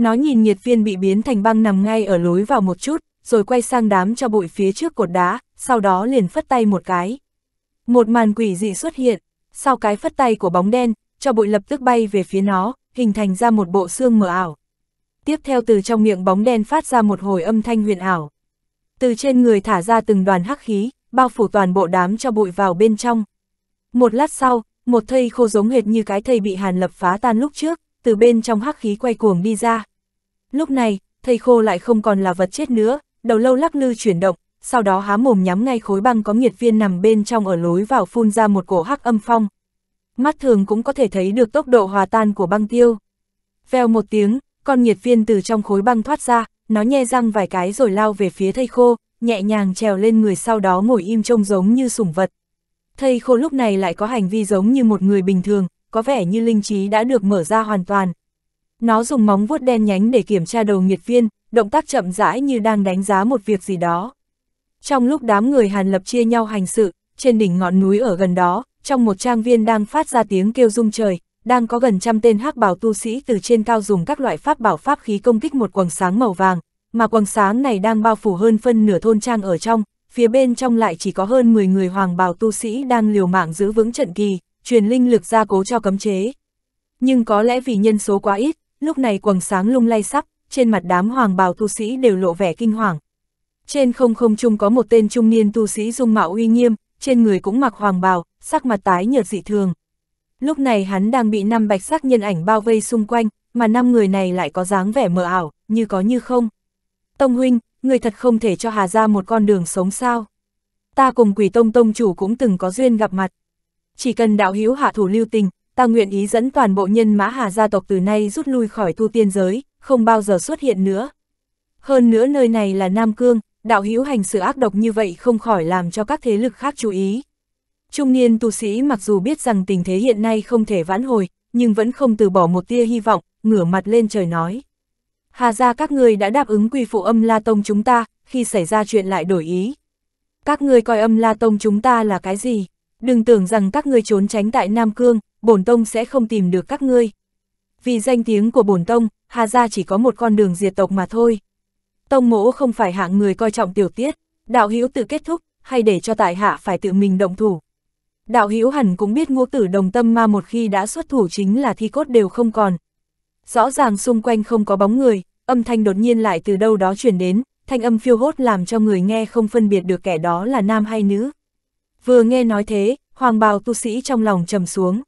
S1: Nó nhìn nhiệt viên bị biến thành băng nằm ngay ở lối vào một chút, rồi quay sang đám cho bụi phía trước cột đá, sau đó liền phất tay một cái. Một màn quỷ dị xuất hiện, sau cái phất tay của bóng đen, cho bụi lập tức bay về phía nó, hình thành ra một bộ xương mờ ảo. Tiếp theo từ trong miệng bóng đen phát ra một hồi âm thanh huyền ảo. Từ trên người thả ra từng đoàn hắc khí, bao phủ toàn bộ đám cho bụi vào bên trong. Một lát sau, một thây khô giống hệt như cái thây bị hàn lập phá tan lúc trước, từ bên trong hắc khí quay cuồng đi ra. Lúc này, thầy khô lại không còn là vật chết nữa, đầu lâu lắc lư chuyển động, sau đó há mồm nhắm ngay khối băng có nghiệt viên nằm bên trong ở lối vào phun ra một cổ hắc âm phong. Mắt thường cũng có thể thấy được tốc độ hòa tan của băng tiêu. Vèo một tiếng, con nghiệt viên từ trong khối băng thoát ra, nó nhe răng vài cái rồi lao về phía thầy khô, nhẹ nhàng trèo lên người sau đó ngồi im trông giống như sủng vật. Thầy khô lúc này lại có hành vi giống như một người bình thường, có vẻ như linh trí đã được mở ra hoàn toàn. Nó dùng móng vuốt đen nhánh để kiểm tra đầu nghiệt viên, động tác chậm rãi như đang đánh giá một việc gì đó. Trong lúc đám người Hàn Lập chia nhau hành sự, trên đỉnh ngọn núi ở gần đó, trong một trang viên đang phát ra tiếng kêu rung trời, đang có gần trăm tên hắc bảo tu sĩ từ trên cao dùng các loại pháp bảo pháp khí công kích một quầng sáng màu vàng, mà quầng sáng này đang bao phủ hơn phân nửa thôn trang ở trong, phía bên trong lại chỉ có hơn 10 người hoàng bảo tu sĩ đang liều mạng giữ vững trận kỳ truyền linh lực gia cố cho cấm chế. Nhưng có lẽ vì nhân số quá ít, lúc này quầng sáng lung lay sắp, trên mặt đám hoàng bào tu sĩ đều lộ vẻ kinh hoàng. Trên không không trung có một tên trung niên tu sĩ dung mạo uy nghiêm, trên người cũng mặc hoàng bào, sắc mặt tái nhợt dị thường. Lúc này hắn đang bị năm bạch sắc nhân ảnh bao vây xung quanh, mà năm người này lại có dáng vẻ mờ ảo, như có như không. Tông huynh, người thật không thể cho Hà ra một con đường sống sao. Ta cùng quỷ tông tông chủ cũng từng có duyên gặp mặt chỉ cần đạo hữu hạ thủ lưu tình, ta nguyện ý dẫn toàn bộ nhân mã hà gia tộc từ nay rút lui khỏi thu tiên giới, không bao giờ xuất hiện nữa. Hơn nữa nơi này là Nam Cương, đạo hữu hành sự ác độc như vậy không khỏi làm cho các thế lực khác chú ý. Trung niên tu sĩ mặc dù biết rằng tình thế hiện nay không thể vãn hồi, nhưng vẫn không từ bỏ một tia hy vọng, ngửa mặt lên trời nói. Hà gia các người đã đáp ứng quy phụ âm La Tông chúng ta, khi xảy ra chuyện lại đổi ý. Các người coi âm La Tông chúng ta là cái gì? Đừng tưởng rằng các ngươi trốn tránh tại Nam Cương, bổn tông sẽ không tìm được các ngươi. Vì danh tiếng của bổn tông, Hà Gia chỉ có một con đường diệt tộc mà thôi. Tông mỗ không phải hạng người coi trọng tiểu tiết, đạo hữu tự kết thúc, hay để cho tại hạ phải tự mình động thủ. Đạo hữu hẳn cũng biết ngũ tử đồng tâm ma một khi đã xuất thủ chính là thi cốt đều không còn. Rõ ràng xung quanh không có bóng người, âm thanh đột nhiên lại từ đâu đó chuyển đến, thanh âm phiêu hốt làm cho người nghe không phân biệt được kẻ đó là nam hay nữ. Vừa nghe nói thế, hoàng bào tu sĩ trong lòng trầm xuống.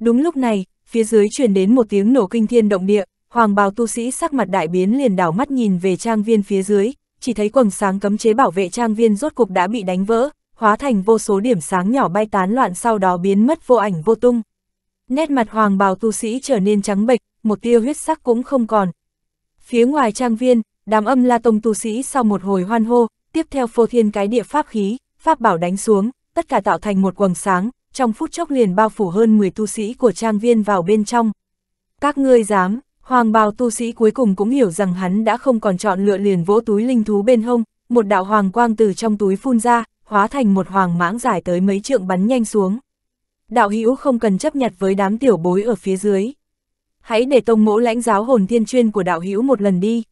S1: Đúng lúc này, phía dưới truyền đến một tiếng nổ kinh thiên động địa, hoàng bào tu sĩ sắc mặt đại biến liền đảo mắt nhìn về trang viên phía dưới, chỉ thấy quầng sáng cấm chế bảo vệ trang viên rốt cục đã bị đánh vỡ, hóa thành vô số điểm sáng nhỏ bay tán loạn sau đó biến mất vô ảnh vô tung. Nét mặt hoàng bào tu sĩ trở nên trắng bệch, một tia huyết sắc cũng không còn. Phía ngoài trang viên, đám âm la tông tu sĩ sau một hồi hoan hô, tiếp theo phô thiên cái địa pháp khí, pháp bảo đánh xuống, tất cả tạo thành một quầng sáng, trong phút chốc liền bao phủ hơn 10 tu sĩ của trang viên vào bên trong. Các ngươi dám, hoàng bào tu sĩ cuối cùng cũng hiểu rằng hắn đã không còn chọn lựa liền vỗ túi linh thú bên hông, một đạo hoàng quang từ trong túi phun ra, hóa thành một hoàng mãng dài tới mấy trượng bắn nhanh xuống. Đạo hữu không cần chấp nhặt với đám tiểu bối ở phía dưới. Hãy để tông mỗ lãnh giáo hồn thiên chuyên của đạo hữu một lần đi.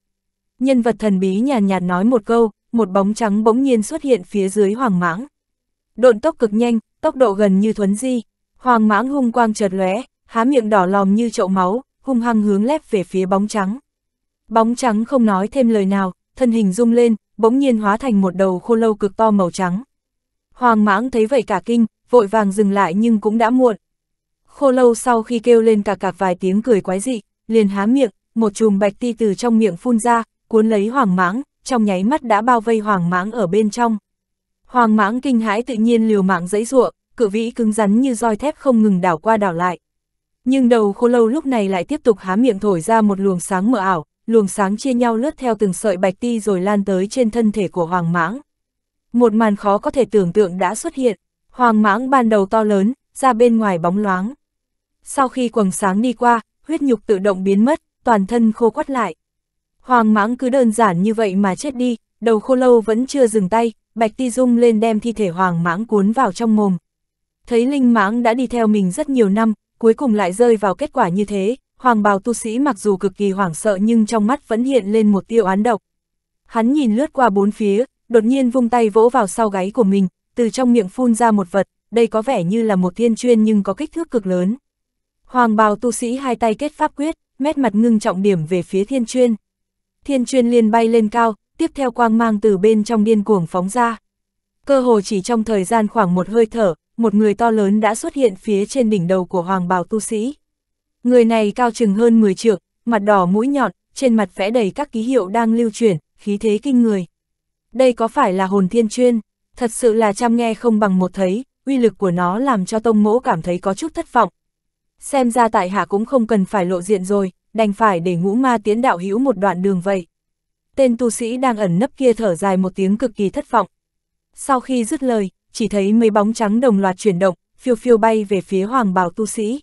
S1: Nhân vật thần bí nhàn nhạt nói một câu, một bóng trắng bỗng nhiên xuất hiện phía dưới hoàng mãng độn tốc cực nhanh, tốc độ gần như thuấn di. Hoàng mãng hung quang chợt lóe, há miệng đỏ lòm như chậu máu, hung hăng hướng lép về phía bóng trắng. Bóng trắng không nói thêm lời nào, thân hình rung lên, bỗng nhiên hóa thành một đầu khô lâu cực to màu trắng. Hoàng mãng thấy vậy cả kinh, vội vàng dừng lại nhưng cũng đã muộn. Khô lâu sau khi kêu lên cả cạc vài tiếng cười quái dị, liền há miệng, một chùm bạch ti từ trong miệng phun ra, cuốn lấy hoàng mãng, trong nháy mắt đã bao vây hoàng mãng ở bên trong. Hoàng mãng kinh hãi tự nhiên liều mạng giấy ruộng, cự vĩ cứng rắn như roi thép không ngừng đảo qua đảo lại. Nhưng đầu khô lâu lúc này lại tiếp tục há miệng thổi ra một luồng sáng mờ ảo, luồng sáng chia nhau lướt theo từng sợi bạch ti rồi lan tới trên thân thể của hoàng mãng. Một màn khó có thể tưởng tượng đã xuất hiện, hoàng mãng ban đầu to lớn, ra bên ngoài bóng loáng. Sau khi quầng sáng đi qua, huyết nhục tự động biến mất, toàn thân khô quắt lại. Hoàng mãng cứ đơn giản như vậy mà chết đi, đầu khô lâu vẫn chưa dừng tay, Bạch Ti Dung lên đem thi thể hoàng mãng cuốn vào trong mồm. Thấy linh mãng đã đi theo mình rất nhiều năm, cuối cùng lại rơi vào kết quả như thế, hoàng bào tu sĩ mặc dù cực kỳ hoảng sợ nhưng trong mắt vẫn hiện lên một tiêu án độc. Hắn nhìn lướt qua bốn phía, đột nhiên vung tay vỗ vào sau gáy của mình, từ trong miệng phun ra một vật, đây có vẻ như là một thiên chuyên nhưng có kích thước cực lớn. Hoàng bào tu sĩ hai tay kết pháp quyết, mét mặt ngưng trọng điểm về phía thiên chuyên. Thiên chuyên liền bay lên cao, tiếp theo quang mang từ bên trong điên cuồng phóng ra. Cơ hồ chỉ trong thời gian khoảng một hơi thở, một người to lớn đã xuất hiện phía trên đỉnh đầu của hoàng bào tu sĩ. Người này cao chừng hơn 10 trượng, mặt đỏ mũi nhọn, trên mặt vẽ đầy các ký hiệu đang lưu chuyển, khí thế kinh người. Đây có phải là hồn thiên chuyên, thật sự là chăm nghe không bằng một thấy, uy lực của nó làm cho tông mỗ cảm thấy có chút thất vọng. Xem ra tại hạ cũng không cần phải lộ diện rồi, đành phải để ngũ ma tiến đạo hữu một đoạn đường vậy tên tu sĩ đang ẩn nấp kia thở dài một tiếng cực kỳ thất vọng. Sau khi dứt lời, chỉ thấy mấy bóng trắng đồng loạt chuyển động, phiêu phiêu bay về phía hoàng bào tu sĩ.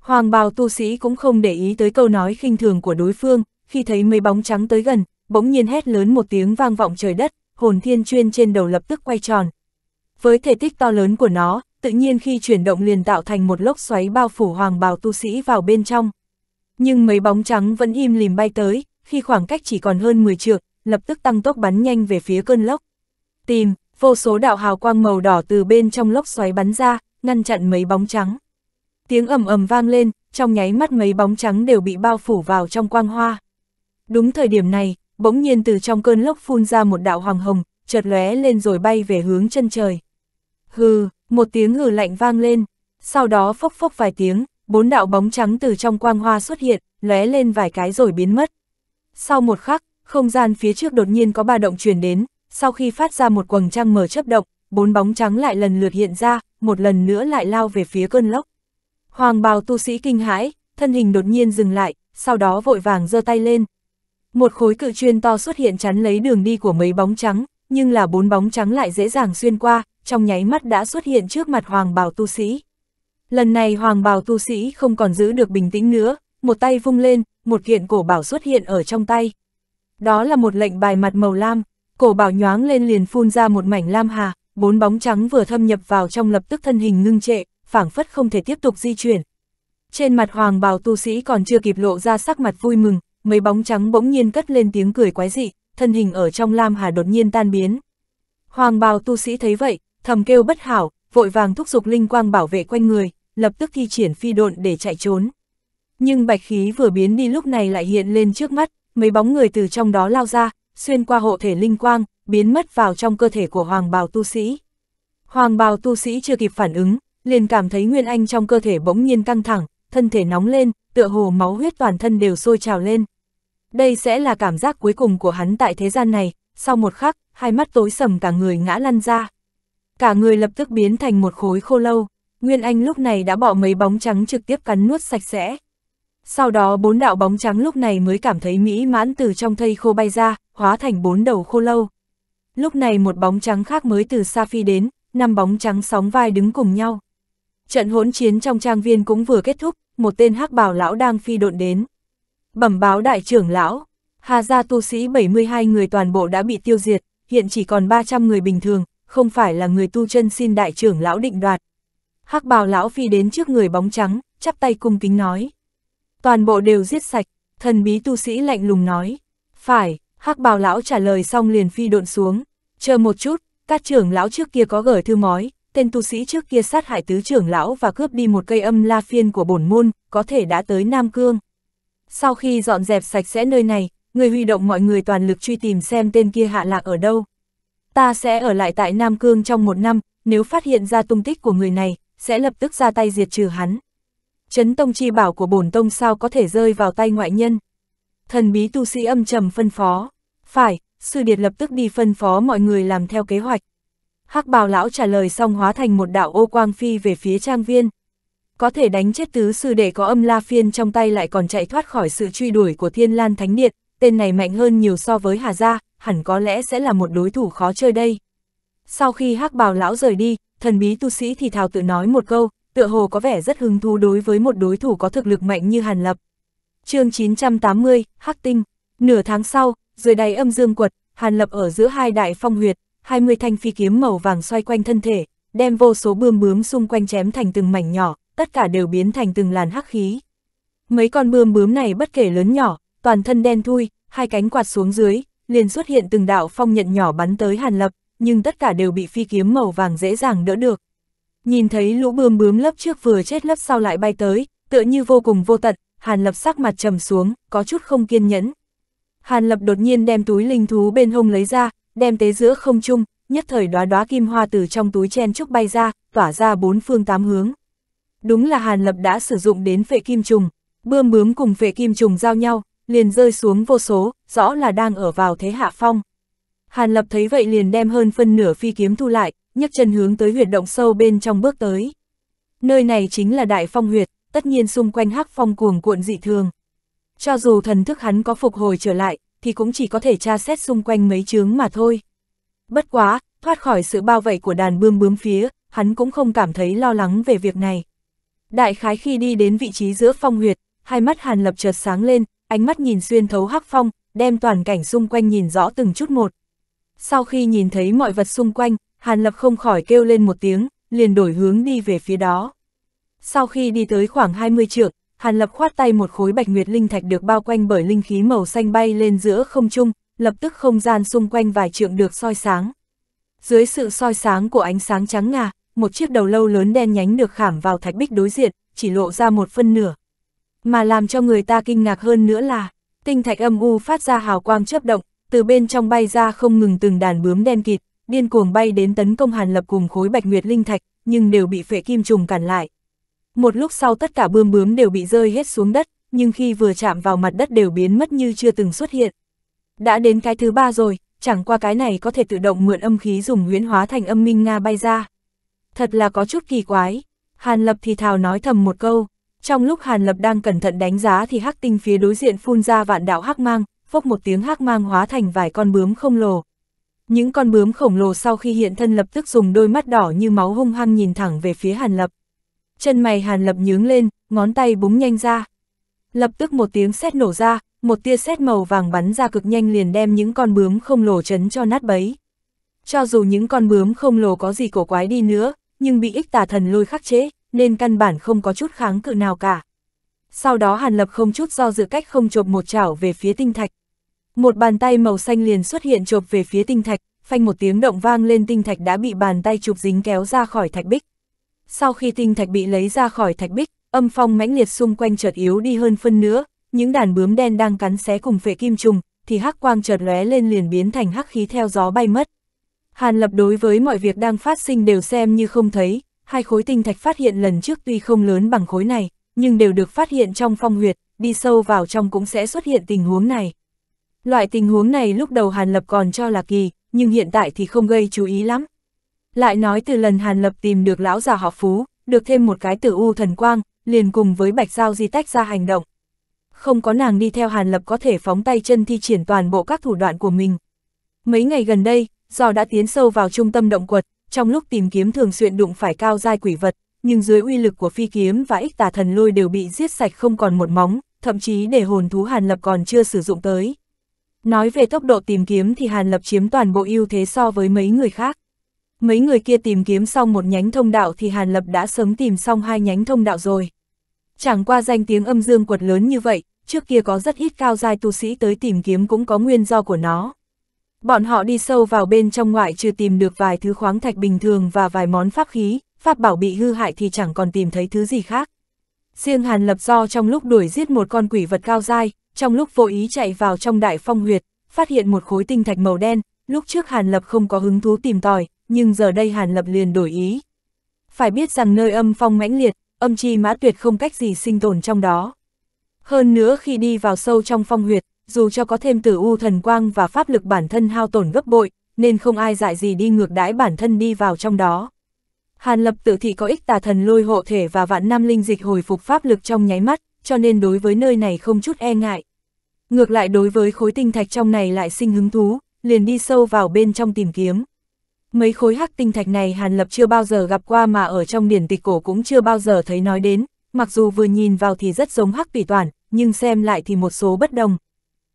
S1: Hoàng bào tu sĩ cũng không để ý tới câu nói khinh thường của đối phương, khi thấy mấy bóng trắng tới gần, bỗng nhiên hét lớn một tiếng vang vọng trời đất, hồn thiên chuyên trên đầu lập tức quay tròn. Với thể tích to lớn của nó, tự nhiên khi chuyển động liền tạo thành một lốc xoáy bao phủ hoàng bào tu sĩ vào bên trong. Nhưng mấy bóng trắng vẫn im lìm bay tới, khi khoảng cách chỉ còn hơn 10 trượng, lập tức tăng tốc bắn nhanh về phía cơn lốc. Tìm, vô số đạo hào quang màu đỏ từ bên trong lốc xoáy bắn ra, ngăn chặn mấy bóng trắng. Tiếng ầm ầm vang lên, trong nháy mắt mấy bóng trắng đều bị bao phủ vào trong quang hoa. Đúng thời điểm này, bỗng nhiên từ trong cơn lốc phun ra một đạo hoàng hồng, chợt lóe lên rồi bay về hướng chân trời. Hừ, một tiếng hừ lạnh vang lên, sau đó phốc phốc vài tiếng, bốn đạo bóng trắng từ trong quang hoa xuất hiện, lóe lên vài cái rồi biến mất. Sau một khắc, không gian phía trước đột nhiên có ba động chuyển đến, sau khi phát ra một quầng trăng mở chớp động, bốn bóng trắng lại lần lượt hiện ra, một lần nữa lại lao về phía cơn lốc. Hoàng bào tu sĩ kinh hãi, thân hình đột nhiên dừng lại, sau đó vội vàng giơ tay lên. Một khối cự chuyên to xuất hiện chắn lấy đường đi của mấy bóng trắng, nhưng là bốn bóng trắng lại dễ dàng xuyên qua, trong nháy mắt đã xuất hiện trước mặt hoàng bào tu sĩ. Lần này hoàng bào tu sĩ không còn giữ được bình tĩnh nữa, một tay vung lên, một kiện cổ bảo xuất hiện ở trong tay. Đó là một lệnh bài mặt màu lam, cổ bảo nhoáng lên liền phun ra một mảnh lam hà, bốn bóng trắng vừa thâm nhập vào trong lập tức thân hình ngưng trệ, phảng phất không thể tiếp tục di chuyển. Trên mặt hoàng bào tu sĩ còn chưa kịp lộ ra sắc mặt vui mừng, mấy bóng trắng bỗng nhiên cất lên tiếng cười quái dị, thân hình ở trong lam hà đột nhiên tan biến. Hoàng bào tu sĩ thấy vậy, thầm kêu bất hảo, vội vàng thúc giục linh quang bảo vệ quanh người, lập tức thi triển phi độn để chạy trốn. Nhưng bạch khí vừa biến đi lúc này lại hiện lên trước mắt, mấy bóng người từ trong đó lao ra, xuyên qua hộ thể linh quang, biến mất vào trong cơ thể của hoàng bào tu sĩ. Hoàng bào tu sĩ chưa kịp phản ứng, liền cảm thấy Nguyên Anh trong cơ thể bỗng nhiên căng thẳng, thân thể nóng lên, tựa hồ máu huyết toàn thân đều sôi trào lên. Đây sẽ là cảm giác cuối cùng của hắn tại thế gian này, sau một khắc, hai mắt tối sầm cả người ngã lăn ra. Cả người lập tức biến thành một khối khô lâu, Nguyên Anh lúc này đã bỏ mấy bóng trắng trực tiếp cắn nuốt sạch sẽ. Sau đó bốn đạo bóng trắng lúc này mới cảm thấy mỹ mãn từ trong thây khô bay ra, hóa thành bốn đầu khô lâu. Lúc này một bóng trắng khác mới từ xa phi đến, năm bóng trắng sóng vai đứng cùng nhau. Trận hỗn chiến trong trang viên cũng vừa kết thúc, một tên hắc bào lão đang phi độn đến. Bẩm báo đại trưởng lão, Hà gia tu sĩ 72 người toàn bộ đã bị tiêu diệt, hiện chỉ còn 300 người bình thường, không phải là người tu chân xin đại trưởng lão định đoạt. Hắc bào lão phi đến trước người bóng trắng, chắp tay cung kính nói. Toàn bộ đều giết sạch, thần bí tu sĩ lạnh lùng nói. Phải, hắc bào lão trả lời xong liền phi độn xuống. Chờ một chút, các trưởng lão trước kia có gửi thư mói, tên tu sĩ trước kia sát hại tứ trưởng lão và cướp đi một cây âm la phiên của bổn môn, có thể đã tới Nam Cương. Sau khi dọn dẹp sạch sẽ nơi này, người huy động mọi người toàn lực truy tìm xem tên kia hạ lạc ở đâu. Ta sẽ ở lại tại Nam Cương trong một năm, nếu phát hiện ra tung tích của người này, sẽ lập tức ra tay diệt trừ hắn chấn tông chi bảo của bổn tông sao có thể rơi vào tay ngoại nhân. Thần bí tu sĩ âm trầm phân phó, phải, sư điệt lập tức đi phân phó mọi người làm theo kế hoạch. hắc bào lão trả lời xong hóa thành một đạo ô quang phi về phía trang viên. Có thể đánh chết tứ sư để có âm la phiên trong tay lại còn chạy thoát khỏi sự truy đuổi của thiên lan thánh điện, tên này mạnh hơn nhiều so với Hà Gia, hẳn có lẽ sẽ là một đối thủ khó chơi đây. Sau khi hắc bào lão rời đi, thần bí tu sĩ thì thào tự nói một câu, tựa hồ có vẻ rất hứng thú đối với một đối thủ có thực lực mạnh như Hàn Lập. chương 980, Hắc Tinh, nửa tháng sau, dưới đáy âm dương quật, Hàn Lập ở giữa hai đại phong huyệt, 20 thanh phi kiếm màu vàng xoay quanh thân thể, đem vô số bươm bướm xung quanh chém thành từng mảnh nhỏ, tất cả đều biến thành từng làn hắc khí. Mấy con bươm bướm này bất kể lớn nhỏ, toàn thân đen thui, hai cánh quạt xuống dưới, liền xuất hiện từng đạo phong nhận nhỏ bắn tới Hàn Lập, nhưng tất cả đều bị phi kiếm màu vàng dễ dàng đỡ được. Nhìn thấy lũ bươm bướm lớp trước vừa chết lớp sau lại bay tới, tựa như vô cùng vô tận, Hàn Lập sắc mặt trầm xuống, có chút không kiên nhẫn. Hàn Lập đột nhiên đem túi linh thú bên hông lấy ra, đem tế giữa không trung, nhất thời đóa đóa kim hoa từ trong túi chen trúc bay ra, tỏa ra bốn phương tám hướng. Đúng là Hàn Lập đã sử dụng đến phệ kim trùng, bươm bướm cùng phệ kim trùng giao nhau, liền rơi xuống vô số, rõ là đang ở vào thế hạ phong. Hàn Lập thấy vậy liền đem hơn phân nửa phi kiếm thu lại, nhấc chân hướng tới huyệt động sâu bên trong bước tới. Nơi này chính là đại phong huyệt, tất nhiên xung quanh hắc phong cuồng cuộn dị thường. Cho dù thần thức hắn có phục hồi trở lại, thì cũng chỉ có thể tra xét xung quanh mấy chướng mà thôi. Bất quá, thoát khỏi sự bao vây của đàn bươm bướm phía, hắn cũng không cảm thấy lo lắng về việc này. Đại khái khi đi đến vị trí giữa phong huyệt, hai mắt Hàn Lập chợt sáng lên, ánh mắt nhìn xuyên thấu hắc phong, đem toàn cảnh xung quanh nhìn rõ từng chút một. Sau khi nhìn thấy mọi vật xung quanh, Hàn Lập không khỏi kêu lên một tiếng, liền đổi hướng đi về phía đó. Sau khi đi tới khoảng 20 trượng, Hàn Lập khoát tay một khối bạch nguyệt linh thạch được bao quanh bởi linh khí màu xanh bay lên giữa không trung, lập tức không gian xung quanh vài trượng được soi sáng. Dưới sự soi sáng của ánh sáng trắng ngà, một chiếc đầu lâu lớn đen nhánh được khảm vào thạch bích đối diện, chỉ lộ ra một phân nửa. Mà làm cho người ta kinh ngạc hơn nữa là, tinh thạch âm u phát ra hào quang chớp động, từ bên trong bay ra không ngừng từng đàn bướm đen kịt, điên cuồng bay đến tấn công Hàn Lập cùng khối Bạch Nguyệt Linh Thạch, nhưng đều bị phệ kim trùng cản lại. Một lúc sau tất cả bươm bướm đều bị rơi hết xuống đất, nhưng khi vừa chạm vào mặt đất đều biến mất như chưa từng xuất hiện. Đã đến cái thứ ba rồi, chẳng qua cái này có thể tự động mượn âm khí dùng huyễn hóa thành âm minh Nga bay ra. Thật là có chút kỳ quái. Hàn Lập thì thào nói thầm một câu. Trong lúc Hàn Lập đang cẩn thận đánh giá thì hắc tinh phía đối diện phun ra vạn đạo hắc mang, phốc một tiếng hắc mang hóa thành vài con bướm không lồ, những con bướm khổng lồ sau khi hiện thân lập tức dùng đôi mắt đỏ như máu hung hăng nhìn thẳng về phía Hàn Lập. Chân mày Hàn Lập nhướng lên, ngón tay búng nhanh ra. Lập tức một tiếng sét nổ ra, một tia sét màu vàng bắn ra cực nhanh liền đem những con bướm khổng lồ chấn cho nát bấy. Cho dù những con bướm khổng lồ có gì cổ quái đi nữa, nhưng bị ích tà thần lôi khắc chế, nên căn bản không có chút kháng cự nào cả. Sau đó Hàn Lập không chút do dự cách không chộp một chảo về phía tinh thạch. Một bàn tay màu xanh liền xuất hiện chộp về phía tinh thạch, phanh một tiếng động vang lên tinh thạch đã bị bàn tay chụp dính kéo ra khỏi thạch bích. Sau khi tinh thạch bị lấy ra khỏi thạch bích, âm phong mãnh liệt xung quanh chợt yếu đi hơn phân nữa, những đàn bướm đen đang cắn xé cùng phệ kim trùng, thì hắc quang chợt lóe lên liền biến thành hắc khí theo gió bay mất. Hàn Lập đối với mọi việc đang phát sinh đều xem như không thấy, hai khối tinh thạch phát hiện lần trước tuy không lớn bằng khối này, nhưng đều được phát hiện trong phong huyệt, đi sâu vào trong cũng sẽ xuất hiện tình huống này. Loại tình huống này lúc đầu Hàn Lập còn cho là kỳ, nhưng hiện tại thì không gây chú ý lắm. Lại nói từ lần Hàn Lập tìm được lão già họ Phú, được thêm một cái tử u thần quang, liền cùng với Bạch Giao di tách ra hành động. Không có nàng đi theo Hàn Lập có thể phóng tay chân thi triển toàn bộ các thủ đoạn của mình. Mấy ngày gần đây, do đã tiến sâu vào trung tâm động quật, trong lúc tìm kiếm thường xuyên đụng phải cao giai quỷ vật, nhưng dưới uy lực của phi kiếm và ích tà thần lôi đều bị giết sạch không còn một móng, thậm chí để hồn thú Hàn Lập còn chưa sử dụng tới. Nói về tốc độ tìm kiếm thì Hàn Lập chiếm toàn bộ ưu thế so với mấy người khác. Mấy người kia tìm kiếm xong một nhánh thông đạo thì Hàn Lập đã sớm tìm xong hai nhánh thông đạo rồi. Chẳng qua danh tiếng âm dương quật lớn như vậy, trước kia có rất ít cao giai tu sĩ tới tìm kiếm cũng có nguyên do của nó. Bọn họ đi sâu vào bên trong ngoại trừ tìm được vài thứ khoáng thạch bình thường và vài món pháp khí, pháp bảo bị hư hại thì chẳng còn tìm thấy thứ gì khác. Riêng Hàn Lập do trong lúc đuổi giết một con quỷ vật cao dai, trong lúc vô ý chạy vào trong đại phong huyệt, phát hiện một khối tinh thạch màu đen, lúc trước Hàn Lập không có hứng thú tìm tòi, nhưng giờ đây Hàn Lập liền đổi ý. Phải biết rằng nơi âm phong mãnh liệt, âm chi mã tuyệt không cách gì sinh tồn trong đó. Hơn nữa khi đi vào sâu trong phong huyệt, dù cho có thêm tử u thần quang và pháp lực bản thân hao tổn gấp bội, nên không ai dại gì đi ngược đãi bản thân đi vào trong đó. Hàn Lập tự thị có ích tà thần lôi hộ thể và vạn nam linh dịch hồi phục pháp lực trong nháy mắt, cho nên đối với nơi này không chút e ngại. Ngược lại đối với khối tinh thạch trong này lại sinh hứng thú, liền đi sâu vào bên trong tìm kiếm. Mấy khối hắc tinh thạch này Hàn Lập chưa bao giờ gặp qua mà ở trong điển tịch cổ cũng chưa bao giờ thấy nói đến, mặc dù vừa nhìn vào thì rất giống hắc tùy toàn, nhưng xem lại thì một số bất đồng.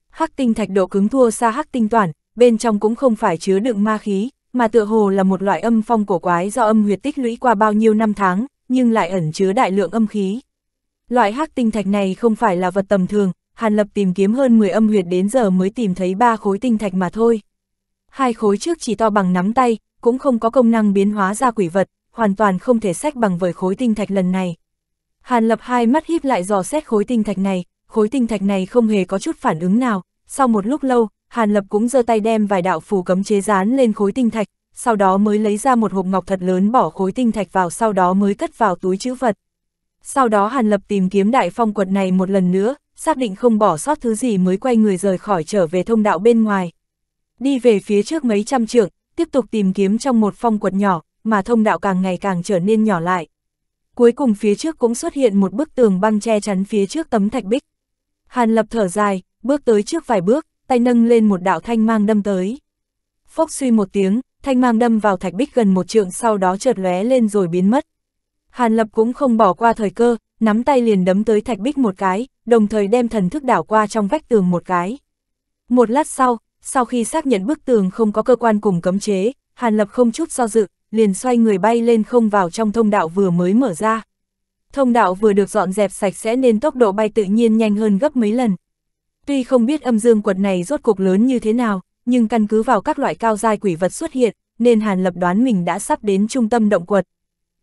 S1: Hắc tinh thạch độ cứng thua xa hắc tinh toàn, bên trong cũng không phải chứa đựng ma khí, mà tựa hồ là một loại âm phong cổ quái do âm huyệt tích lũy qua bao nhiêu năm tháng, nhưng lại ẩn chứa đại lượng âm khí. Loại hắc tinh thạch này không phải là vật tầm thường, Hàn Lập tìm kiếm hơn 10 âm huyệt đến giờ mới tìm thấy ba khối tinh thạch mà thôi. Hai khối trước chỉ to bằng nắm tay, cũng không có công năng biến hóa ra quỷ vật, hoàn toàn không thể sách bằng với khối tinh thạch lần này. Hàn Lập hai mắt híp lại dò xét khối tinh thạch này, khối tinh thạch này không hề có chút phản ứng nào, sau một lúc lâu, Hàn Lập cũng giơ tay đem vài đạo phù cấm chế dán lên khối tinh thạch, sau đó mới lấy ra một hộp ngọc thật lớn bỏ khối tinh thạch vào sau đó mới cất vào túi chữ vật. Sau đó Hàn Lập tìm kiếm đại phong quật này một lần nữa, xác định không bỏ sót thứ gì mới quay người rời khỏi trở về thông đạo bên ngoài. Đi về phía trước mấy trăm trượng, tiếp tục tìm kiếm trong một phong quật nhỏ, mà thông đạo càng ngày càng trở nên nhỏ lại. Cuối cùng phía trước cũng xuất hiện một bức tường băng che chắn phía trước tấm thạch bích. Hàn lập thở dài, bước tới trước vài bước, tay nâng lên một đạo thanh mang đâm tới. Phốc suy một tiếng, thanh mang đâm vào thạch bích gần một trượng sau đó chợt lóe lên rồi biến mất. Hàn lập cũng không bỏ qua thời cơ, nắm tay liền đấm tới thạch bích một cái, đồng thời đem thần thức đảo qua trong vách tường một cái. Một lát sau, sau khi xác nhận bức tường không có cơ quan cùng cấm chế, Hàn Lập không chút do dự, liền xoay người bay lên không vào trong thông đạo vừa mới mở ra. Thông đạo vừa được dọn dẹp sạch sẽ nên tốc độ bay tự nhiên nhanh hơn gấp mấy lần. Tuy không biết âm dương quật này rốt cục lớn như thế nào, nhưng căn cứ vào các loại cao giai quỷ vật xuất hiện, nên Hàn Lập đoán mình đã sắp đến trung tâm động quật,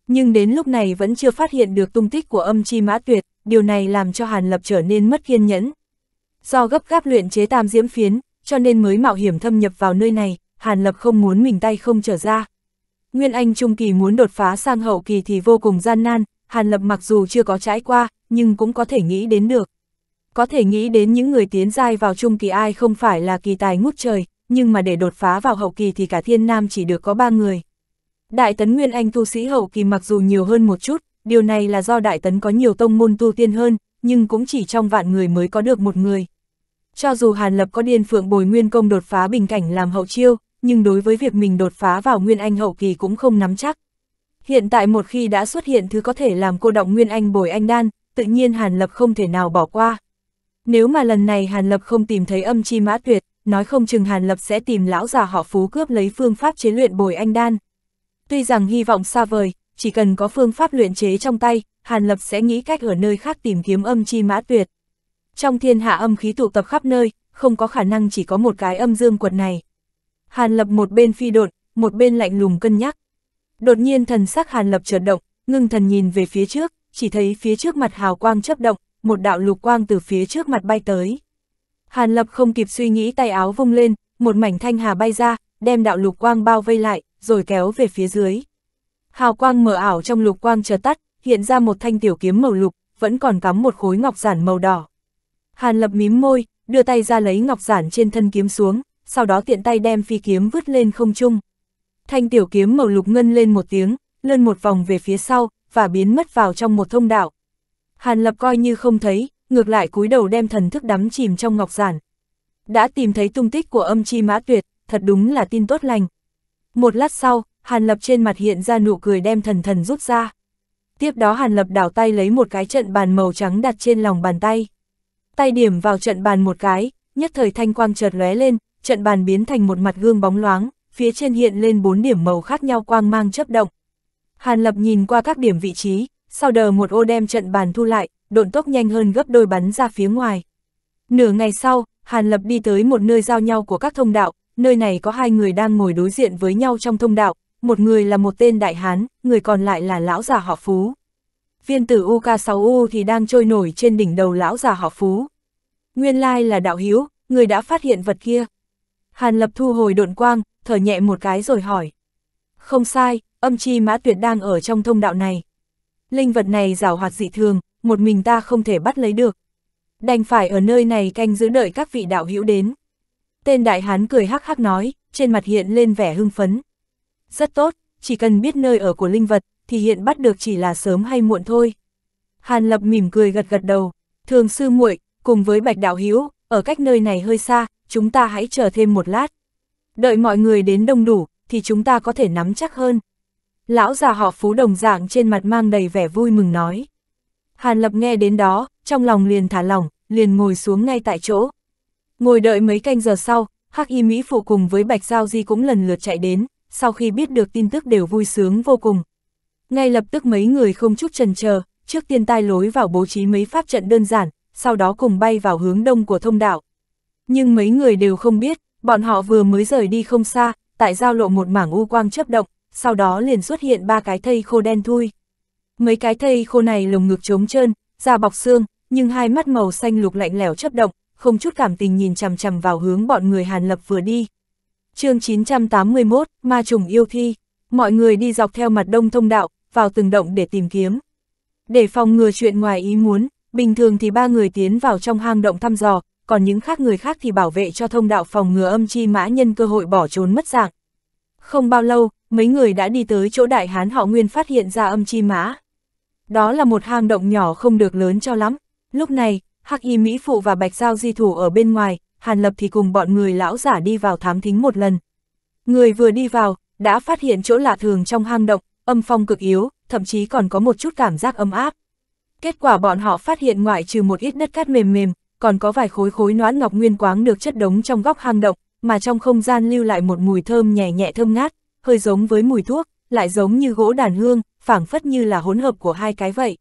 S1: nhưng đến lúc này vẫn chưa phát hiện được tung tích của âm chi mã tuyệt, điều này làm cho Hàn Lập trở nên mất kiên nhẫn. Do gấp gáp luyện chế tam diễm phiến, cho nên mới mạo hiểm thâm nhập vào nơi này, Hàn Lập không muốn mình tay không trở ra. Nguyên Anh Trung Kỳ muốn đột phá sang hậu kỳ thì vô cùng gian nan, Hàn Lập mặc dù chưa có trải qua, nhưng cũng có thể nghĩ đến được. Có thể nghĩ đến những người tiến giai vào Trung Kỳ ai không phải là kỳ tài ngút trời, nhưng mà để đột phá vào hậu kỳ thì cả thiên nam chỉ được có ba người. Đại tấn Nguyên Anh tu sĩ hậu kỳ mặc dù nhiều hơn một chút, điều này là do đại tấn có nhiều tông môn tu tiên hơn, nhưng cũng chỉ trong vạn người mới có được một người. Cho dù Hàn Lập có điên phượng bồi nguyên công đột phá bình cảnh làm hậu chiêu, nhưng đối với việc mình đột phá vào Nguyên Anh hậu kỳ cũng không nắm chắc. Hiện tại một khi đã xuất hiện thứ có thể làm cô động Nguyên Anh bồi anh đan, tự nhiên Hàn Lập không thể nào bỏ qua. Nếu mà lần này Hàn Lập không tìm thấy âm chi mã tuyệt, nói không chừng Hàn Lập sẽ tìm lão già họ phú cướp lấy phương pháp chế luyện bồi anh đan. Tuy rằng hy vọng xa vời, chỉ cần có phương pháp luyện chế trong tay, Hàn Lập sẽ nghĩ cách ở nơi khác tìm kiếm âm chi mã tuyệt. Trong thiên hạ âm khí tụ tập khắp nơi, không có khả năng chỉ có một cái âm dương quật này. Hàn Lập một bên phi đột, một bên lạnh lùng cân nhắc. Đột nhiên thần sắc Hàn Lập chợt động, ngưng thần nhìn về phía trước, chỉ thấy phía trước mặt hào quang chớp động, một đạo lục quang từ phía trước mặt bay tới. Hàn Lập không kịp suy nghĩ tay áo vung lên, một mảnh thanh hà bay ra, đem đạo lục quang bao vây lại, rồi kéo về phía dưới. Hào quang mờ ảo trong lục quang chợt tắt, hiện ra một thanh tiểu kiếm màu lục, vẫn còn cắm một khối ngọc giản màu đỏ. Hàn Lập mím môi, đưa tay ra lấy ngọc giản trên thân kiếm xuống, sau đó tiện tay đem phi kiếm vứt lên không trung. Thanh tiểu kiếm màu lục ngân lên một tiếng, lơn một vòng về phía sau và biến mất vào trong một thông đạo. Hàn Lập coi như không thấy, ngược lại cúi đầu đem thần thức đắm chìm trong ngọc giản. Đã tìm thấy tung tích của âm chi mã tuyệt, thật đúng là tin tốt lành, một lát sau, Hàn Lập trên mặt hiện ra nụ cười đem thần thần rút ra. Tiếp đó Hàn Lập đảo tay lấy một cái trận bàn màu trắng đặt trên lòng bàn tay. Tay điểm vào trận bàn một cái, nhất thời thanh quang chợt lóe lên, trận bàn biến thành một mặt gương bóng loáng, phía trên hiện lên bốn điểm màu khác nhau quang mang chấp động. Hàn Lập nhìn qua các điểm vị trí, sau đờ một ô đem trận bàn thu lại, độn tốc nhanh hơn gấp đôi bắn ra phía ngoài. Nửa ngày sau, Hàn Lập đi tới một nơi giao nhau của các thông đạo, nơi này có hai người đang ngồi đối diện với nhau trong thông đạo, một người là một tên đại hán, người còn lại là lão già họ Phú. Viên tử UK6U thì đang trôi nổi trên đỉnh đầu lão già họ Phú. Nguyên lai là đạo hiếu, người đã phát hiện vật kia. Hàn lập thu hồi độn quang, thở nhẹ một cái rồi hỏi. Không sai, âm chi mã tuyệt đang ở trong thông đạo này. Linh vật này rào hoạt dị thường, một mình ta không thể bắt lấy được. Đành phải ở nơi này canh giữ đợi các vị đạo hữu đến. Tên đại hán cười hắc hắc nói, trên mặt hiện lên vẻ hưng phấn. Rất tốt, chỉ cần biết nơi ở của linh vật, thì hiện bắt được chỉ là sớm hay muộn thôi. Hàn Lập mỉm cười gật gật đầu, thường sư muội cùng với Bạch Đạo Hiếu, ở cách nơi này hơi xa, chúng ta hãy chờ thêm một lát. Đợi mọi người đến đông đủ, thì chúng ta có thể nắm chắc hơn. Lão già họ phú đồng dạng trên mặt mang đầy vẻ vui mừng nói. Hàn Lập nghe đến đó, trong lòng liền thả lỏng, liền ngồi xuống ngay tại chỗ. Ngồi đợi mấy canh giờ sau, Hắc Y Mỹ phụ cùng với Bạch Giao Di cũng lần lượt chạy đến, sau khi biết được tin tức đều vui sướng vô cùng. Ngay lập tức mấy người không chút chần chờ, trước tiên tai lối vào bố trí mấy pháp trận đơn giản, sau đó cùng bay vào hướng đông của thông đạo. Nhưng mấy người đều không biết, bọn họ vừa mới rời đi không xa, tại giao lộ một mảng u quang chấp động, sau đó liền xuất hiện ba cái thây khô đen thui. Mấy cái thây khô này lồng ngực trống trơn, da bọc xương, nhưng hai mắt màu xanh lục lạnh lẽo chấp động, không chút cảm tình nhìn chằm chằm vào hướng bọn người Hàn Lập vừa đi. chương 981, Ma Trùng Yêu Thi, mọi người đi dọc theo mặt đông thông đạo, vào từng động để tìm kiếm. Để phòng ngừa chuyện ngoài ý muốn, bình thường thì ba người tiến vào trong hang động thăm dò, còn những khác người khác thì bảo vệ cho thông đạo phòng ngừa âm chi mã nhân cơ hội bỏ trốn mất dạng. Không bao lâu, mấy người đã đi tới chỗ đại hán họ nguyên phát hiện ra âm chi mã. Đó là một hang động nhỏ không được lớn cho lắm, lúc này, Hắc Y Mỹ Phụ và Bạch Giao di thủ ở bên ngoài, Hàn Lập thì cùng bọn người lão giả đi vào thám thính một lần. Người vừa đi vào, đã phát hiện chỗ lạ thường trong hang động, âm phong cực yếu, thậm chí còn có một chút cảm giác ấm áp. Kết quả bọn họ phát hiện ngoại trừ một ít đất cát mềm mềm, còn có vài khối khối noãn ngọc nguyên quáng được chất đống trong góc hang động, mà trong không gian lưu lại một mùi thơm nhẹ nhẹ thơm ngát, hơi giống với mùi thuốc, lại giống như gỗ đàn hương, phảng phất như là hỗn hợp của hai cái vậy.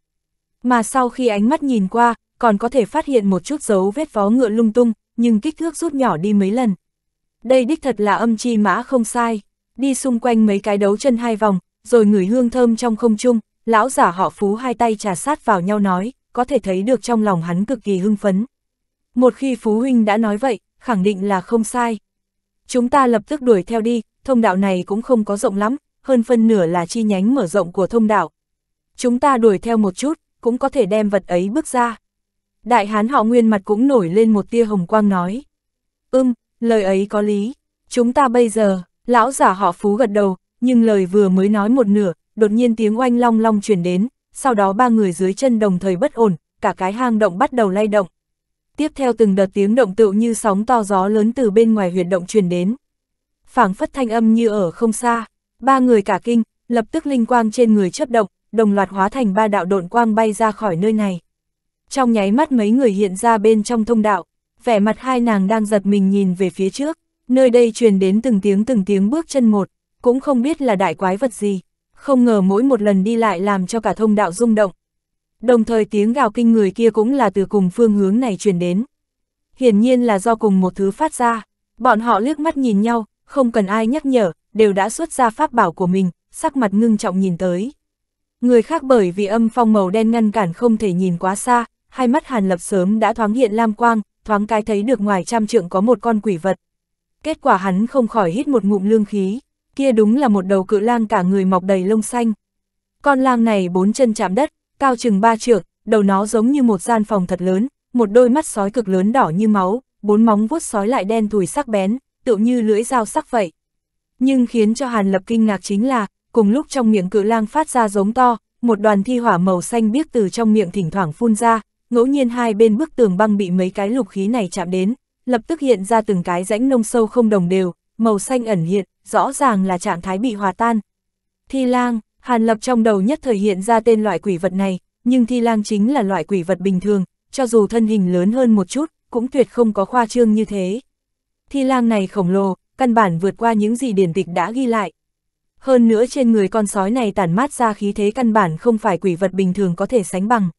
S1: Mà sau khi ánh mắt nhìn qua, còn có thể phát hiện một chút dấu vết vó ngựa lung tung, nhưng kích thước rút nhỏ đi mấy lần. Đây đích thật là âm chi mã không sai, đi xung quanh mấy cái đấu chân hai vòng, rồi ngửi hương thơm trong không trung, lão giả họ phú hai tay trà sát vào nhau nói, có thể thấy được trong lòng hắn cực kỳ hưng phấn. Một khi phú huynh đã nói vậy, khẳng định là không sai. Chúng ta lập tức đuổi theo đi, thông đạo này cũng không có rộng lắm, hơn phân nửa là chi nhánh mở rộng của thông đạo. Chúng ta đuổi theo một chút, cũng có thể đem vật ấy bước ra. Đại hán họ nguyên mặt cũng nổi lên một tia hồng quang nói. Ưm, lời ấy có lý. Chúng ta bây giờ, lão giả họ phú gật đầu, nhưng lời vừa mới nói một nửa, đột nhiên tiếng oanh long long chuyển đến, sau đó ba người dưới chân đồng thời bất ổn, cả cái hang động bắt đầu lay động. Tiếp theo từng đợt tiếng động tựu như sóng to gió lớn từ bên ngoài huyệt động truyền đến. phảng phất thanh âm như ở không xa, ba người cả kinh, lập tức linh quang trên người chấp động, đồng loạt hóa thành ba đạo độn quang bay ra khỏi nơi này. Trong nháy mắt mấy người hiện ra bên trong thông đạo, vẻ mặt hai nàng đang giật mình nhìn về phía trước, nơi đây truyền đến từng tiếng từng tiếng bước chân một, cũng không biết là đại quái vật gì, không ngờ mỗi một lần đi lại làm cho cả thông đạo rung động. Đồng thời tiếng gào kinh người kia cũng là từ cùng phương hướng này truyền đến. Hiển nhiên là do cùng một thứ phát ra, bọn họ liếc mắt nhìn nhau, không cần ai nhắc nhở, đều đã xuất ra pháp bảo của mình, sắc mặt ngưng trọng nhìn tới. Người khác bởi vì âm phong màu đen ngăn cản không thể nhìn quá xa, hai mắt Hàn Lập sớm đã thoáng hiện lam quang, thoáng cái thấy được ngoài trăm trượng có một con quỷ vật. Kết quả hắn không khỏi hít một ngụm lương khí, kia đúng là một đầu cự lang cả người mọc đầy lông xanh. Con lang này bốn chân chạm đất, cao chừng ba trượng, đầu nó giống như một gian phòng thật lớn, một đôi mắt sói cực lớn đỏ như máu, bốn móng vuốt sói lại đen thùi sắc bén, tựu như lưỡi dao sắc vậy. Nhưng khiến cho Hàn Lập kinh ngạc chính là, cùng lúc trong miệng cự lang phát ra giống to, một đoàn thi hỏa màu xanh biếc từ trong miệng thỉnh thoảng phun ra, ngẫu nhiên hai bên bức tường băng bị mấy cái lục khí này chạm đến, lập tức hiện ra từng cái rãnh nông sâu không đồng đều, màu xanh ẩn hiện, rõ ràng là trạng thái bị hòa tan. Thi lang, Hàn Lập trong đầu nhất thời hiện ra tên loại quỷ vật này, nhưng thi lang chính là loại quỷ vật bình thường, cho dù thân hình lớn hơn một chút, cũng tuyệt không có khoa trương như thế. Thi lang này khổng lồ, căn bản vượt qua những gì điển tịch đã ghi lại. Hơn nữa trên người con sói này tản mát ra khí thế căn bản không phải quỷ vật bình thường có thể sánh bằng.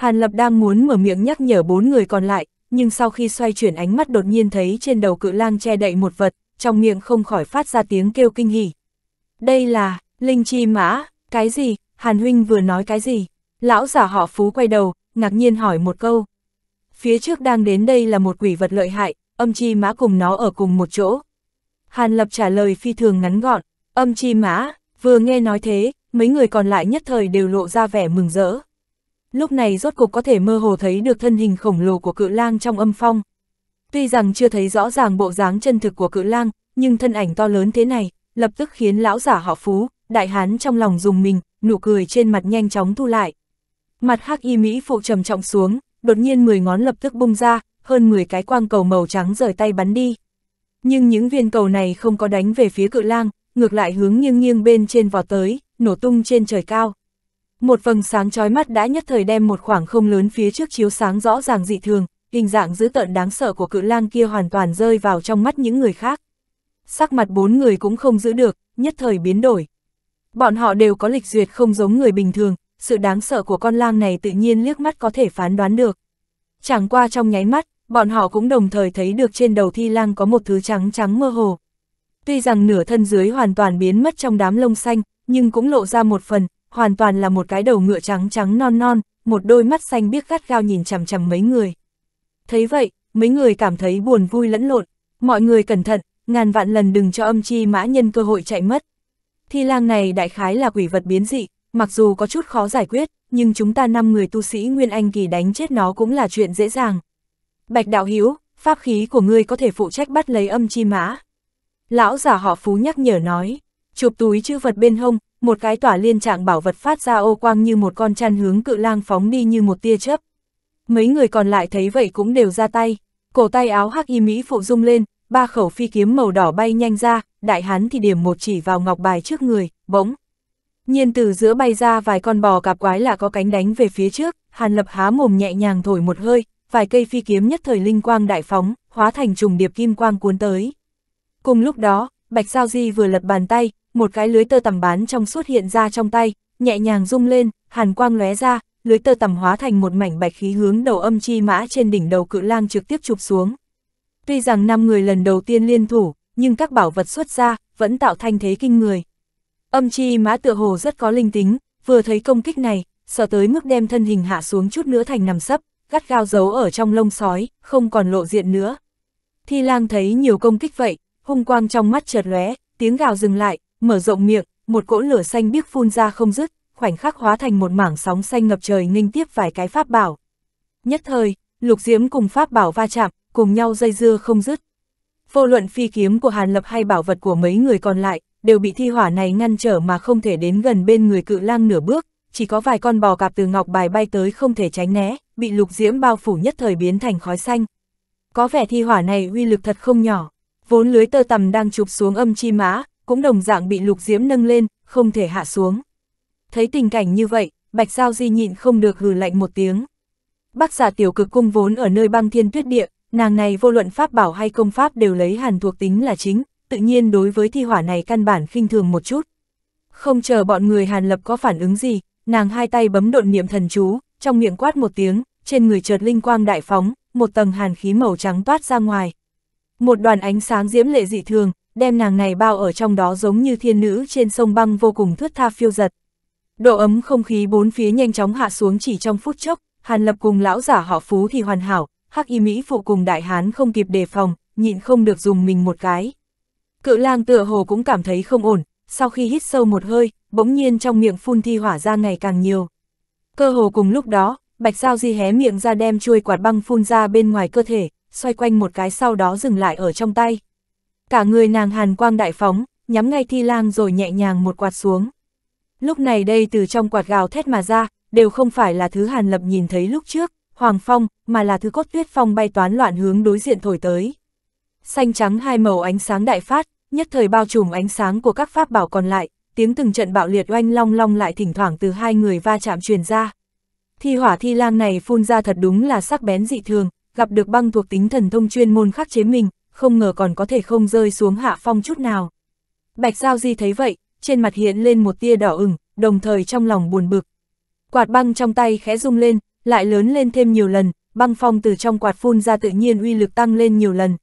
S1: Hàn Lập đang muốn mở miệng nhắc nhở bốn người còn lại, nhưng sau khi xoay chuyển ánh mắt đột nhiên thấy trên đầu cự lang che đậy một vật, trong miệng không khỏi phát ra tiếng kêu kinh hỉ. Đây là, linh chi mã, cái gì, Hàn Huynh vừa nói cái gì? Lão giả họ Phú quay đầu, ngạc nhiên hỏi một câu. Phía trước đang đến đây là một quỷ vật lợi hại, âm chi mã cùng nó ở cùng một chỗ. Hàn Lập trả lời phi thường ngắn gọn, âm chi mã, vừa nghe nói thế, mấy người còn lại nhất thời đều lộ ra vẻ mừng rỡ lúc này rốt cục có thể mơ hồ thấy được thân hình khổng lồ của cự lang trong âm phong. Tuy rằng chưa thấy rõ ràng bộ dáng chân thực của cự lang, nhưng thân ảnh to lớn thế này, lập tức khiến lão giả họ phú, đại hán trong lòng dùng mình, nụ cười trên mặt nhanh chóng thu lại. Mặt hắc y Mỹ phụ trầm trọng xuống, đột nhiên 10 ngón lập tức bung ra, hơn 10 cái quang cầu màu trắng rời tay bắn đi. Nhưng những viên cầu này không có đánh về phía cự lang, ngược lại hướng nghiêng nghiêng bên trên vọt tới, nổ tung trên trời cao. Một vầng sáng chói mắt đã nhất thời đem một khoảng không lớn phía trước chiếu sáng rõ ràng dị thường, hình dạng dữ tợn đáng sợ của cự lang kia hoàn toàn rơi vào trong mắt những người khác. Sắc mặt bốn người cũng không giữ được, nhất thời biến đổi. Bọn họ đều có lịch duyệt không giống người bình thường, sự đáng sợ của con lang này tự nhiên liếc mắt có thể phán đoán được. Chẳng qua trong nháy mắt, bọn họ cũng đồng thời thấy được trên đầu thi lang có một thứ trắng trắng mơ hồ. Tuy rằng nửa thân dưới hoàn toàn biến mất trong đám lông xanh, nhưng cũng lộ ra một phần, hoàn toàn là một cái đầu ngựa trắng trắng non non, một đôi mắt xanh biếc gắt gao nhìn chằm chằm mấy người. Thấy vậy, mấy người cảm thấy buồn vui lẫn lộn, mọi người cẩn thận, ngàn vạn lần đừng cho âm chi mã nhân cơ hội chạy mất. Thi lang này đại khái là quỷ vật biến dị, mặc dù có chút khó giải quyết, nhưng chúng ta năm người tu sĩ Nguyên Anh kỳ đánh chết nó cũng là chuyện dễ dàng. Bạch đạo hữu pháp khí của ngươi có thể phụ trách bắt lấy âm chi mã. Lão giả họ phú nhắc nhở nói, chụp túi chữ vật bên hông, một cái tỏa liên trạng bảo vật phát ra ô quang như một con chăn hướng cự lang phóng đi như một tia chớp. Mấy người còn lại thấy vậy cũng đều ra tay, cổ tay áo hắc y Mỹ phụ rung lên, ba khẩu phi kiếm màu đỏ bay nhanh ra, đại hán thì điểm một chỉ vào ngọc bài trước người, bỗng. Nhiên từ giữa bay ra vài con bò cạp quái lạ có cánh đánh về phía trước, Hàn Lập há mồm nhẹ nhàng thổi một hơi, vài cây phi kiếm nhất thời linh quang đại phóng, hóa thành trùng điệp kim quang cuốn tới. Cùng lúc đó, Bạch sao Di vừa lật bàn tay, một cái lưới tơ tầm bán trong suốt hiện ra trong tay, nhẹ nhàng rung lên, hàn quang lóe ra, lưới tơ tầm hóa thành một mảnh bạch khí hướng đầu âm chi mã trên đỉnh đầu cự lang trực tiếp chụp xuống. Tuy rằng năm người lần đầu tiên liên thủ, nhưng các bảo vật xuất ra, vẫn tạo thanh thế kinh người. Âm chi mã tựa hồ rất có linh tính, vừa thấy công kích này, sợ tới mức đem thân hình hạ xuống chút nữa thành nằm sấp, gắt gao giấu ở trong lông sói, không còn lộ diện nữa. Thi lang thấy nhiều công kích vậy, hung quang trong mắt chợt lóe, tiếng gào dừng lại, mở rộng miệng, một cỗ lửa xanh biếc phun ra không dứt, khoảnh khắc hóa thành một mảng sóng xanh ngập trời nghênh tiếp vài cái pháp bảo. Nhất thời, lục diễm cùng pháp bảo va chạm, cùng nhau dây dưa không dứt. Vô luận phi kiếm của Hàn Lập hay bảo vật của mấy người còn lại, đều bị thi hỏa này ngăn trở mà không thể đến gần bên người cự lang nửa bước, chỉ có vài con bò cạp từ ngọc bài bay tới không thể tránh né, bị lục diễm bao phủ nhất thời biến thành khói xanh. Có vẻ thi hỏa này uy lực thật không nhỏ, vốn lưới tơ tầm đang chụp xuống âm chi mã, cũng đồng dạng bị lục diễm nâng lên, không thể hạ xuống. Thấy tình cảnh như vậy, Bạch Giao Di nhịn không được hừ lạnh một tiếng. Bác giả tiểu cực cung vốn ở nơi băng thiên tuyết địa, nàng này vô luận pháp bảo hay công pháp đều lấy hàn thuộc tính là chính, tự nhiên đối với thi hỏa này căn bản khinh thường một chút. Không chờ bọn người hàn lập có phản ứng gì, nàng hai tay bấm độn niệm thần chú, trong miệng quát một tiếng, trên người chợt linh quang đại phóng, một tầng hàn khí màu trắng toát ra ngoài. Một đoàn ánh sáng diễm lệ dị thường, đem nàng này bao ở trong đó giống như thiên nữ trên sông băng vô cùng thướt tha phiêu giật. Độ ấm không khí bốn phía nhanh chóng hạ xuống chỉ trong phút chốc, Hàn Lập cùng lão giả họ Phú thì hoàn hảo, Hắc Y Mỹ phụ cùng đại hán không kịp đề phòng, nhịn không được dùng mình một cái. Cự lang tựa hồ cũng cảm thấy không ổn, sau khi hít sâu một hơi, bỗng nhiên trong miệng phun thi hỏa ra ngày càng nhiều. Cơ hồ cùng lúc đó, Bạch Giao Di hé miệng ra đem chuôi quạt băng phun ra bên ngoài cơ thể, xoay quanh một cái sau đó dừng lại ở trong tay. Cả người nàng hàn quang đại phóng, nhắm ngay thi lang rồi nhẹ nhàng một quạt xuống. Lúc này đây từ trong quạt gào thét mà ra, đều không phải là thứ hàn lập nhìn thấy lúc trước, hoàng phong, mà là thứ cốt tuyết phong bay toán loạn hướng đối diện thổi tới. Xanh trắng hai màu ánh sáng đại phát, nhất thời bao trùm ánh sáng của các pháp bảo còn lại, tiếng từng trận bạo liệt oanh long long lại thỉnh thoảng từ hai người va chạm truyền ra. Thi hỏa thi lang này phun ra thật đúng là sắc bén dị thường, gặp được băng thuộc tính thần thông chuyên môn khắc chế mình, không ngờ còn có thể không rơi xuống hạ phong chút nào. Bạch Giao Di thấy vậy, trên mặt hiện lên một tia đỏ ửng, đồng thời trong lòng buồn bực. Quạt băng trong tay khẽ rung lên, lại lớn lên thêm nhiều lần, băng phong từ trong quạt phun ra tự nhiên uy lực tăng lên nhiều lần.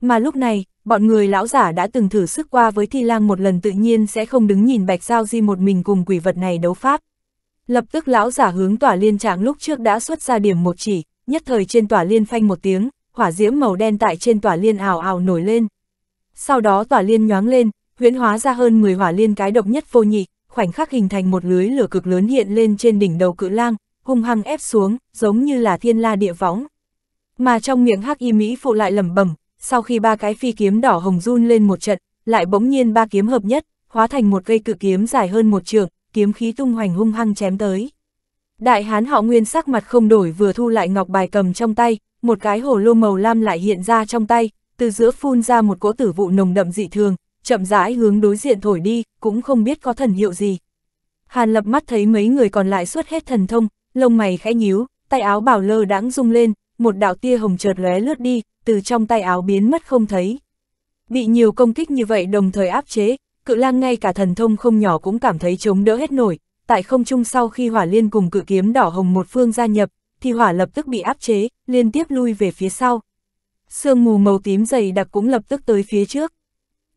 S1: Mà lúc này, bọn người lão giả đã từng thử sức qua với thi lang một lần tự nhiên sẽ không đứng nhìn Bạch Giao Di một mình cùng quỷ vật này đấu pháp. Lập tức lão giả hướng tỏa liên trạng lúc trước đã xuất ra điểm một chỉ, nhất thời trên tỏa liên phanh một tiếng, hỏa diễm màu đen tại trên tỏa liên ảo ảo nổi lên. Sau đó tỏa liên nhoáng lên, huyễn hóa ra hơn 10 hỏa liên cái độc nhất vô nhị, khoảnh khắc hình thành một lưới lửa cực lớn hiện lên trên đỉnh đầu cự lang, hung hăng ép xuống, giống như là thiên la địa võng. Mà trong miệng hắc y Mỹ phụ lại lẩm bẩm, sau khi ba cái phi kiếm đỏ hồng run lên một trận, lại bỗng nhiên ba kiếm hợp nhất, hóa thành một cây cự kiếm dài hơn một trường, kiếm khí tung hoành hung hăng chém tới. Đại hán họ nguyên sắc mặt không đổi vừa thu lại ngọc bài cầm trong tay, một cái hồ lô màu lam lại hiện ra trong tay, từ giữa phun ra một cỗ tử vụ nồng đậm dị thường, chậm rãi hướng đối diện thổi đi, cũng không biết có thần hiệu gì. Hàn lập mắt thấy mấy người còn lại suốt hết thần thông, lông mày khẽ nhíu, tay áo bảo lơ đãng rung lên, một đạo tia hồng chợt lóe lướt đi, từ trong tay áo biến mất không thấy. Bị nhiều công kích như vậy đồng thời áp chế, cự lang ngay cả thần thông không nhỏ cũng cảm thấy chống đỡ hết nổi, tại không trung sau khi hỏa liên cùng cự kiếm đỏ hồng một phương gia nhập, thì hỏa lập tức bị áp chế, liên tiếp lui về phía sau. Sương mù màu tím dày đặc cũng lập tức tới phía trước.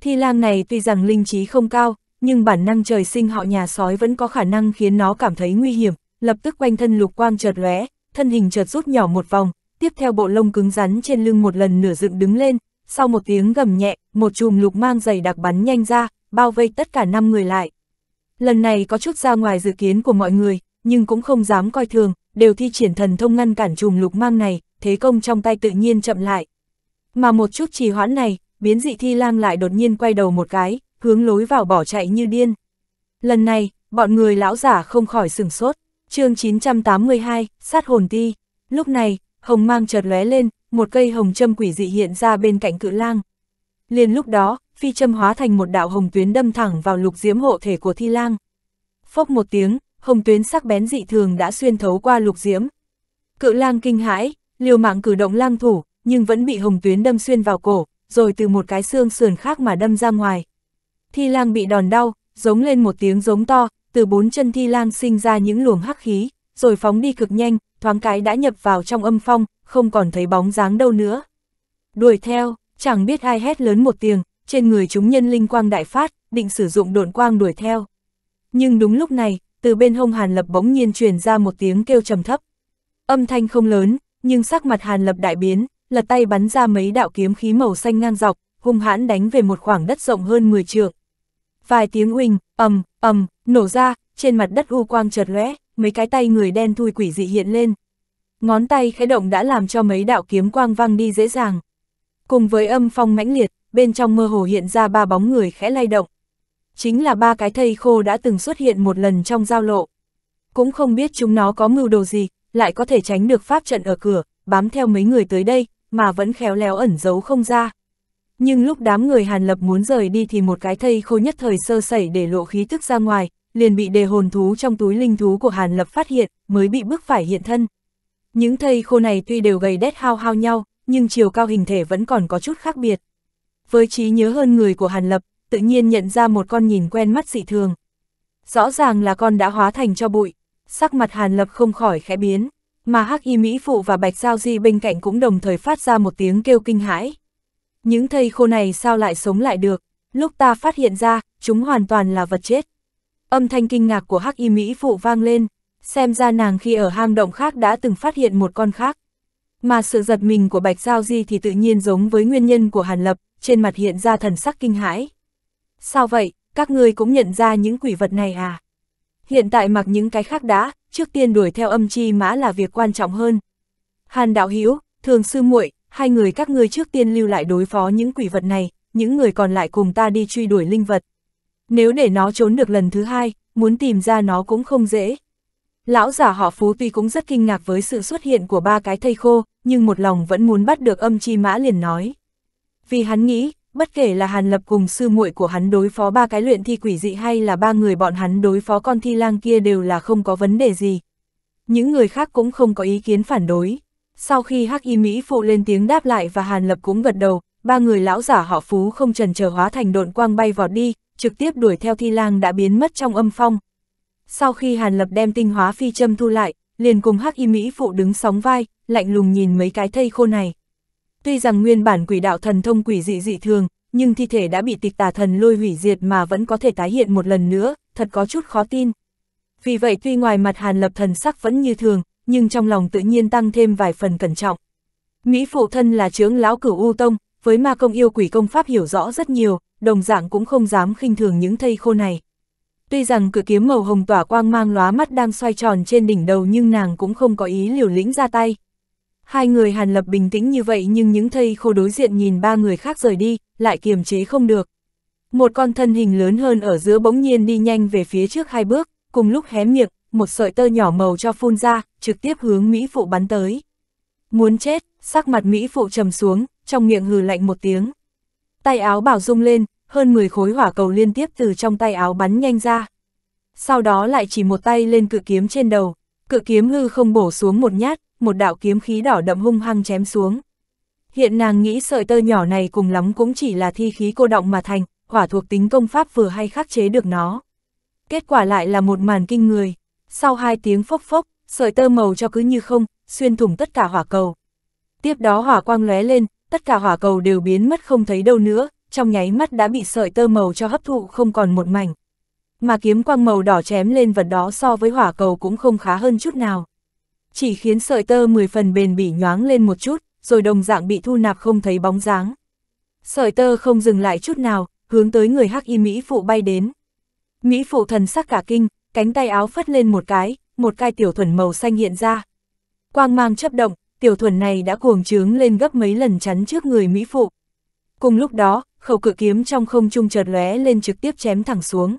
S1: Thi lang này tuy rằng linh trí không cao, nhưng bản năng trời sinh họ nhà sói vẫn có khả năng khiến nó cảm thấy nguy hiểm, lập tức quanh thân lục quang chợt lóe, thân hình chợt rút nhỏ một vòng, tiếp theo bộ lông cứng rắn trên lưng một lần nửa dựng đứng lên, sau một tiếng gầm nhẹ, một chùm lục mang dày đặc bắn nhanh ra, bao vây tất cả năm người lại. Lần này có chút ra ngoài dự kiến của mọi người, nhưng cũng không dám coi thường, đều thi triển thần thông ngăn cản chùm lục mang này, thế công trong tay tự nhiên chậm lại. Mà một chút trì hoãn này, biến dị thi lang lại đột nhiên quay đầu một cái, hướng lối vào bỏ chạy như điên. Lần này, bọn người lão giả không khỏi sửng sốt. chương 982, sát hồn ti. Lúc này, hồng mang chợt lóe lên, một cây hồng châm quỷ dị hiện ra bên cạnh cự lang. Liền lúc đó, phi châm hóa thành một đạo hồng tuyến đâm thẳng vào lục diễm hộ thể của thi lang. Phốc một tiếng, hồng tuyến sắc bén dị thường đã xuyên thấu qua lục diễm. Cự lang kinh hãi, liều mạng cử động lang thủ, nhưng vẫn bị hồng tuyến đâm xuyên vào cổ, rồi từ một cái xương sườn khác mà đâm ra ngoài. Thi lang bị đòn đau, giống lên một tiếng giống to, từ bốn chân thi lang sinh ra những luồng hắc khí, rồi phóng đi cực nhanh, thoáng cái đã nhập vào trong âm phong, không còn thấy bóng dáng đâu nữa. Đuổi theo, chẳng biết ai hét lớn một tiếng, trên người chúng nhân linh quang đại phát, định sử dụng độn quang đuổi theo. Nhưng đúng lúc này, từ bên hông Hàn Lập bỗng nhiên truyền ra một tiếng kêu trầm thấp. Âm thanh không lớn, nhưng sắc mặt Hàn Lập đại biến, lật tay bắn ra mấy đạo kiếm khí màu xanh ngang dọc, hung hãn đánh về một khoảng đất rộng hơn 10 trượng. Vài tiếng uỳnh, ầm, ầm, nổ ra, trên mặt đất u quang chợt lóe, mấy cái tay người đen thui quỷ dị hiện lên. Ngón tay khẽ động đã làm cho mấy đạo kiếm quang văng đi dễ dàng. Cùng với âm phong mãnh liệt, bên trong mơ hồ hiện ra ba bóng người khẽ lay động chính là ba cái thây khô đã từng xuất hiện một lần trong giao lộ. Cũng không biết chúng nó có mưu đồ gì, lại có thể tránh được pháp trận ở cửa, bám theo mấy người tới đây, mà vẫn khéo léo ẩn giấu không ra. Nhưng lúc đám người Hàn Lập muốn rời đi thì một cái thây khô nhất thời sơ sẩy để lộ khí tức ra ngoài, liền bị đề hồn thú trong túi linh thú của Hàn Lập phát hiện, mới bị bức phải hiện thân. Những thây khô này tuy đều gầy đét hao hao nhau, nhưng chiều cao hình thể vẫn còn có chút khác biệt. Với trí nhớ hơn người của Hàn Lập, tự nhiên nhận ra một con nhìn quen mắt dị thường. Rõ ràng là con đã hóa thành cho bụi, sắc mặt Hàn Lập không khỏi khẽ biến, mà Hắc Y Mỹ Phụ và Bạch Giao Di bên cạnh cũng đồng thời phát ra một tiếng kêu kinh hãi. Những thây khô này sao lại sống lại được, lúc ta phát hiện ra, chúng hoàn toàn là vật chết. Âm thanh kinh ngạc của Hắc Y Mỹ Phụ vang lên, xem ra nàng khi ở hang động khác đã từng phát hiện một con khác. Mà sự giật mình của Bạch Giao Di thì tự nhiên giống với nguyên nhân của Hàn Lập, trên mặt hiện ra thần sắc kinh hãi. Sao vậy, các ngươi cũng nhận ra những quỷ vật này à? Hiện tại mặc những cái khác đã, trước tiên đuổi theo âm chi mã là việc quan trọng hơn. Hàn đạo Hiếu, thường sư muội, hai người các ngươi trước tiên lưu lại đối phó những quỷ vật này, những người còn lại cùng ta đi truy đuổi linh vật. Nếu để nó trốn được lần thứ hai, muốn tìm ra nó cũng không dễ. Lão giả họ Phú tuy cũng rất kinh ngạc với sự xuất hiện của ba cái thây khô, nhưng một lòng vẫn muốn bắt được âm chi mã liền nói. Vì hắn nghĩ, bất kể là Hàn Lập cùng sư muội của hắn đối phó ba cái luyện thi quỷ dị hay là ba người bọn hắn đối phó con thi lang kia đều là không có vấn đề gì. Những người khác cũng không có ý kiến phản đối. Sau khi Hắc Y Mỹ phụ lên tiếng đáp lại và Hàn Lập cũng gật đầu, ba người lão giả họ Phú không trần chờ hóa thành độn quang bay vọt đi, trực tiếp đuổi theo thi lang đã biến mất trong âm phong. Sau khi Hàn Lập đem tinh hóa phi châm thu lại, liền cùng Hắc Y Mỹ phụ đứng sóng vai, lạnh lùng nhìn mấy cái thây khô này. Tuy rằng nguyên bản quỷ đạo thần thông quỷ dị dị thường, nhưng thi thể đã bị tịch tà thần lôi hủy diệt mà vẫn có thể tái hiện một lần nữa, thật có chút khó tin. Vì vậy tuy ngoài mặt hàn lập thần sắc vẫn như thường, nhưng trong lòng tự nhiên tăng thêm vài phần cẩn trọng. Mỹ phụ thân là trưởng lão cửu U Tông, với ma công yêu quỷ công pháp hiểu rõ rất nhiều, đồng dạng cũng không dám khinh thường những thây khô này. Tuy rằng cử kiếm màu hồng tỏa quang mang lóa mắt đang xoay tròn trên đỉnh đầu nhưng nàng cũng không có ý liều lĩnh ra tay. Hai người Hàn Lập bình tĩnh như vậy nhưng những thây khô đối diện nhìn ba người khác rời đi, lại kiềm chế không được. Một con thân hình lớn hơn ở giữa bỗng nhiên đi nhanh về phía trước hai bước, cùng lúc hé miệng, một sợi tơ nhỏ màu cho phun ra, trực tiếp hướng Mỹ Phụ bắn tới. Muốn chết, sắc mặt Mỹ Phụ trầm xuống, trong miệng hừ lạnh một tiếng. Tay áo bảo rung lên, hơn 10 khối hỏa cầu liên tiếp từ trong tay áo bắn nhanh ra. Sau đó lại chỉ một tay lên cự kiếm trên đầu, cự kiếm hư không bổ xuống một nhát, một đạo kiếm khí đỏ đậm hung hăng chém xuống. Hiện nàng nghĩ sợi tơ nhỏ này cùng lắm cũng chỉ là thi khí cô động mà thành, hỏa thuộc tính công pháp vừa hay khắc chế được nó. Kết quả lại là một màn kinh người. Sau hai tiếng phốc phốc, sợi tơ màu cho cứ như không, xuyên thủng tất cả hỏa cầu. Tiếp đó hỏa quang lóe lên, tất cả hỏa cầu đều biến mất không thấy đâu nữa, trong nháy mắt đã bị sợi tơ màu cho hấp thụ không còn một mảnh. Mà kiếm quang màu đỏ chém lên vật đó so với hỏa cầu cũng không khá hơn chút nào chỉ khiến sợi tơ 10 phần bền bỉ nhoáng lên một chút, rồi đồng dạng bị thu nạp không thấy bóng dáng. Sợi tơ không dừng lại chút nào, hướng tới người hắc y Mỹ phụ bay đến. Mỹ phụ thần sắc cả kinh, cánh tay áo phất lên một cái, một cái tiểu thuần màu xanh hiện ra. Quang mang chấp động, tiểu thuần này đã cuồng trướng lên gấp mấy lần chắn trước người Mỹ phụ. Cùng lúc đó, khẩu cự kiếm trong không trung chợt lóe lên trực tiếp chém thẳng xuống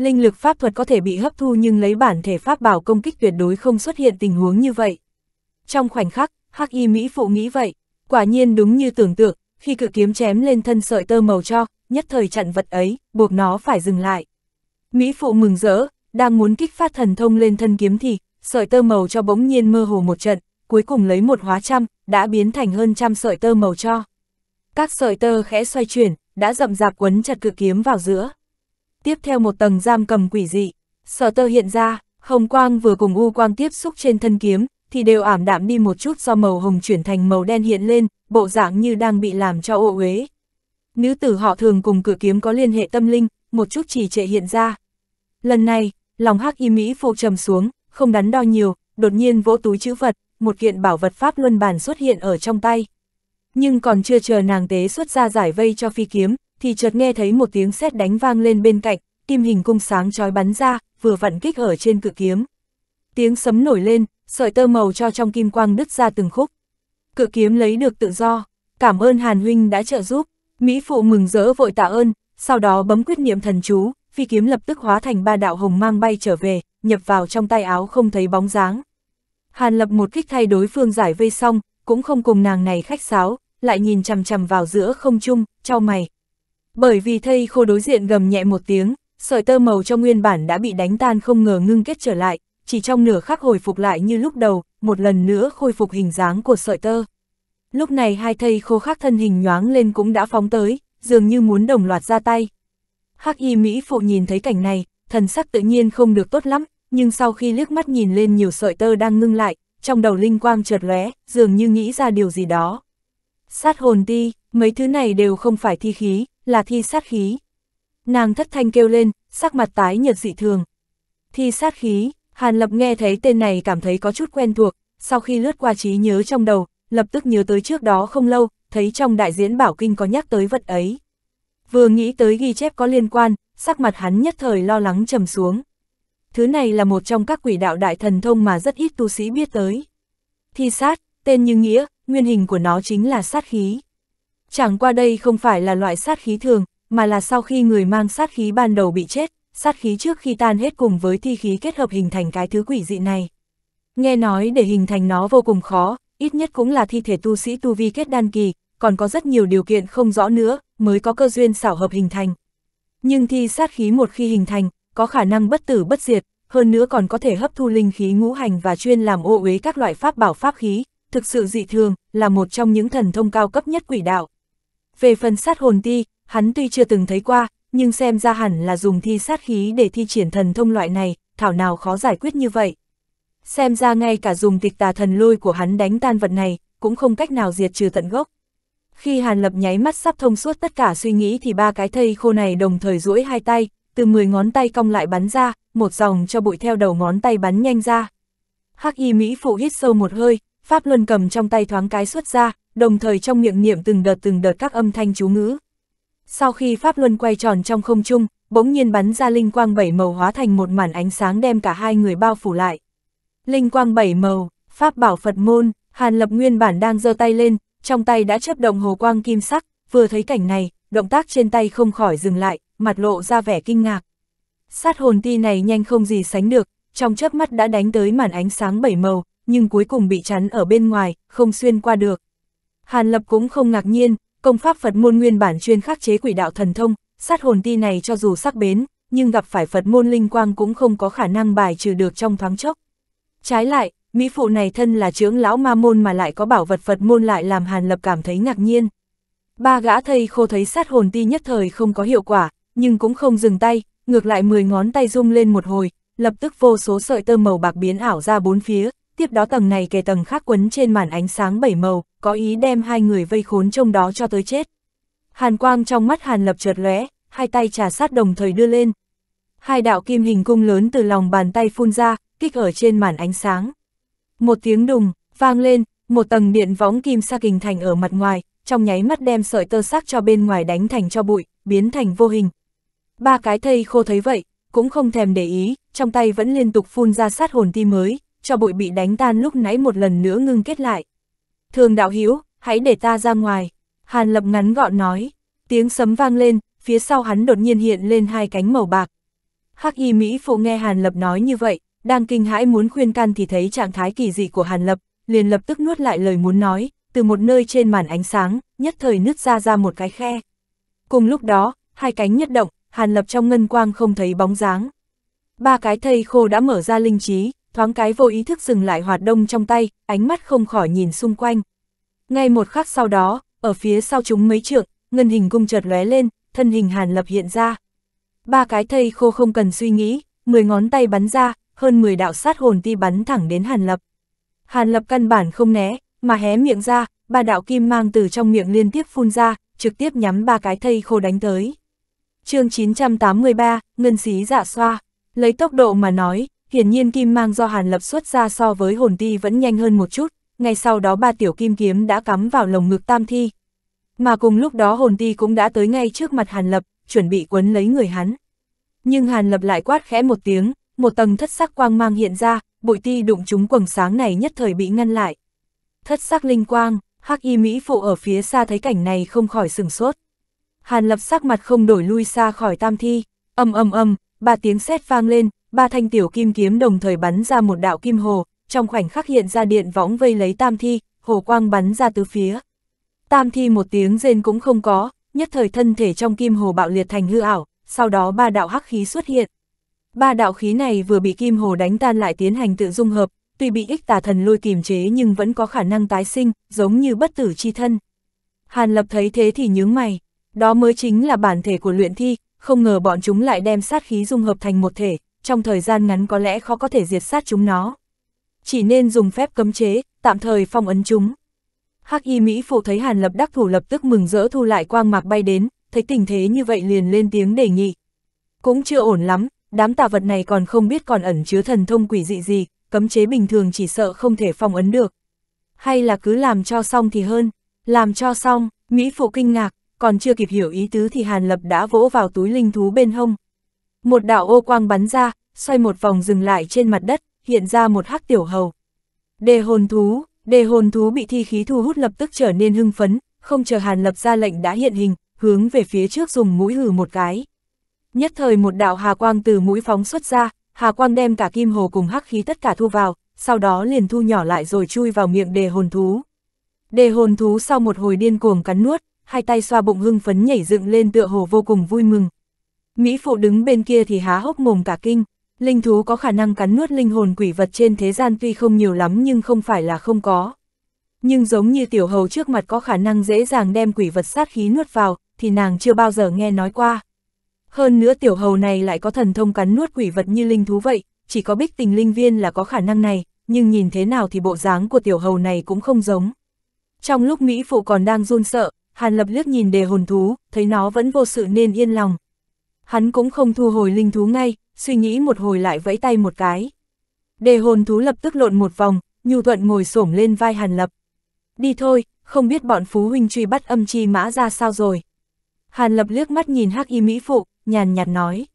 S1: linh lực pháp thuật có thể bị hấp thu nhưng lấy bản thể pháp bảo công kích tuyệt đối không xuất hiện tình huống như vậy. Trong khoảnh khắc, Hắc Y Mỹ phụ nghĩ vậy, quả nhiên đúng như tưởng tượng, khi cự kiếm chém lên thân sợi tơ màu cho, nhất thời chặn vật ấy, buộc nó phải dừng lại. Mỹ phụ mừng rỡ, đang muốn kích phát thần thông lên thân kiếm thì, sợi tơ màu cho bỗng nhiên mơ hồ một trận, cuối cùng lấy một hóa trăm, đã biến thành hơn trăm sợi tơ màu cho. Các sợi tơ khẽ xoay chuyển, đã rậm rạp quấn chặt cự kiếm vào giữa tiếp theo một tầng giam cầm quỷ dị. Sở tơ hiện ra, hồng quang vừa cùng u quang tiếp xúc trên thân kiếm, thì đều ảm đạm đi một chút do màu hồng chuyển thành màu đen hiện lên, bộ dạng như đang bị làm cho ô uế. Nữ tử họ thường cùng cửa kiếm có liên hệ tâm linh, một chút chỉ trệ hiện ra. Lần này, lòng hắc y Mỹ phụ trầm xuống, không đắn đo nhiều, đột nhiên vỗ túi chữ vật, một kiện bảo vật pháp luân bàn xuất hiện ở trong tay. Nhưng còn chưa chờ nàng tế xuất ra giải vây cho phi kiếm, thì chợt nghe thấy một tiếng sét đánh vang lên bên cạnh, kim hình cung sáng chói bắn ra, vừa vặn kích ở trên cự kiếm. Tiếng sấm nổi lên, sợi tơ màu cho trong kim quang đứt ra từng khúc. Cự kiếm lấy được tự do, cảm ơn Hàn Huynh đã trợ giúp, Mỹ Phụ mừng rỡ vội tạ ơn, sau đó bấm quyết niệm thần chú, phi kiếm lập tức hóa thành ba đạo hồng mang bay trở về, nhập vào trong tay áo không thấy bóng dáng. Hàn lập một kích thay đối phương giải vây xong, cũng không cùng nàng này khách sáo, lại nhìn chằm chằm vào giữa không trung, trao mày, bởi vì thây khô đối diện gầm nhẹ một tiếng, sợi tơ màu trong nguyên bản đã bị đánh tan không ngờ ngưng kết trở lại, chỉ trong nửa khắc hồi phục lại như lúc đầu, một lần nữa khôi phục hình dáng của sợi tơ. Lúc này hai thây khô khác thân hình nhoáng lên cũng đã phóng tới, dường như muốn đồng loạt ra tay. Hắc y Mỹ phụ nhìn thấy cảnh này, thần sắc tự nhiên không được tốt lắm, nhưng sau khi liếc mắt nhìn lên nhiều sợi tơ đang ngưng lại, trong đầu linh quang chợt lóe, dường như nghĩ ra điều gì đó. Sát hồn ti, mấy thứ này đều không phải thi khí, là thi sát khí. Nàng thất thanh kêu lên, sắc mặt tái nhợt dị thường. Thi sát khí, Hàn Lập nghe thấy tên này cảm thấy có chút quen thuộc, sau khi lướt qua trí nhớ trong đầu, lập tức nhớ tới trước đó không lâu, thấy trong đại diễn bảo kinh có nhắc tới vật ấy. Vừa nghĩ tới ghi chép có liên quan, sắc mặt hắn nhất thời lo lắng trầm xuống. Thứ này là một trong các quỷ đạo đại thần thông mà rất ít tu sĩ biết tới. Thi sát, tên như nghĩa, nguyên hình của nó chính là sát khí. Chẳng qua đây không phải là loại sát khí thường, mà là sau khi người mang sát khí ban đầu bị chết, sát khí trước khi tan hết cùng với thi khí kết hợp hình thành cái thứ quỷ dị này. Nghe nói để hình thành nó vô cùng khó, ít nhất cũng là thi thể tu sĩ tu vi kết đan kỳ, còn có rất nhiều điều kiện không rõ nữa, mới có cơ duyên xảo hợp hình thành. Nhưng thi sát khí một khi hình thành, có khả năng bất tử bất diệt, hơn nữa còn có thể hấp thu linh khí ngũ hành và chuyên làm ô uế các loại pháp bảo pháp khí, thực sự dị thường, là một trong những thần thông cao cấp nhất quỷ đạo. Về phần sát hồn ti, hắn tuy chưa từng thấy qua, nhưng xem ra hẳn là dùng thi sát khí để thi triển thần thông loại này, thảo nào khó giải quyết như vậy. Xem ra ngay cả dùng tịch tà thần lôi của hắn đánh tan vật này, cũng không cách nào diệt trừ tận gốc. Khi Hàn Lập nháy mắt sắp thông suốt tất cả suy nghĩ thì ba cái thây khô này đồng thời duỗi hai tay, từ 10 ngón tay cong lại bắn ra, một dòng cho bụi theo đầu ngón tay bắn nhanh ra. Hắc y Mỹ phụ hít sâu một hơi, Pháp Luân cầm trong tay thoáng cái xuất ra, đồng thời trong miệng niệm từng đợt từng đợt các âm thanh chú ngữ. Sau khi Pháp Luân quay tròn trong không trung, bỗng nhiên bắn ra linh quang bảy màu hóa thành một màn ánh sáng đem cả hai người bao phủ lại. Linh quang bảy màu, Pháp bảo Phật môn, Hàn Lập nguyên bản đang giơ tay lên, trong tay đã chấp động hồ quang kim sắc, vừa thấy cảnh này, động tác trên tay không khỏi dừng lại, mặt lộ ra vẻ kinh ngạc. Sát hồn ti này nhanh không gì sánh được, trong chớp mắt đã đánh tới màn ánh sáng bảy màu, nhưng cuối cùng bị chắn ở bên ngoài, không xuyên qua được. Hàn Lập cũng không ngạc nhiên, công pháp Phật môn nguyên bản chuyên khắc chế quỷ đạo thần thông, sát hồn ti này cho dù sắc bén, nhưng gặp phải Phật môn linh quang cũng không có khả năng bài trừ được trong thoáng chốc. Trái lại, mỹ phụ này thân là trưởng lão ma môn mà lại có bảo vật Phật môn lại làm Hàn Lập cảm thấy ngạc nhiên. Ba gã thầy khô thấy sát hồn ti nhất thời không có hiệu quả, nhưng cũng không dừng tay, ngược lại 10 ngón tay rung lên một hồi, lập tức vô số sợi tơ màu bạc biến ảo ra bốn phía, tiếp đó tầng này kề tầng khác quấn trên màn ánh sáng bảy màu, có ý đem hai người vây khốn trong đó cho tới chết. Hàn quang trong mắt Hàn Lập trượt lóe, hai tay trà sát đồng thời đưa lên. Hai đạo kim hình cung lớn từ lòng bàn tay phun ra, kích ở trên màn ánh sáng. Một tiếng đùng, vang lên, một tầng điện võng kim sa kình thành ở mặt ngoài, trong nháy mắt đem sợi tơ sắc cho bên ngoài đánh thành cho bụi, biến thành vô hình. Ba cái thây khô thấy vậy, cũng không thèm để ý, trong tay vẫn liên tục phun ra sát hồn ti mới, cho bụi bị đánh tan lúc nãy một lần nữa ngưng kết lại. Thường đạo Hiếu, hãy để ta ra ngoài. Hàn lập ngắn gọn nói, tiếng sấm vang lên, phía sau hắn đột nhiên hiện lên hai cánh màu bạc. Hắc y Mỹ phụ nghe Hàn lập nói như vậy, đang kinh hãi muốn khuyên can thì thấy trạng thái kỳ dị của Hàn lập, liền lập tức nuốt lại lời muốn nói, từ một nơi trên màn ánh sáng, nhất thời nứt ra ra một cái khe. Cùng lúc đó, hai cánh nhất động, Hàn lập trong ngân quang không thấy bóng dáng. Ba cái thây khô đã mở ra linh trí, thoáng cái vô ý thức dừng lại hoạt đông trong tay, ánh mắt không khỏi nhìn xung quanh. Ngay một khắc sau đó, ở phía sau chúng mấy trượng, ngân hình cung chợt lóe lên, thân hình Hàn Lập hiện ra. Ba cái thây khô không cần suy nghĩ, 10 ngón tay bắn ra, hơn 10 đạo sát hồn ti bắn thẳng đến Hàn Lập. Hàn Lập căn bản không né, mà hé miệng ra, ba đạo kim mang từ trong miệng liên tiếp phun ra, trực tiếp nhắm ba cái thây khô đánh tới. chương 983, Ngân Xí Dạ Xoa, lấy tốc độ mà nói, hiển nhiên kim mang do Hàn Lập xuất ra so với hồn ti vẫn nhanh hơn một chút, ngay sau đó ba tiểu kim kiếm đã cắm vào lồng ngực tam thi. Mà cùng lúc đó hồn ti cũng đã tới ngay trước mặt Hàn Lập, chuẩn bị quấn lấy người hắn. Nhưng Hàn Lập lại quát khẽ một tiếng, một tầng thất sắc quang mang hiện ra, bụi ti đụng chúng quầng sáng này nhất thời bị ngăn lại. Thất sắc linh quang, hắc y Mỹ phụ ở phía xa thấy cảnh này không khỏi sừng sốt. Hàn Lập sắc mặt không đổi lui xa khỏi tam thi, âm âm âm, ba tiếng sét vang lên, ba thanh tiểu kim kiếm đồng thời bắn ra một đạo kim hồ, trong khoảnh khắc hiện ra điện võng vây lấy tam thi, hồ quang bắn ra tứ phía. Tam thi một tiếng rên cũng không có, nhất thời thân thể trong kim hồ bạo liệt thành hư ảo, sau đó ba đạo hắc khí xuất hiện. Ba đạo khí này vừa bị kim hồ đánh tan lại tiến hành tự dung hợp, tuy bị ích tà thần lôi kiềm chế nhưng vẫn có khả năng tái sinh, giống như bất tử chi thân. Hàn lập thấy thế thì nhướng mày, đó mới chính là bản thể của luyện thi, không ngờ bọn chúng lại đem sát khí dung hợp thành một thể, trong thời gian ngắn có lẽ khó có thể diệt sát chúng nó. Chỉ nên dùng phép cấm chế, tạm thời phong ấn chúng. Hắc y Mỹ phụ thấy Hàn lập đắc thủ lập tức mừng rỡ thu lại quang mạc bay đến, thấy tình thế như vậy liền lên tiếng đề nghị. Cũng chưa ổn lắm, đám tà vật này còn không biết còn ẩn chứa thần thông quỷ dị gì, cấm chế bình thường chỉ sợ không thể phong ấn được. Hay là cứ làm cho xong thì hơn, làm cho xong, Mỹ phụ kinh ngạc, còn chưa kịp hiểu ý tứ thì Hàn Lập đã vỗ vào túi linh thú bên hông, một đạo ô quang bắn ra, xoay một vòng dừng lại trên mặt đất, hiện ra một hắc tiểu hầu. Đề hồn thú, đề hồn thú bị thi khí thu hút lập tức trở nên hưng phấn, không chờ Hàn Lập ra lệnh đã hiện hình, hướng về phía trước dùng mũi hử một cái. Nhất thời một đạo hà quang từ mũi phóng xuất ra, hà quang đem cả kim hồ cùng hắc khí tất cả thu vào, sau đó liền thu nhỏ lại rồi chui vào miệng đề hồn thú. Đề hồn thú sau một hồi điên cuồng cắn nuốt, hai tay xoa bụng hưng phấn nhảy dựng lên tựa hồ vô cùng vui mừng, Mỹ phụ đứng bên kia thì há hốc mồm cả kinh. Linh thú có khả năng cắn nuốt linh hồn quỷ vật trên thế gian tuy không nhiều lắm nhưng không phải là không có. Nhưng giống như tiểu hầu trước mặt có khả năng dễ dàng đem quỷ vật sát khí nuốt vào, thì nàng chưa bao giờ nghe nói qua. Hơn nữa tiểu hầu này lại có thần thông cắn nuốt quỷ vật như linh thú vậy, chỉ có bích tình linh viên là có khả năng này, nhưng nhìn thế nào thì bộ dáng của tiểu hầu này cũng không giống. Trong lúc Mỹ phụ còn đang run sợ, Hàn Lập liếc nhìn đề hồn thú, thấy nó vẫn vô sự nên yên lòng, Hắn cũng không thu hồi linh thú ngay, suy nghĩ một hồi lại vẫy tay một cái. Đề hồn thú lập tức lộn một vòng, nhu thuận ngồi xổm lên vai hàn lập. Đi thôi, không biết bọn phú huynh truy bắt âm chi mã ra sao rồi. Hàn lập liếc mắt nhìn hắc y mỹ phụ, nhàn nhạt nói.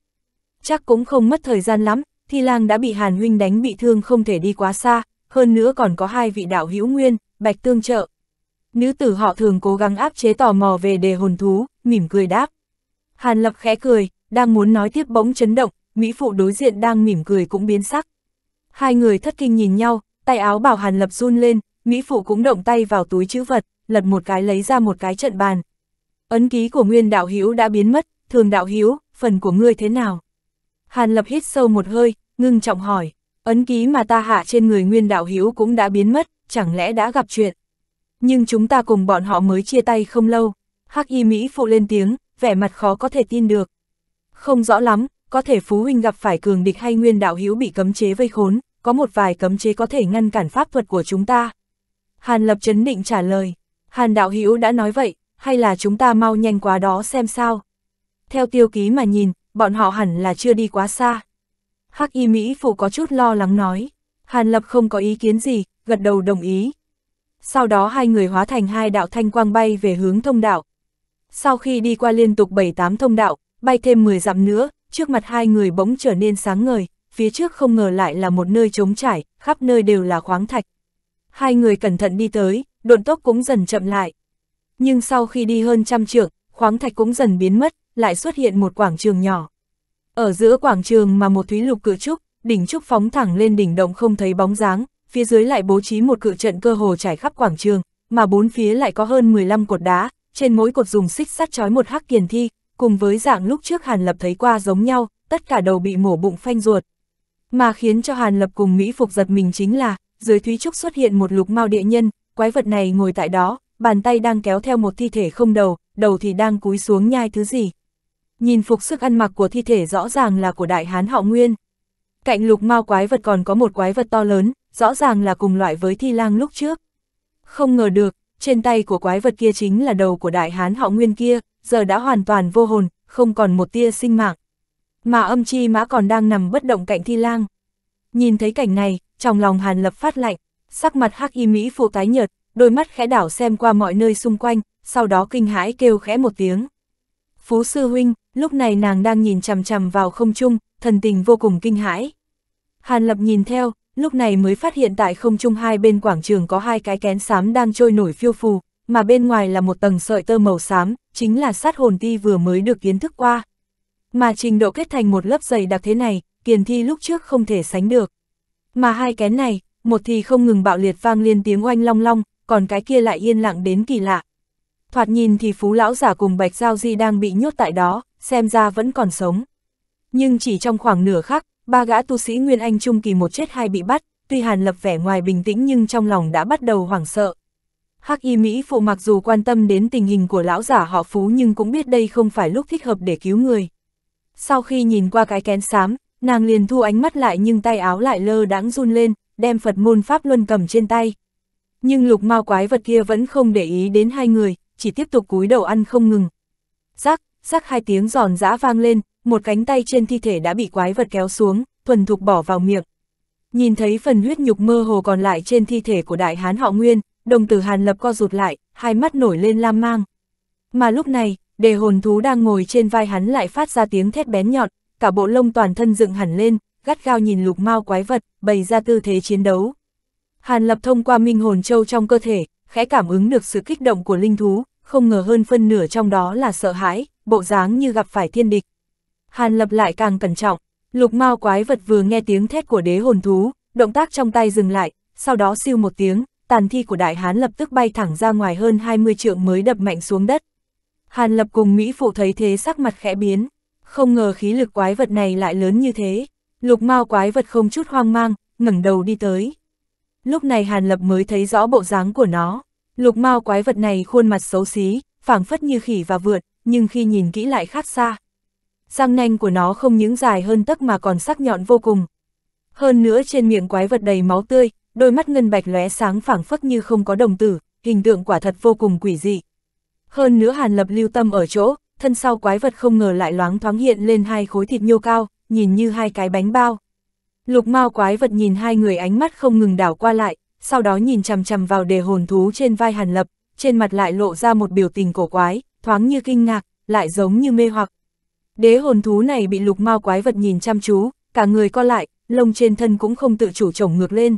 S1: Chắc cũng không mất thời gian lắm, thi lang đã bị hàn huynh đánh bị thương không thể đi quá xa, hơn nữa còn có hai vị đạo hữu nguyên, bạch tương trợ. Nữ tử họ thường cố gắng áp chế tò mò về đề hồn thú, mỉm cười đáp. Hàn lập khẽ cười, đang muốn nói tiếp bỗng chấn động, Mỹ phụ đối diện đang mỉm cười cũng biến sắc. Hai người thất kinh nhìn nhau, tay áo bảo Hàn Lập run lên, Mỹ phụ cũng động tay vào túi chữ vật, lật một cái lấy ra một cái trận bàn. Ấn ký của Nguyên Đạo Hiếu đã biến mất, thường Đạo Hiếu, phần của ngươi thế nào? Hàn Lập hít sâu một hơi, ngưng trọng hỏi, ấn ký mà ta hạ trên người Nguyên Đạo Hiếu cũng đã biến mất, chẳng lẽ đã gặp chuyện? Nhưng chúng ta cùng bọn họ mới chia tay không lâu. Hắc y Mỹ phụ lên tiếng, vẻ mặt khó có thể tin được. Không rõ lắm, có thể Phú Huynh gặp phải cường địch hay nguyên đạo hữu bị cấm chế vây khốn, có một vài cấm chế có thể ngăn cản pháp thuật của chúng ta. Hàn Lập chấn định trả lời, Hàn đạo hữu đã nói vậy, hay là chúng ta mau nhanh quá đó xem sao. Theo tiêu ký mà nhìn, bọn họ hẳn là chưa đi quá xa. Hắc y Mỹ phụ có chút lo lắng nói, Hàn Lập không có ý kiến gì, gật đầu đồng ý. Sau đó hai người hóa thành hai đạo thanh quang bay về hướng thông đạo. Sau khi đi qua liên tục 7-8 thông đạo, bay thêm 10 dặm nữa, trước mặt hai người bỗng trở nên sáng ngời, phía trước không ngờ lại là một nơi trống trải, khắp nơi đều là khoáng thạch. Hai người cẩn thận đi tới, độn tốc cũng dần chậm lại. Nhưng sau khi đi hơn trăm trượng, khoáng thạch cũng dần biến mất, lại xuất hiện một quảng trường nhỏ. Ở giữa quảng trường mà một thúy lục cự trúc, đỉnh trúc phóng thẳng lên đỉnh động không thấy bóng dáng, phía dưới lại bố trí một cự trận cơ hồ trải khắp quảng trường, mà bốn phía lại có hơn 15 cột đá, trên mỗi cột dùng xích sắt trói một hắc kiền thi, cùng với dạng lúc trước Hàn Lập thấy qua giống nhau, tất cả đầu bị mổ bụng phanh ruột. Mà khiến cho Hàn Lập cùng Mỹ Phục giật mình chính là, dưới Thúy Trúc xuất hiện một lục mao địa nhân, quái vật này ngồi tại đó, bàn tay đang kéo theo một thi thể không đầu, đầu thì đang cúi xuống nhai thứ gì. Nhìn phục sức ăn mặc của thi thể rõ ràng là của đại hán họ Nguyên. Cạnh lục mao quái vật còn có một quái vật to lớn, rõ ràng là cùng loại với thi lang lúc trước. Không ngờ được, trên tay của quái vật kia chính là đầu của đại hán họ Nguyên kia, giờ đã hoàn toàn vô hồn, không còn một tia sinh mạng. Mà âm chi mã còn đang nằm bất động cạnh thi lang. Nhìn thấy cảnh này, trong lòng Hàn Lập phát lạnh, sắc mặt hắc y Mỹ phụ tái nhợt, đôi mắt khẽ đảo xem qua mọi nơi xung quanh, sau đó kinh hãi kêu khẽ một tiếng. Phú sư huynh, lúc này nàng đang nhìn chằm chằm vào không trung, thần tình vô cùng kinh hãi. Hàn Lập nhìn theo, lúc này mới phát hiện tại không trung hai bên quảng trường có hai cái kén xám đang trôi nổi phiêu phù, mà bên ngoài là một tầng sợi tơ màu xám, chính là sát hồn ti vừa mới được kiến thức qua. Mà trình độ kết thành một lớp dày đặc thế này, kiền thi lúc trước không thể sánh được. Mà hai kén này, một thì không ngừng bạo liệt vang liên tiếng oanh long long, còn cái kia lại yên lặng đến kỳ lạ. Thoạt nhìn thì phú lão giả cùng bạch giao di đang bị nhốt tại đó, xem ra vẫn còn sống. Nhưng chỉ trong khoảng nửa khắc, ba gã tu sĩ Nguyên Anh Trung kỳ một chết hai bị bắt, tuy Hàn Lập vẻ ngoài bình tĩnh nhưng trong lòng đã bắt đầu hoảng sợ. Hắc y Mỹ phụ mặc dù quan tâm đến tình hình của lão giả họ phú nhưng cũng biết đây không phải lúc thích hợp để cứu người. Sau khi nhìn qua cái kén xám, nàng liền thu ánh mắt lại nhưng tay áo lại lơ đãng run lên, đem Phật môn Pháp Luân cầm trên tay. Nhưng lục mao quái vật kia vẫn không để ý đến hai người, chỉ tiếp tục cúi đầu ăn không ngừng. Rắc, rắc hai tiếng giòn giã vang lên, một cánh tay trên thi thể đã bị quái vật kéo xuống, thuần thục bỏ vào miệng. Nhìn thấy phần huyết nhục mơ hồ còn lại trên thi thể của đại hán họ Nguyên, đồng tử Hàn Lập co rụt lại, hai mắt nổi lên lam mang. Mà lúc này, đề hồn thú đang ngồi trên vai hắn lại phát ra tiếng thét bén nhọn, cả bộ lông toàn thân dựng hẳn lên, gắt gao nhìn lục mao quái vật, bày ra tư thế chiến đấu. Hàn Lập thông qua minh hồn châu trong cơ thể, khẽ cảm ứng được sự kích động của linh thú, không ngờ hơn phân nửa trong đó là sợ hãi, bộ dáng như gặp phải thiên địch. Hàn Lập lại càng cẩn trọng, lục mao quái vật vừa nghe tiếng thét của đế hồn thú, động tác trong tay dừng lại, sau đó siêu một tiếng, tàn thi của đại hán lập tức bay thẳng ra ngoài hơn 20 trượng mới đập mạnh xuống đất. Hàn lập cùng Mỹ phụ thấy thế sắc mặt khẽ biến, không ngờ khí lực quái vật này lại lớn như thế, lục mao quái vật không chút hoang mang, ngẩng đầu đi tới. Lúc này Hàn lập mới thấy rõ bộ dáng của nó, lục mao quái vật này khuôn mặt xấu xí, phảng phất như khỉ và vượt, nhưng khi nhìn kỹ lại khác xa. Răng nanh của nó không những dài hơn tấc mà còn sắc nhọn vô cùng. Hơn nữa trên miệng quái vật đầy máu tươi, đôi mắt ngân bạch lóe sáng phảng phất như không có đồng tử, hình tượng quả thật vô cùng quỷ dị. Hơn nữa Hàn Lập lưu tâm ở chỗ, thân sau quái vật không ngờ lại loáng thoáng hiện lên hai khối thịt nhô cao, nhìn như hai cái bánh bao. Lục mao quái vật nhìn hai người ánh mắt không ngừng đảo qua lại, sau đó nhìn chằm chằm vào đề hồn thú trên vai Hàn Lập, trên mặt lại lộ ra một biểu tình cổ quái, thoáng như kinh ngạc, lại giống như mê hoặc. Đế hồn thú này bị lục mao quái vật nhìn chăm chú, cả người co lại, lông trên thân cũng không tự chủ trồng ngược lên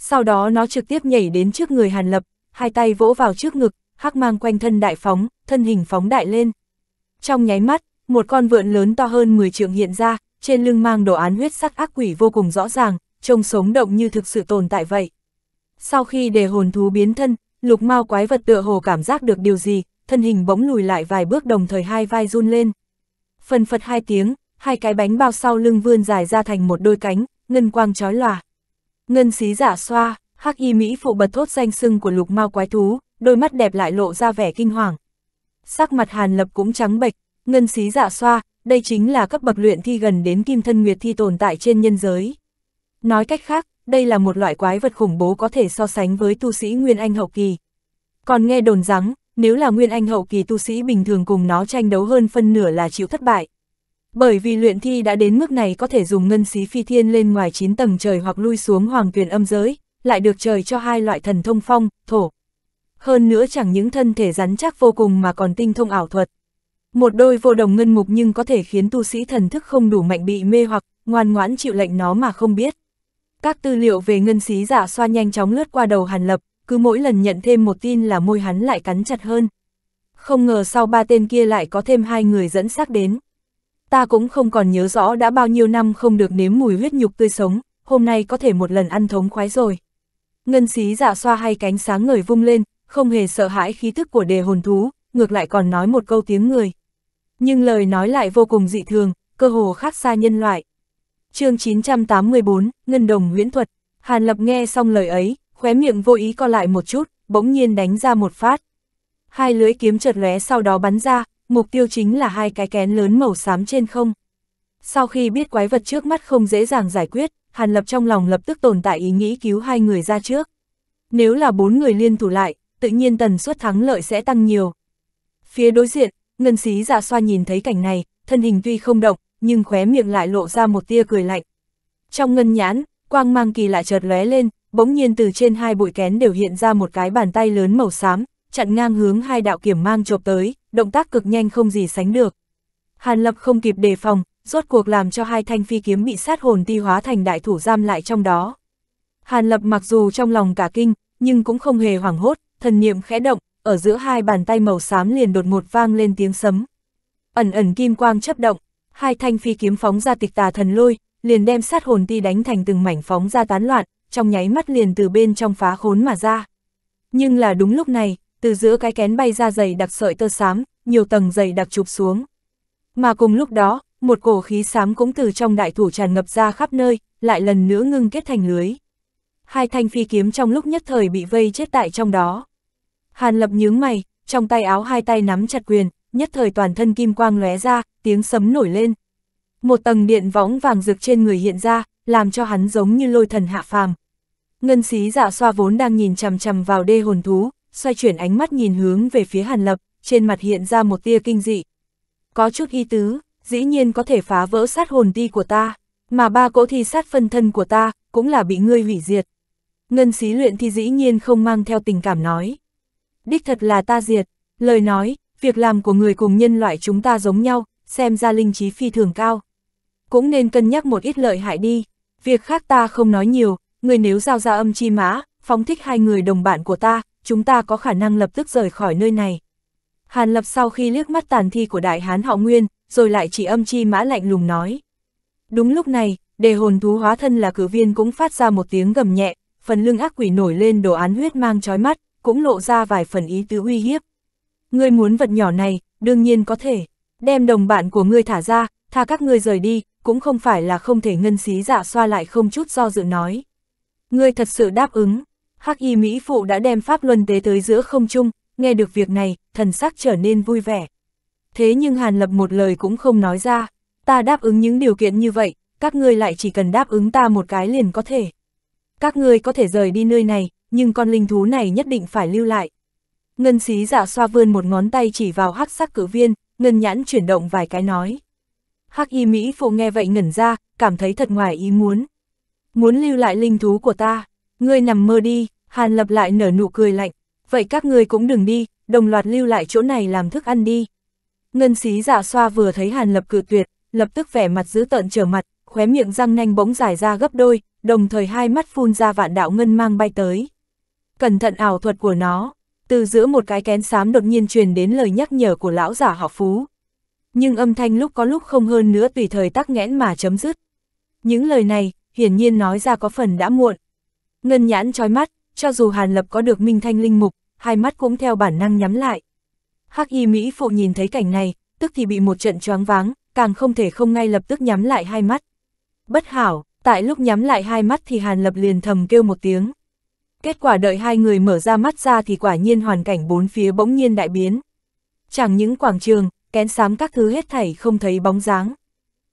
S1: sau đó nó trực tiếp nhảy đến trước người Hàn Lập, hai tay vỗ vào trước ngực, hắc mang quanh thân đại phóng, thân hình phóng đại lên. Trong nháy mắt, một con vượn lớn to hơn 10 trượng hiện ra, trên lưng mang đồ án huyết sắc ác quỷ vô cùng rõ ràng, trông sống động như thực sự tồn tại vậy. Sau khi để hồn thú biến thân, lục mao quái vật tựa hồ cảm giác được điều gì, thân hình bỗng lùi lại vài bước đồng thời hai vai run lên. Phần phật hai tiếng, hai cái bánh bao sau lưng vươn dài ra thành một đôi cánh, ngân quang chói lòa. Ngân xí giả xoa, hắc y Mỹ phụ bật thốt danh sưng của lục mao quái thú, đôi mắt đẹp lại lộ ra vẻ kinh hoàng. Sắc mặt hàn lập cũng trắng bệch, ngân xí giả xoa, đây chính là cấp bậc luyện thi gần đến kim thân nguyệt thi tồn tại trên nhân giới. Nói cách khác, đây là một loại quái vật khủng bố có thể so sánh với tu sĩ Nguyên Anh Hậu Kỳ. Còn nghe đồn rằng, nếu là Nguyên Anh Hậu Kỳ tu sĩ bình thường cùng nó tranh đấu hơn phân nửa là chịu thất bại. Bởi vì luyện thi đã đến mức này có thể dùng ngân xí phi thiên lên ngoài 9 tầng trời hoặc lui xuống hoàng tuyển âm giới, lại được trời cho hai loại thần thông phong, thổ. Hơn nữa chẳng những thân thể rắn chắc vô cùng mà còn tinh thông ảo thuật. Một đôi vô đồng ngân mục nhưng có thể khiến tu sĩ thần thức không đủ mạnh bị mê hoặc, ngoan ngoãn chịu lệnh nó mà không biết. Các tư liệu về ngân xí giả xoa nhanh chóng lướt qua đầu Hàn Lập, cứ mỗi lần nhận thêm một tin là môi hắn lại cắn chặt hơn. Không ngờ sau ba tên kia lại có thêm hai người dẫn xác đến ta cũng không còn nhớ rõ đã bao nhiêu năm không được nếm mùi huyết nhục tươi sống, hôm nay có thể một lần ăn thống khoái rồi. Ngân xí giả dạ xoa hai cánh sáng ngời vung lên, không hề sợ hãi khí thức của đề hồn thú, ngược lại còn nói một câu tiếng người. Nhưng lời nói lại vô cùng dị thường, cơ hồ khác xa nhân loại. chương 984, Ngân đồng huyễn thuật, Hàn Lập nghe xong lời ấy, khóe miệng vô ý co lại một chút, bỗng nhiên đánh ra một phát. Hai lưỡi kiếm chợt lóe sau đó bắn ra, mục tiêu chính là hai cái kén lớn màu xám trên không. Sau khi biết quái vật trước mắt không dễ dàng giải quyết, Hàn Lập trong lòng lập tức tồn tại ý nghĩ cứu hai người ra trước. Nếu là bốn người liên thủ lại, tự nhiên tần suất thắng lợi sẽ tăng nhiều. Phía đối diện, Ngân Sĩ Dạ Xoa nhìn thấy cảnh này, thân hình tuy không động, nhưng khóe miệng lại lộ ra một tia cười lạnh. Trong ngân nhãn, quang mang kỳ lạ chợt lóe lên, bỗng nhiên từ trên hai bụi kén đều hiện ra một cái bàn tay lớn màu xám, chặn ngang hướng hai đạo kiểm mang chộp tới, động tác cực nhanh không gì sánh được. Hàn Lập không kịp đề phòng, rốt cuộc làm cho hai thanh phi kiếm bị sát hồn ti hóa thành đại thủ giam lại trong đó. Hàn Lập mặc dù trong lòng cả kinh, nhưng cũng không hề hoảng hốt, thần niệm khẽ động, ở giữa hai bàn tay màu xám liền đột ngột vang lên tiếng sấm. Ẩn ẩn kim quang chấp động, hai thanh phi kiếm phóng ra tịch tà thần lôi, liền đem sát hồn ti đánh thành từng mảnh phóng ra tán loạn, trong nháy mắt liền từ bên trong phá khốn mà ra. Nhưng là đúng lúc này, từ giữa cái kén bay ra dày đặc sợi tơ xám, nhiều tầng dày đặc chụp xuống. Mà cùng lúc đó, một cổ khí xám cũng từ trong đại thủ tràn ngập ra khắp nơi, lại lần nữa ngưng kết thành lưới. Hai thanh phi kiếm trong lúc nhất thời bị vây chết tại trong đó. Hàn lập nhướng mày, trong tay áo hai tay nắm chặt quyền, nhất thời toàn thân kim quang lóe ra, tiếng sấm nổi lên. Một tầng điện võng vàng rực trên người hiện ra, làm cho hắn giống như lôi thần hạ phàm. Ngân xí giả dạ xoa vốn đang nhìn chằm chằm vào đê hồn thú, xoay chuyển ánh mắt nhìn hướng về phía Hàn Lập, trên mặt hiện ra một tia kinh dị. Có chút y tứ, dĩ nhiên có thể phá vỡ sát hồn ti của ta, mà ba cỗ thi sát phân thân của ta cũng là bị ngươi hủy diệt. Ngân xí luyện thì dĩ nhiên không mang theo tình cảm nói. Đích thật là ta diệt, lời nói, việc làm của người cùng nhân loại chúng ta giống nhau, xem ra linh trí phi thường cao. Cũng nên cân nhắc một ít lợi hại đi, việc khác ta không nói nhiều, người nếu giao ra âm chi mã, phóng thích hai người đồng bạn của ta, chúng ta có khả năng lập tức rời khỏi nơi này. Hàn Lập sau khi liếc mắt tàn thi của đại hán họ Nguyên, rồi lại chỉ âm chi mã lạnh lùng nói. Đúng lúc này, đề hồn thú hóa thân là cử viên cũng phát ra một tiếng gầm nhẹ, phần lưng ác quỷ nổi lên đồ án huyết mang trói mắt, cũng lộ ra vài phần ý tứ uy hiếp. Ngươi muốn vật nhỏ này, đương nhiên có thể, đem đồng bạn của ngươi thả ra, tha các ngươi rời đi, cũng không phải là không thể ngân xí dạ xoa lại không chút do dự nói. Ngươi thật sự đáp ứng, Hắc y Mỹ Phụ đã đem Pháp Luân Tế tới giữa không trung, nghe được việc này, thần sắc trở nên vui vẻ. Thế nhưng Hàn Lập một lời cũng không nói ra, ta đáp ứng những điều kiện như vậy, các ngươi lại chỉ cần đáp ứng ta một cái liền có thể. Các ngươi có thể rời đi nơi này, nhưng con linh thú này nhất định phải lưu lại. Ngân xí giả dạ xoa vươn một ngón tay chỉ vào hắc sắc cử viên, ngân nhãn chuyển động vài cái nói. Hắc y Mỹ phụ nghe vậy ngẩn ra, cảm thấy thật ngoài ý muốn. Muốn lưu lại linh thú của ta. Ngươi nằm mơ đi, Hàn Lập lại nở nụ cười lạnh, vậy các ngươi cũng đừng đi, đồng loạt lưu lại chỗ này làm thức ăn đi. Ngân xí dạ xoa vừa thấy Hàn Lập cự tuyệt, lập tức vẻ mặt giữ tợn trở mặt, khóe miệng răng nanh bỗng dài ra gấp đôi, đồng thời hai mắt phun ra vạn đạo ngân mang bay tới. Cẩn thận ảo thuật của nó, từ giữa một cái kén xám đột nhiên truyền đến lời nhắc nhở của lão giả họ Phú. Nhưng âm thanh lúc có lúc không hơn nữa tùy thời tắc nghẽn mà chấm dứt. Những lời này, hiển nhiên nói ra có phần đã muộn, Ngân nhãn trói mắt, cho dù Hàn Lập có được minh thanh linh mục, hai mắt cũng theo bản năng nhắm lại. Hắc y Mỹ phụ nhìn thấy cảnh này, tức thì bị một trận choáng váng, càng không thể không ngay lập tức nhắm lại hai mắt. Bất hảo, tại lúc nhắm lại hai mắt thì Hàn Lập liền thầm kêu một tiếng. Kết quả đợi hai người mở ra mắt ra thì quả nhiên hoàn cảnh bốn phía bỗng nhiên đại biến. Chẳng những quảng trường, kén sám các thứ hết thảy không thấy bóng dáng.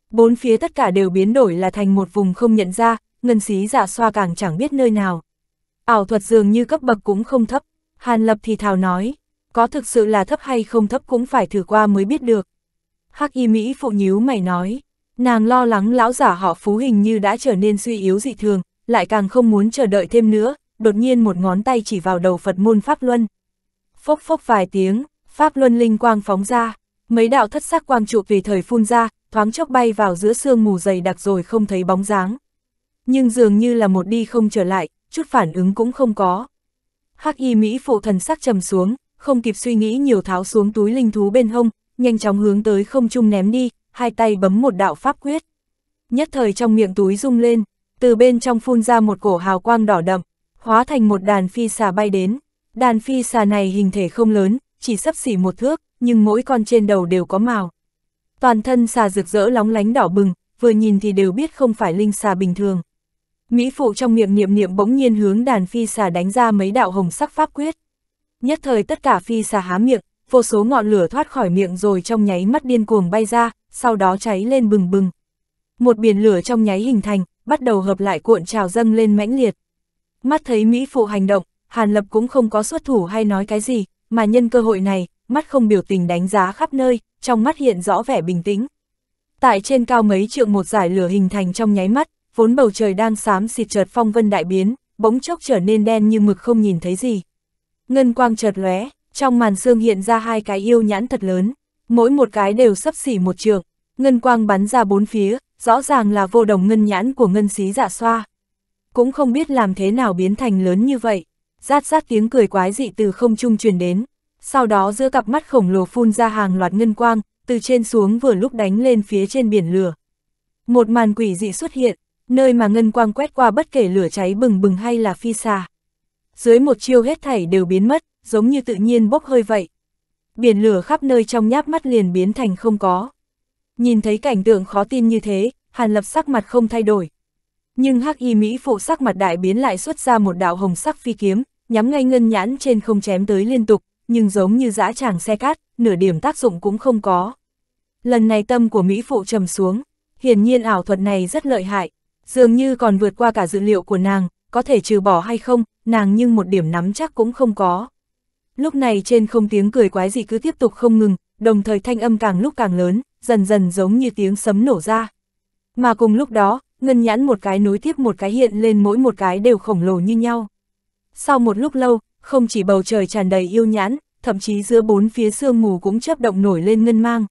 S1: Bốn phía tất cả đều biến đổi là thành một vùng không nhận ra, ngân xí giả xoa càng chẳng biết nơi nào. Ảo thuật dường như cấp bậc cũng không thấp, Hàn Lập thì thào nói, có thực sự là thấp hay không thấp cũng phải thử qua mới biết được. Hắc y Mỹ phụ nhíu mày nói, nàng lo lắng lão giả họ phú hình như đã trở nên suy yếu dị thường, lại càng không muốn chờ đợi thêm nữa, đột nhiên một ngón tay chỉ vào đầu Phật môn Pháp Luân. Phốc phốc vài tiếng, Pháp Luân linh quang phóng ra, mấy đạo thất sắc quang trụ vì thời phun ra, thoáng chốc bay vào giữa sương mù dày đặc rồi không thấy bóng dáng nhưng dường như là một đi không trở lại, chút phản ứng cũng không có. Hắc y Mỹ phụ thần sắc trầm xuống, không kịp suy nghĩ nhiều tháo xuống túi linh thú bên hông, nhanh chóng hướng tới không trung ném đi, hai tay bấm một đạo pháp quyết. Nhất thời trong miệng túi rung lên, từ bên trong phun ra một cổ hào quang đỏ đậm, hóa thành một đàn phi xà bay đến. Đàn phi xà này hình thể không lớn, chỉ sấp xỉ một thước, nhưng mỗi con trên đầu đều có màu. Toàn thân xà rực rỡ lóng lánh đỏ bừng, vừa nhìn thì đều biết không phải linh xà bình thường. Mỹ phụ trong miệng niệm niệm bỗng nhiên hướng đàn phi xà đánh ra mấy đạo hồng sắc pháp quyết. Nhất thời tất cả phi xà há miệng, vô số ngọn lửa thoát khỏi miệng rồi trong nháy mắt điên cuồng bay ra, sau đó cháy lên bừng bừng. Một biển lửa trong nháy hình thành, bắt đầu hợp lại cuộn trào dâng lên mãnh liệt. Mắt thấy Mỹ phụ hành động, Hàn Lập cũng không có xuất thủ hay nói cái gì, mà nhân cơ hội này, mắt không biểu tình đánh giá khắp nơi, trong mắt hiện rõ vẻ bình tĩnh. Tại trên cao mấy trượng một giải lửa hình thành trong nháy mắt, vốn bầu trời đang xám xịt chợt phong vân đại biến, bỗng chốc trở nên đen như mực không nhìn thấy gì. Ngân quang chợt lóe, trong màn xương hiện ra hai cái yêu nhãn thật lớn, mỗi một cái đều sấp xỉ một trường, ngân quang bắn ra bốn phía, rõ ràng là vô đồng ngân nhãn của ngân xí dạ xoa. Cũng không biết làm thế nào biến thành lớn như vậy, rát rát tiếng cười quái dị từ không trung truyền đến, sau đó giữa cặp mắt khổng lồ phun ra hàng loạt ngân quang, từ trên xuống vừa lúc đánh lên phía trên biển lửa. Một màn quỷ dị xuất hiện, nơi mà ngân quang quét qua bất kể lửa cháy bừng bừng hay là phi xa Dưới một chiêu hết thảy đều biến mất, giống như tự nhiên bốc hơi vậy. Biển lửa khắp nơi trong nháp mắt liền biến thành không có. Nhìn thấy cảnh tượng khó tin như thế, Hàn Lập sắc mặt không thay đổi. Nhưng Hắc Y Mỹ phụ sắc mặt đại biến lại xuất ra một đạo hồng sắc phi kiếm, nhắm ngay ngân nhãn trên không chém tới liên tục, nhưng giống như dã tràng xe cát, nửa điểm tác dụng cũng không có. Lần này tâm của Mỹ phụ trầm xuống, hiển nhiên ảo thuật này rất lợi hại, dường như còn vượt qua cả dữ liệu của nàng, có thể trừ bỏ hay không, nàng nhưng một điểm nắm chắc cũng không có. Lúc này trên không tiếng cười quái gì cứ tiếp tục không ngừng, đồng thời thanh âm càng lúc càng lớn, dần dần giống như tiếng sấm nổ ra. Mà cùng lúc đó, ngân nhãn một cái nối tiếp một cái hiện lên mỗi một cái đều khổng lồ như nhau. Sau một lúc lâu, không chỉ bầu trời tràn đầy yêu nhãn, thậm chí giữa bốn phía sương mù cũng chớp động nổi lên ngân mang.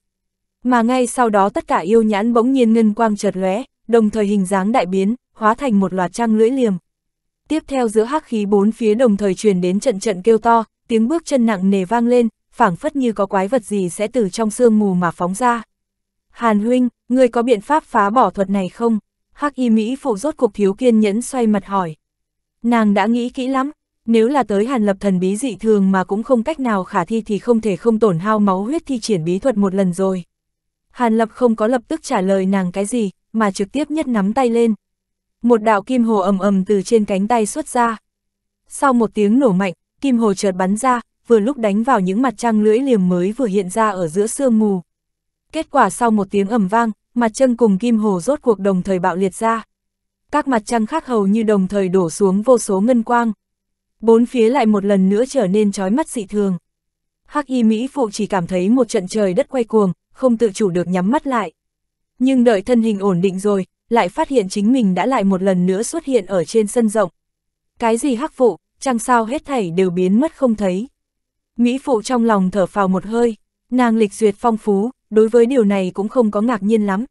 S1: Mà ngay sau đó tất cả yêu nhãn bỗng nhiên ngân quang chợt lóe, đồng thời hình dáng đại biến, hóa thành một loạt trăng lưỡi liềm. Tiếp theo giữa hắc khí bốn phía đồng thời truyền đến trận trận kêu to, tiếng bước chân nặng nề vang lên, phảng phất như có quái vật gì sẽ từ trong sương mù mà phóng ra. Hàn huynh, ngươi có biện pháp phá bỏ thuật này không? Hắc y Mỹ phụ rốt cục thiếu kiên nhẫn xoay mặt hỏi. Nàng đã nghĩ kỹ lắm, nếu là tới hàn lập thần bí dị thường mà cũng không cách nào khả thi thì không thể không tổn hao máu huyết thi triển bí thuật một lần rồi. Hàn lập không có lập tức trả lời nàng cái gì, mà trực tiếp nhất nắm tay lên. Một đạo kim hồ ầm ầm từ trên cánh tay xuất ra. Sau một tiếng nổ mạnh, kim hồ chợt bắn ra, vừa lúc đánh vào những mặt trăng lưỡi liềm mới vừa hiện ra ở giữa sương mù. Kết quả sau một tiếng ầm vang, mặt trăng cùng kim hồ rốt cuộc đồng thời bạo liệt ra. Các mặt trăng khác hầu như đồng thời đổ xuống vô số ngân quang. Bốn phía lại một lần nữa trở nên trói mắt dị thường. Hắc y Mỹ phụ chỉ cảm thấy một trận trời đất quay cuồng, không tự chủ được nhắm mắt lại nhưng đợi thân hình ổn định rồi, lại phát hiện chính mình đã lại một lần nữa xuất hiện ở trên sân rộng. Cái gì hắc phụ, chẳng sao hết thảy đều biến mất không thấy. Mỹ phụ trong lòng thở phào một hơi, nàng lịch duyệt phong phú, đối với điều này cũng không có ngạc nhiên lắm.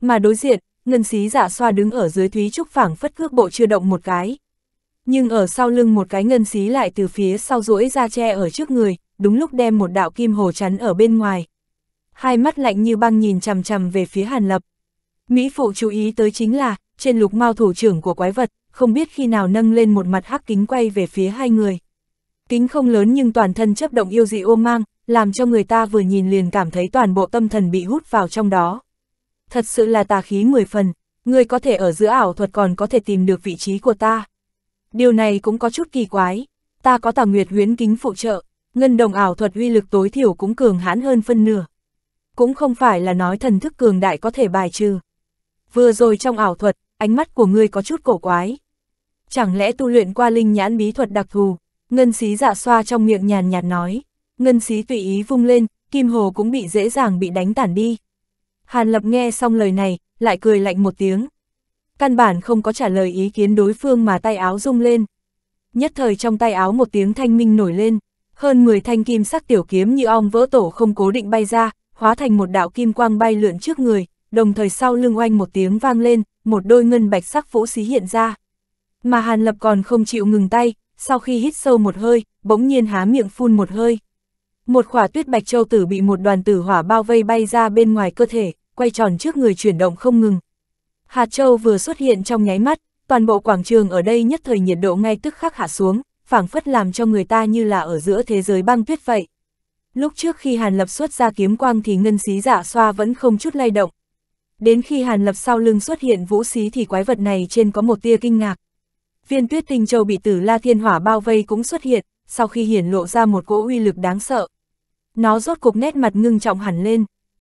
S1: Mà đối diện, ngân xí giả xoa đứng ở dưới thúy trúc phảng phất cước bộ chưa động một cái. Nhưng ở sau lưng một cái ngân xí lại từ phía sau rũi ra che ở trước người, đúng lúc đem một đạo kim hồ chắn ở bên ngoài, hai mắt lạnh như băng nhìn chằm chằm về phía Hàn Lập. Mỹ Phụ chú ý tới chính là, trên lục mao thủ trưởng của quái vật, không biết khi nào nâng lên một mặt hắc kính quay về phía hai người. Kính không lớn nhưng toàn thân chấp động yêu dị ôm mang, làm cho người ta vừa nhìn liền cảm thấy toàn bộ tâm thần bị hút vào trong đó. Thật sự là tà khí mười phần, người có thể ở giữa ảo thuật còn có thể tìm được vị trí của ta. Điều này cũng có chút kỳ quái, ta có tà nguyệt huyến kính phụ trợ, ngân đồng ảo thuật uy lực tối thiểu cũng cường hãn hơn phân nửa cũng không phải là nói thần thức cường đại có thể bài trừ. Vừa rồi trong ảo thuật, ánh mắt của ngươi có chút cổ quái. Chẳng lẽ tu luyện qua linh nhãn bí thuật đặc thù, ngân xí dạ xoa trong miệng nhàn nhạt nói, ngân xí tùy ý vung lên, kim hồ cũng bị dễ dàng bị đánh tản đi. Hàn lập nghe xong lời này, lại cười lạnh một tiếng. Căn bản không có trả lời ý kiến đối phương mà tay áo rung lên. Nhất thời trong tay áo một tiếng thanh minh nổi lên, hơn 10 thanh kim sắc tiểu kiếm như ong vỡ tổ không cố định bay ra, hóa thành một đạo kim quang bay lượn trước người, đồng thời sau lưng oanh một tiếng vang lên, một đôi ngân bạch sắc vũ xí hiện ra. Mà Hàn Lập còn không chịu ngừng tay, sau khi hít sâu một hơi, bỗng nhiên há miệng phun một hơi. Một khỏa tuyết bạch châu tử bị một đoàn tử hỏa bao vây bay ra bên ngoài cơ thể, quay tròn trước người chuyển động không ngừng. Hạt châu vừa xuất hiện trong nháy mắt, toàn bộ quảng trường ở đây nhất thời nhiệt độ ngay tức khắc hạ xuống, phảng phất làm cho người ta như là ở giữa thế giới băng tuyết vậy. Lúc trước khi Hàn Lập xuất ra kiếm quang thì ngân xí giả xoa vẫn không chút lay động. Đến khi Hàn Lập sau lưng xuất hiện vũ xí thì quái vật này trên có một tia kinh ngạc. Viên tuyết tinh châu bị tử la thiên hỏa bao vây cũng xuất hiện, sau khi hiển lộ ra một cỗ uy lực đáng sợ. Nó rốt cục nét mặt ngưng trọng hẳn lên,